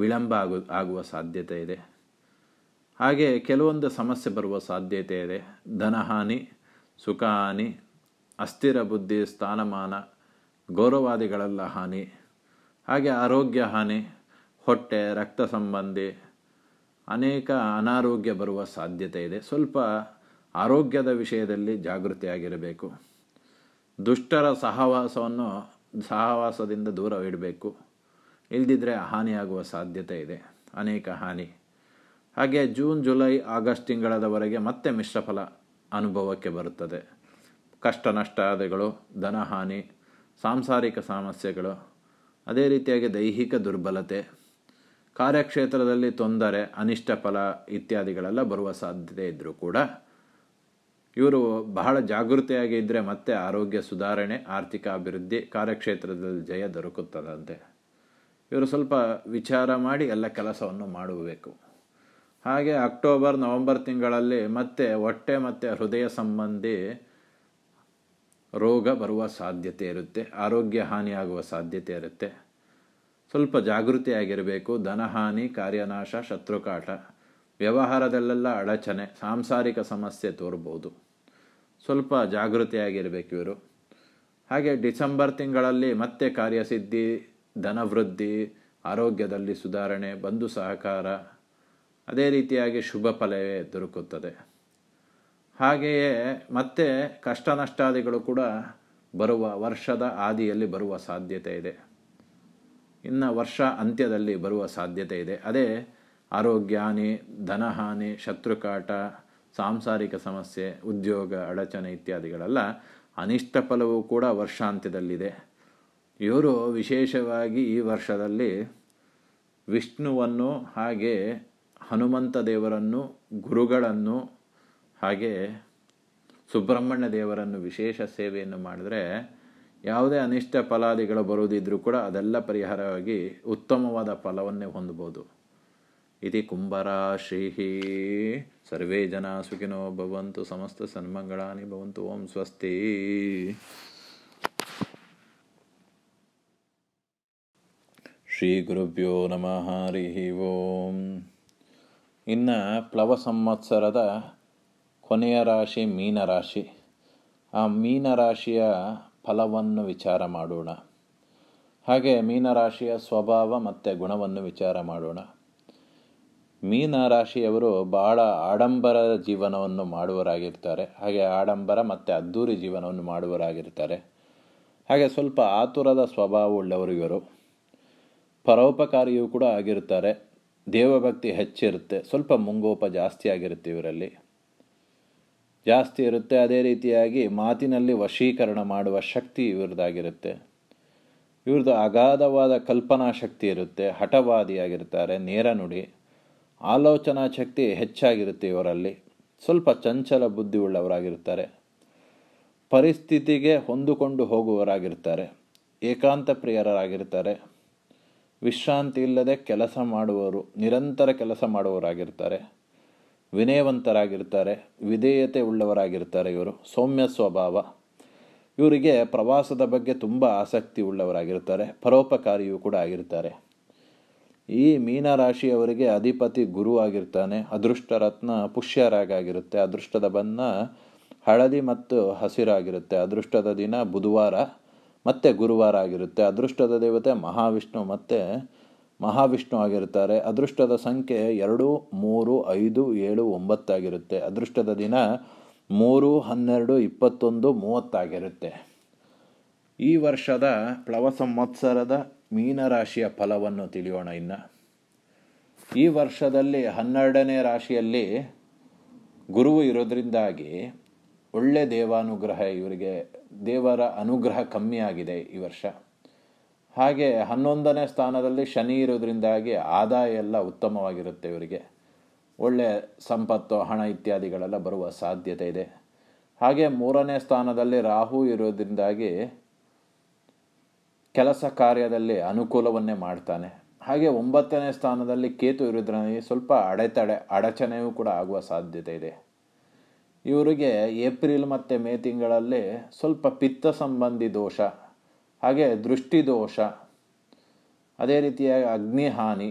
ವಿಳಂಬ ಆಗು ಆಗುವ ಸಾಧ್ಯತೆ ಇದೆ ಹಾಗೆ ಕೆಲವೊಂದು ಸಮಸ್ಯೆ ಬರುವ ಸಾಧ್ಯತೆ ಇದೆ ಧನಹಾನಿ ಸುಖ ಹಾನಿ ಅಸ್ಥಿರ ಬುದ್ಧಿ ಸ್ಥಾನಮಾನ ಗೌರವಾದಿಗಳೆಲ್ಲ ಹಾನಿ ಹಾಗೆ ಆರೋಗ್ಯ ಹಾನಿ ಹೊಟ್ಟೆ ರಕ್ತ ಸಂಬಂಧಿ ಅನೇಕ ಅನಾರೋಗ್ಯ ಬರುವ ಸಾಧ್ಯತೆ ಇದೆ ಸ್ವಲ್ಪ ಆರೋಗ್ಯದ ವಿಷಯದಲ್ಲಿ ಜಾಗೃತಿಯಾಗಿರಬೇಕು ದುಷ್ಟರ ಸಹವಾಸವನ್ನು ಸಹವಾಸದಿಂದ ದೂರವಿಡಬೇಕು ಇಲ್ಲದಿದ್ದರೆ ಹಾನಿಯಾಗುವ ಸಾಧ್ಯತೆ ಇದೆ ಅನೇಕ ಹಾನಿ ಹಾಗೆ ಜೂನ್ ಜುಲೈ ಆಗಸ್ಟ್ ತಿಂಗಳದವರೆಗೆ ಮತ್ತೆ ಮಿಶ್ರಫಲ ಅನುಭವಕ್ಕೆ ಬರುತ್ತದೆ ಕಷ್ಟ ನಷ್ಟಗಳು ಧನಹಾನಿ ಸಾಂಸಾರಿಕ ಸಮಸ್ಯೆಗಳು ಅದೇ ರೀತಿಯಾಗಿ ದೈಹಿಕ ದುರ್ಬಲತೆ ಕಾರ್ಯಕ್ಷೇತ್ರದಲ್ಲಿ ತೊಂದರೆ ಅನಿಷ್ಟ ಫಲ ಇತ್ಯಾದಿಗಳೆಲ್ಲ ಬರುವ ಸಾಧ್ಯತೆ ಇದ್ದರೂ ಕೂಡ ಇವರು ಬಹಳ ಜಾಗೃತಿಯಾಗಿ ಇದ್ದರೆ ಮತ್ತೆ ಆರೋಗ್ಯ ಸುಧಾರಣೆ ಆರ್ಥಿಕ ಅಭಿವೃದ್ಧಿ ಕಾರ್ಯಕ್ಷೇತ್ರದಲ್ಲಿ ಜಯ ದೊರಕುತ್ತದಂತೆ ಇವರು ಸ್ವಲ್ಪ ವಿಚಾರ ಮಾಡಿ ಎಲ್ಲ ಕೆಲಸವನ್ನು ಮಾಡಬೇಕು ಹಾಗೆ ಅಕ್ಟೋಬರ್ ನವೆಂಬರ್ ತಿಂಗಳಲ್ಲಿ ಮತ್ತೆ ಹೊಟ್ಟೆ ಮತ್ತು ಹೃದಯ ಸಂಬಂಧಿ ರೋಗ ಬರುವ ಸಾಧ್ಯತೆ ಇರುತ್ತೆ ಆರೋಗ್ಯ ಹಾನಿಯಾಗುವ ಸಾಧ್ಯತೆ ಇರುತ್ತೆ ಸ್ವಲ್ಪ ಜಾಗೃತಿಯಾಗಿರಬೇಕು ಧನಹಾನಿ ಕಾರ್ಯನಾಶ ಶತ್ರುಕಾಟ ವ್ಯವಹಾರದಲ್ಲೆಲ್ಲ ಅಡಚಣೆ ಸಾಂಸಾರಿಕ ಸಮಸ್ಯೆ ತೋರ್ಬೋದು ಸ್ವಲ್ಪ ಜಾಗೃತಿಯಾಗಿರಬೇಕು ಇವರು ಹಾಗೆ ಡಿಸೆಂಬರ್ ತಿಂಗಳಲ್ಲಿ ಮತ್ತೆ ಕಾರ್ಯಸಿದ್ಧಿ ಧನವೃದ್ಧಿ ಆರೋಗ್ಯದಲ್ಲಿ ಸುಧಾರಣೆ ಬಂಧು ಸಹಕಾರ ಅದೇ ರೀತಿಯಾಗಿ ಶುಭ ಫಲವೇ ದೊರಕುತ್ತದೆ ಹಾಗೆಯೇ ಮತ್ತೆ ಕಷ್ಟ ನಷ್ಟಾದಿಗಳು ಕೂಡ ಬರುವ ವರ್ಷದ ಆದಿಯಲ್ಲಿ ಬರುವ ಸಾಧ್ಯತೆ ಇದೆ ಇನ್ನು ವರ್ಷ ಅಂತ್ಯದಲ್ಲಿ ಬರುವ ಸಾಧ್ಯತೆ ಇದೆ ಅದೇ ಆರೋಗ್ಯ ಹಾನಿ ಧನಹಾನಿ ಶತ್ರುಕಾಟ ಸಾಂಸಾರಿಕ ಸಮಸ್ಯೆ ಉದ್ಯೋಗ ಅಡಚಣೆ ಇತ್ಯಾದಿಗಳೆಲ್ಲ ಅನಿಷ್ಟ ಫಲವೂ ಕೂಡ ವರ್ಷಾಂತ್ಯದಲ್ಲಿದೆ ಇವರು ವಿಶೇಷವಾಗಿ ಈ ವರ್ಷದಲ್ಲಿ ವಿಷ್ಣುವನ್ನು ಹಾಗೆ ಹನುಮಂತ ದೇವರನ್ನು ಗುರುಗಳನ್ನು ಹಾಗೆ ಸುಬ್ರಹ್ಮಣ್ಯ ದೇವರನ್ನು ವಿಶೇಷ ಸೇವೆಯನ್ನು ಮಾಡಿದರೆ ಯಾವುದೇ ಅನಿಷ್ಟ ಫಲಾದಿಗಳು ಬರುವುದಿದ್ರೂ ಕೂಡ ಅದೆಲ್ಲ ಪರಿಹಾರವಾಗಿ ಉತ್ತಮವಾದ ಫಲವನ್ನೇ ಹೊಂದ್ಬೋದು ಇತಿ ಕುಂಭರಾಶಿ ಸರ್ವೇ ಜನ ಸುಖಿನೋ ಭವಂತು ಸಮಸ್ತ ಸನ್ಮಂಗಳಾನಿ ಭವಂತು ಓಂ ಸ್ವಸ್ತಿ ಶ್ರೀ ಗುರುಭ್ಯೋ ನಮಃ ಹರಿ ಓಂ ಇನ್ನು ಪ್ಲವ ಸಂವತ್ಸರದ ಕೊನೆಯ ರಾಶಿ ಮೀನರಾಶಿ ಆ ಮೀನರಾಶಿಯ ಫಲವನ್ನು ವಿಚಾರ ಮಾಡೋಣ ಹಾಗೆ ಮೀನರಾಶಿಯ ಸ್ವಭಾವ ಮತ್ತು ಗುಣವನ್ನು ವಿಚಾರ ಮಾಡೋಣ ಮೀನರಾಶಿಯವರು ಬಹಳ ಆಡಂಬರ ಜೀವನವನ್ನು ಮಾಡುವರಾಗಿರ್ತಾರೆ ಹಾಗೆ ಆಡಂಬರ ಮತ್ತು ಅದ್ದೂರಿ ಜೀವನವನ್ನು ಮಾಡುವರಾಗಿರ್ತಾರೆ ಹಾಗೆ ಸ್ವಲ್ಪ ಆತುರದ ಸ್ವಭಾವ ಉಳ್ಳವರು ಇವರು ಪರೋಪಕಾರಿಯೂ ಕೂಡ ಆಗಿರ್ತಾರೆ ದೇವಭಕ್ತಿ ಹೆಚ್ಚಿರುತ್ತೆ ಸ್ವಲ್ಪ ಮುಂಗೋಪ ಜಾಸ್ತಿ ಆಗಿರುತ್ತೆ ಇವರಲ್ಲಿ ಜಾಸ್ತಿ ಇರುತ್ತೆ ಅದೇ ರೀತಿಯಾಗಿ ಮಾತಿನಲ್ಲಿ ವಶೀಕರಣ ಮಾಡುವ ಶಕ್ತಿ ಇವ್ರದ್ದಾಗಿರುತ್ತೆ ಇವ್ರದ್ದು ಅಗಾಧವಾದ ಕಲ್ಪನಾ ಶಕ್ತಿ ಇರುತ್ತೆ ಹಠವಾದಿಯಾಗಿರ್ತಾರೆ ನೇರ ನುಡಿ ಆಲೋಚನಾ ಶಕ್ತಿ ಹೆಚ್ಚಾಗಿರುತ್ತೆ ಇವರಲ್ಲಿ ಸ್ವಲ್ಪ ಚಂಚಲ ಬುದ್ಧಿ ಉಳ್ಳವರಾಗಿರ್ತಾರೆ ಪರಿಸ್ಥಿತಿಗೆ ಹೊಂದಿಕೊಂಡು ಹೋಗುವವರಾಗಿರ್ತಾರೆ ಏಕಾಂತ ಪ್ರಿಯರಾಗಿರ್ತಾರೆ ವಿಶ್ರಾಂತಿ ಇಲ್ಲದೆ ಕೆಲಸ ಮಾಡುವವರು ನಿರಂತರ ಕೆಲಸ ಮಾಡುವವರಾಗಿರ್ತಾರೆ ವಿನಯವಂತರಾಗಿರ್ತಾರೆ ವಿಧೇಯತೆ ಉಳ್ಳವರಾಗಿರ್ತಾರೆ ಇವರು ಸೌಮ್ಯ ಸ್ವಭಾವ ಇವರಿಗೆ ಪ್ರವಾಸದ ಬಗ್ಗೆ ತುಂಬ ಆಸಕ್ತಿ ಉಳ್ಳವರಾಗಿರ್ತಾರೆ ಪರೋಪಕಾರಿಯೂ ಕೂಡ ಆಗಿರ್ತಾರೆ ಈ ಮೀನರಾಶಿಯವರಿಗೆ ಅಧಿಪತಿ ಗುರು ಆಗಿರ್ತಾನೆ ಅದೃಷ್ಟ ರತ್ನ ಪುಷ್ಯರಾಗಿರುತ್ತೆ ಅದೃಷ್ಟದ ಬಣ್ಣ ಹಳದಿ ಮತ್ತು ಹಸಿರಾಗಿರುತ್ತೆ ಅದೃಷ್ಟದ ದಿನ ಬುಧವಾರ ಮತ್ತು ಗುರುವಾರ ಆಗಿರುತ್ತೆ ಅದೃಷ್ಟದ ದೇವತೆ ಮಹಾವಿಷ್ಣು ಮತ್ತು ಮಹಾವಿಷ್ಣು ಆಗಿರುತ್ತಾರೆ ಅದೃಷ್ಟದ ಸಂಖ್ಯೆ ಎರಡು ಮೂರು ಐದು ಏಳು ಒಂಬತ್ತಾಗಿರುತ್ತೆ ಅದೃಷ್ಟದ ದಿನ ಮೂರು ಹನ್ನೆರಡು ಇಪ್ಪತ್ತೊಂದು ಮೂವತ್ತಾಗಿರುತ್ತೆ ಈ ವರ್ಷದ ಪ್ಲವ ಸಂವತ್ಸರದ ಮೀನರಾಶಿಯ ಫಲವನ್ನು ತಿಳಿಯೋಣ ಇನ್ನು ಈ ವರ್ಷದಲ್ಲಿ ಹನ್ನೆರಡನೇ ರಾಶಿಯಲ್ಲಿ ಗುರುವು ಇರೋದ್ರಿಂದಾಗಿ ಒಳ್ಳೆ ದೇವಾನುಗ್ರಹ ಇವರಿಗೆ ದೇವರ ಅನುಗ್ರಹ ಕಮ್ಮಿಯಾಗಿದೆ ಈ ವರ್ಷ ಹಾಗೆ ಹನ್ನೊಂದನೇ ಸ್ಥಾನದಲ್ಲಿ ಶನಿ ಇರೋದ್ರಿಂದಾಗಿ ಆದಾಯ ಎಲ್ಲ ಉತ್ತಮವಾಗಿರುತ್ತೆ ಇವರಿಗೆ ಒಳ್ಳೆಯ ಸಂಪತ್ತು ಹಣ ಇತ್ಯಾದಿಗಳೆಲ್ಲ ಬರುವ ಸಾಧ್ಯತೆ ಇದೆ ಹಾಗೆ ಮೂರನೇ ಸ್ಥಾನದಲ್ಲಿ ರಾಹು ಇರೋದ್ರಿಂದಾಗಿ ಕೆಲಸ ಕಾರ್ಯದಲ್ಲಿ ಅನುಕೂಲವನ್ನೇ ಮಾಡ್ತಾನೆ ಹಾಗೆ ಒಂಬತ್ತನೇ ಸ್ಥಾನದಲ್ಲಿ ಕೇತು ಇರೋದ್ರಲ್ಲಿ ಸ್ವಲ್ಪ ಅಡೆತಡೆ ಅಡಚಣೆಯೂ ಕೂಡ ಆಗುವ ಸಾಧ್ಯತೆ ಇದೆ ಇವರಿಗೆ ಏಪ್ರಿಲ್ ಮತ್ತು ಮೇ ತಿಂಗಳಲ್ಲಿ ಸ್ವಲ್ಪ ಪಿತ್ತ ಸಂಬಂಧಿ ದೋಷ ಹಾಗೆ ದೃಷ್ಟಿದೋಷ ಅದೇ ರೀತಿಯಾಗಿ ಅಗ್ನಿ ಹಾನಿ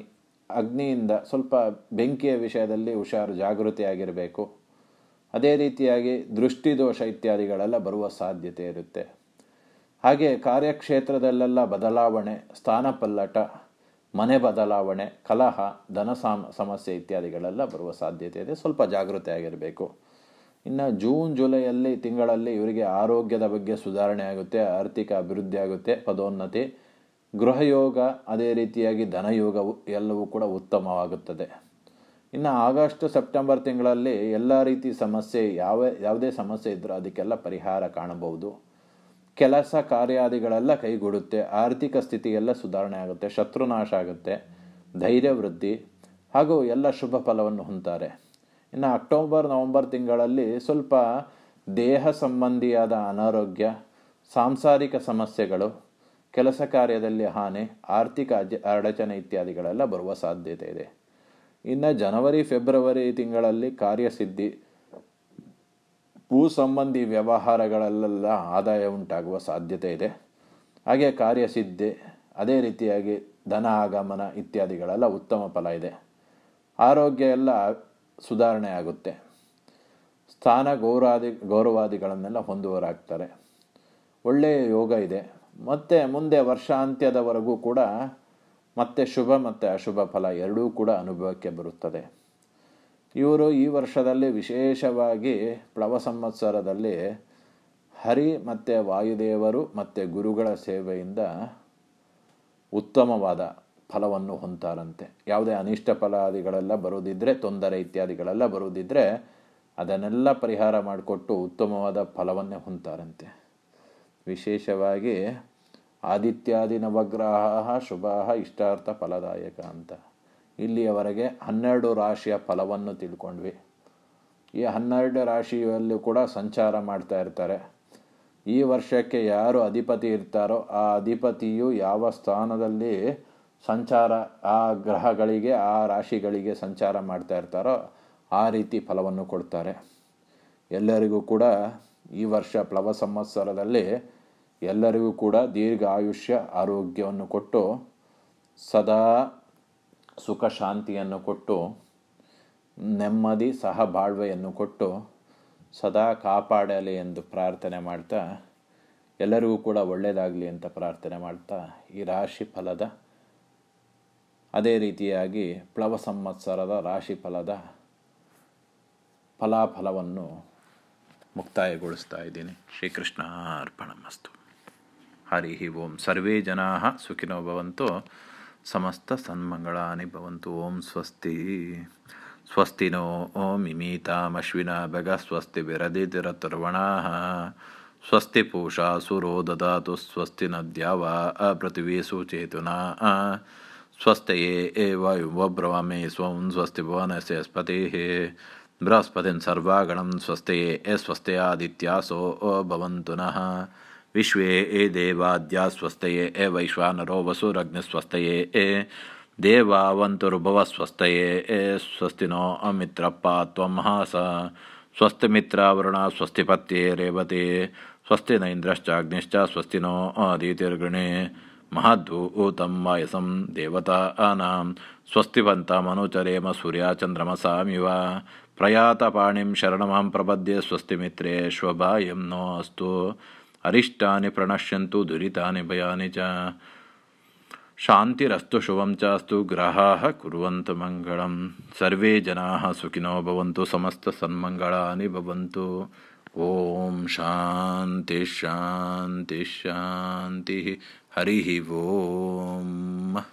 ಅಗ್ನಿಯಿಂದ ಸ್ವಲ್ಪ ಬೆಂಕಿಯ ವಿಷಯದಲ್ಲಿ ಹುಷಾರು ಜಾಗೃತಿಯಾಗಿರಬೇಕು ಅದೇ ರೀತಿಯಾಗಿ ದೃಷ್ಟಿದೋಷ ಇತ್ಯಾದಿಗಳೆಲ್ಲ ಬರುವ ಸಾಧ್ಯತೆ ಇರುತ್ತೆ ಹಾಗೆ ಕಾರ್ಯಕ್ಷೇತ್ರದಲ್ಲೆಲ್ಲ ಬದಲಾವಣೆ ಸ್ಥಾನಪಲ್ಲಟ ಮನೆ ಬದಲಾವಣೆ ಕಲಹ ಧನ ಸಮಸ್ಯೆ ಇತ್ಯಾದಿಗಳೆಲ್ಲ ಬರುವ ಸಾಧ್ಯತೆ ಇದೆ ಸ್ವಲ್ಪ ಜಾಗೃತಿಯಾಗಿರಬೇಕು ಇನ್ನು ಜೂನ್ ಜುಲೈಯಲ್ಲಿ ತಿಂಗಳಲ್ಲಿ ಇವರಿಗೆ ಆರೋಗ್ಯದ ಬಗ್ಗೆ ಸುಧಾರಣೆ ಆಗುತ್ತೆ ಆರ್ಥಿಕ ಅಭಿವೃದ್ಧಿ ಆಗುತ್ತೆ ಪದೋನ್ನತಿ ಗೃಹಯೋಗ ಅದೇ ರೀತಿಯಾಗಿ ಧನಯೋಗವು ಎಲ್ಲವೂ ಕೂಡ ಉತ್ತಮವಾಗುತ್ತದೆ ಇನ್ನು ಆಗಸ್ಟ್ ಸೆಪ್ಟೆಂಬರ್ ತಿಂಗಳಲ್ಲಿ ಎಲ್ಲ ರೀತಿ ಸಮಸ್ಯೆ ಯಾವ ಯಾವುದೇ ಸಮಸ್ಯೆ ಇದ್ದರೂ ಅದಕ್ಕೆಲ್ಲ ಪರಿಹಾರ ಕಾಣಬಹುದು ಕೆಲಸ ಕಾರ್ಯಾದಿಗಳೆಲ್ಲ ಕೈಗೂಡುತ್ತೆ ಆರ್ಥಿಕ ಸ್ಥಿತಿಯೆಲ್ಲ ಸುಧಾರಣೆ ಆಗುತ್ತೆ ಶತ್ರುನಾಶ ಆಗುತ್ತೆ ಧೈರ್ಯ ವೃದ್ಧಿ ಹಾಗೂ ಎಲ್ಲ ಶುಭ ಫಲವನ್ನು ಹೊಂತಾರೆ ಇನ್ನು ಅಕ್ಟೋಬರ್ ನವಂಬರ್ ತಿಂಗಳಲ್ಲಿ ಸ್ವಲ್ಪ ದೇಹ ಸಂಬಂಧಿಯಾದ ಅನಾರೋಗ್ಯ ಸಾಂಸಾರಿಕ ಸಮಸ್ಯೆಗಳು ಕೆಲಸ ಕಾರ್ಯದಲ್ಲಿ ಹಾನಿ ಆರ್ಥಿಕ ಅಜ್ಜ ಅಡಚಣೆ ಇತ್ಯಾದಿಗಳೆಲ್ಲ ಬರುವ ಸಾಧ್ಯತೆ ಇದೆ ಇನ್ನು ಜನವರಿ ಫೆಬ್ರವರಿ ತಿಂಗಳಲ್ಲಿ ಕಾರ್ಯಸಿದ್ಧಿ ಭೂ ಸಂಬಂಧಿ ವ್ಯವಹಾರಗಳಲ್ಲೆಲ್ಲ ಆದಾಯ ಉಂಟಾಗುವ ಸಾಧ್ಯತೆ ಇದೆ ಹಾಗೆ ಕಾರ್ಯಸಿದ್ಧಿ ಅದೇ ರೀತಿಯಾಗಿ ಧನ ಆಗಮನ ಇತ್ಯಾದಿಗಳೆಲ್ಲ ಉತ್ತಮ ಫಲ ಇದೆ ಆರೋಗ್ಯ ಎಲ್ಲ ಸುಧಾರಣೆ ಆಗುತ್ತೆ ಸ್ಥಾನ ಗೌರವಾದಿ ಗೌರವಾದಿಗಳನ್ನೆಲ್ಲ ಹೊಂದುವರಾಗ್ತಾರೆ ಒಳ್ಳೆಯ ಯೋಗ ಇದೆ ಮತ್ತು ಮುಂದೆ ವರ್ಷಾಂತ್ಯದವರೆಗೂ ಕೂಡ ಮತ್ತೆ ಶುಭ ಮತ್ತು ಅಶುಭ ಫಲ ಎರಡೂ ಕೂಡ ಅನುಭವಕ್ಕೆ ಬರುತ್ತದೆ ಇವರು ಈ ವರ್ಷದಲ್ಲಿ ವಿಶೇಷವಾಗಿ ಪ್ಲವ ಸಂವತ್ಸರದಲ್ಲಿ ಹರಿ ಮತ್ತು ವಾಯುದೇವರು ಮತ್ತು ಗುರುಗಳ ಸೇವೆಯಿಂದ ಉತ್ತಮವಾದ ಫಲವನ್ನು ಹೊಂತಾರಂತೆ ಯಾವುದೇ ಅನಿಷ್ಟ ಫಲಾದಿಗಳೆಲ್ಲ ಬರೋದಿದ್ರೆ ತೊಂದರೆ ಇತ್ಯಾದಿಗಳೆಲ್ಲ ಬರೋದಿದ್ರೆ ಅದನ್ನೆಲ್ಲ ಪರಿಹಾರ ಮಾಡಿಕೊಟ್ಟು ಉತ್ತಮವಾದ ಫಲವನ್ನೇ ಹೊಂತಾರಂತೆ ವಿಶೇಷವಾಗಿ ಆದಿತ್ಯಾದಿ ನವಗ್ರಹ ಶುಭ ಇಷ್ಟಾರ್ಥ ಫಲದಾಯಕ ಅಂತ ಇಲ್ಲಿಯವರೆಗೆ ಹನ್ನೆರಡು ರಾಶಿಯ ಫಲವನ್ನು ತಿಳ್ಕೊಂಡ್ವಿ ಈ ಹನ್ನೆರಡು ರಾಶಿಯಲ್ಲೂ ಕೂಡ ಸಂಚಾರ ಮಾಡ್ತಾ ಇರ್ತಾರೆ ಈ ವರ್ಷಕ್ಕೆ ಯಾರು ಅಧಿಪತಿ ಇರ್ತಾರೋ ಆ ಅಧಿಪತಿಯು ಯಾವ ಸ್ಥಾನದಲ್ಲಿ ಸಂಚಾರ ಆ ಗ್ರಹಗಳಿಗೆ ಆ ರಾಶಿಗಳಿಗೆ ಸಂಚಾರ ಮಾಡ್ತಾ ಇರ್ತಾರೋ ಆ ರೀತಿ ಫಲವನ್ನು ಕೊಡ್ತಾರೆ ಎಲ್ಲರಿಗೂ ಕೂಡ ಈ ವರ್ಷ ಪ್ಲವ ಸಂವತ್ಸರದಲ್ಲಿ ಎಲ್ಲರಿಗೂ ಕೂಡ ದೀರ್ಘ ಆಯುಷ್ಯ ಆರೋಗ್ಯವನ್ನು ಕೊಟ್ಟು ಸದಾ ಸುಖ ಶಾಂತಿಯನ್ನು ಕೊಟ್ಟು ನೆಮ್ಮದಿ ಸಹ ಬಾಳ್ವೆಯನ್ನು ಕೊಟ್ಟು ಸದಾ ಕಾಪಾಡಲಿ ಎಂದು ಪ್ರಾರ್ಥನೆ ಮಾಡ್ತಾ ಎಲ್ಲರಿಗೂ ಕೂಡ ಒಳ್ಳೆಯದಾಗಲಿ ಅಂತ ಪ್ರಾರ್ಥನೆ ಮಾಡ್ತಾ ಈ ರಾಶಿ ಫಲದ ಅದೇ ರೀತಿಯಾಗಿ ಪ್ಲವ ಸಂವತ್ಸರದ ರಾಶಿಫಲದ ಫಲಾಫಲವನ್ನು ಮುಕ್ತಾಯಗೊಳಿಸ್ತಾ ಇದ್ದೀನಿ ಶ್ರೀಕೃಷ್ಣ ಅರ್ಪಣಮಸ್ತು ಹರಿ ಓಂ ಸರ್ವೇ ಜನಾ ಸುಖಿನೋ ಭವಂತು ಸಮಸ್ತ ಸನ್ಮಂಗಳಾನಿ ಭವಂತು ಓಂ ಸ್ವಸ್ತಿ ಸ್ವಸ್ತಿನೋ ಓಂ ಇಮೀತಾಮಶ್ವಿನ ಭಗ ಸ್ವಸ್ತಿ ವಿರದಿತಿರತರ್ವಣಾ ಸ್ವಸ್ತಿ ಪೂಷಾ ಸುರೋ ದದಾತು ಸ್ವಸ್ತಿ ನದ್ಯಾವ ಅಪೃಥಿವೀ ಸುಚೇತುನಾ स्वस्थये ए वै व्रवमे स्वं स्वस्तिभुवनस्यस्पतिः बृहस्पतिं सर्वागणं स्वस्थये आदित्यासो भवन्तु नः विश्वे ए देवाद्या देवाद्यास्वस्थये ए वैश्वानरो वसुरग्निस्वस्तये ए देवावन्तुर्भवः स्वस्तये हे स्वस्ति नो अमित्रप्पा त्वमः स स्वस्तिमित्रावरुणा स्वस्तिपत्ये रेव स्वस्ति नैन्द्रश्चाग्निश्च स्वस्तिनो अदितिर्गुणे महद्धू ऊतं मायसं देवता अनां स्वस्तिवन्तमनुचरेम सूर्याचन्द्रमसामिव प्रयातपाणिं शरणमां प्रबद्ये स्वस्तिमित्रे श्वभायं नोऽस्तु अरिष्टानि प्रणश्यन्तु दुरितानि भयानि च शान्तिरस्तु शुभं चास्तु ग्रहाः कुर्वन्तु मङ्गलं सर्वे जनाः सुखिनो भवन्तु समस्तसन्मङ्गलानि भवन्तु ॐ शान्तिः शान्तिः शान्तिः हरि ओम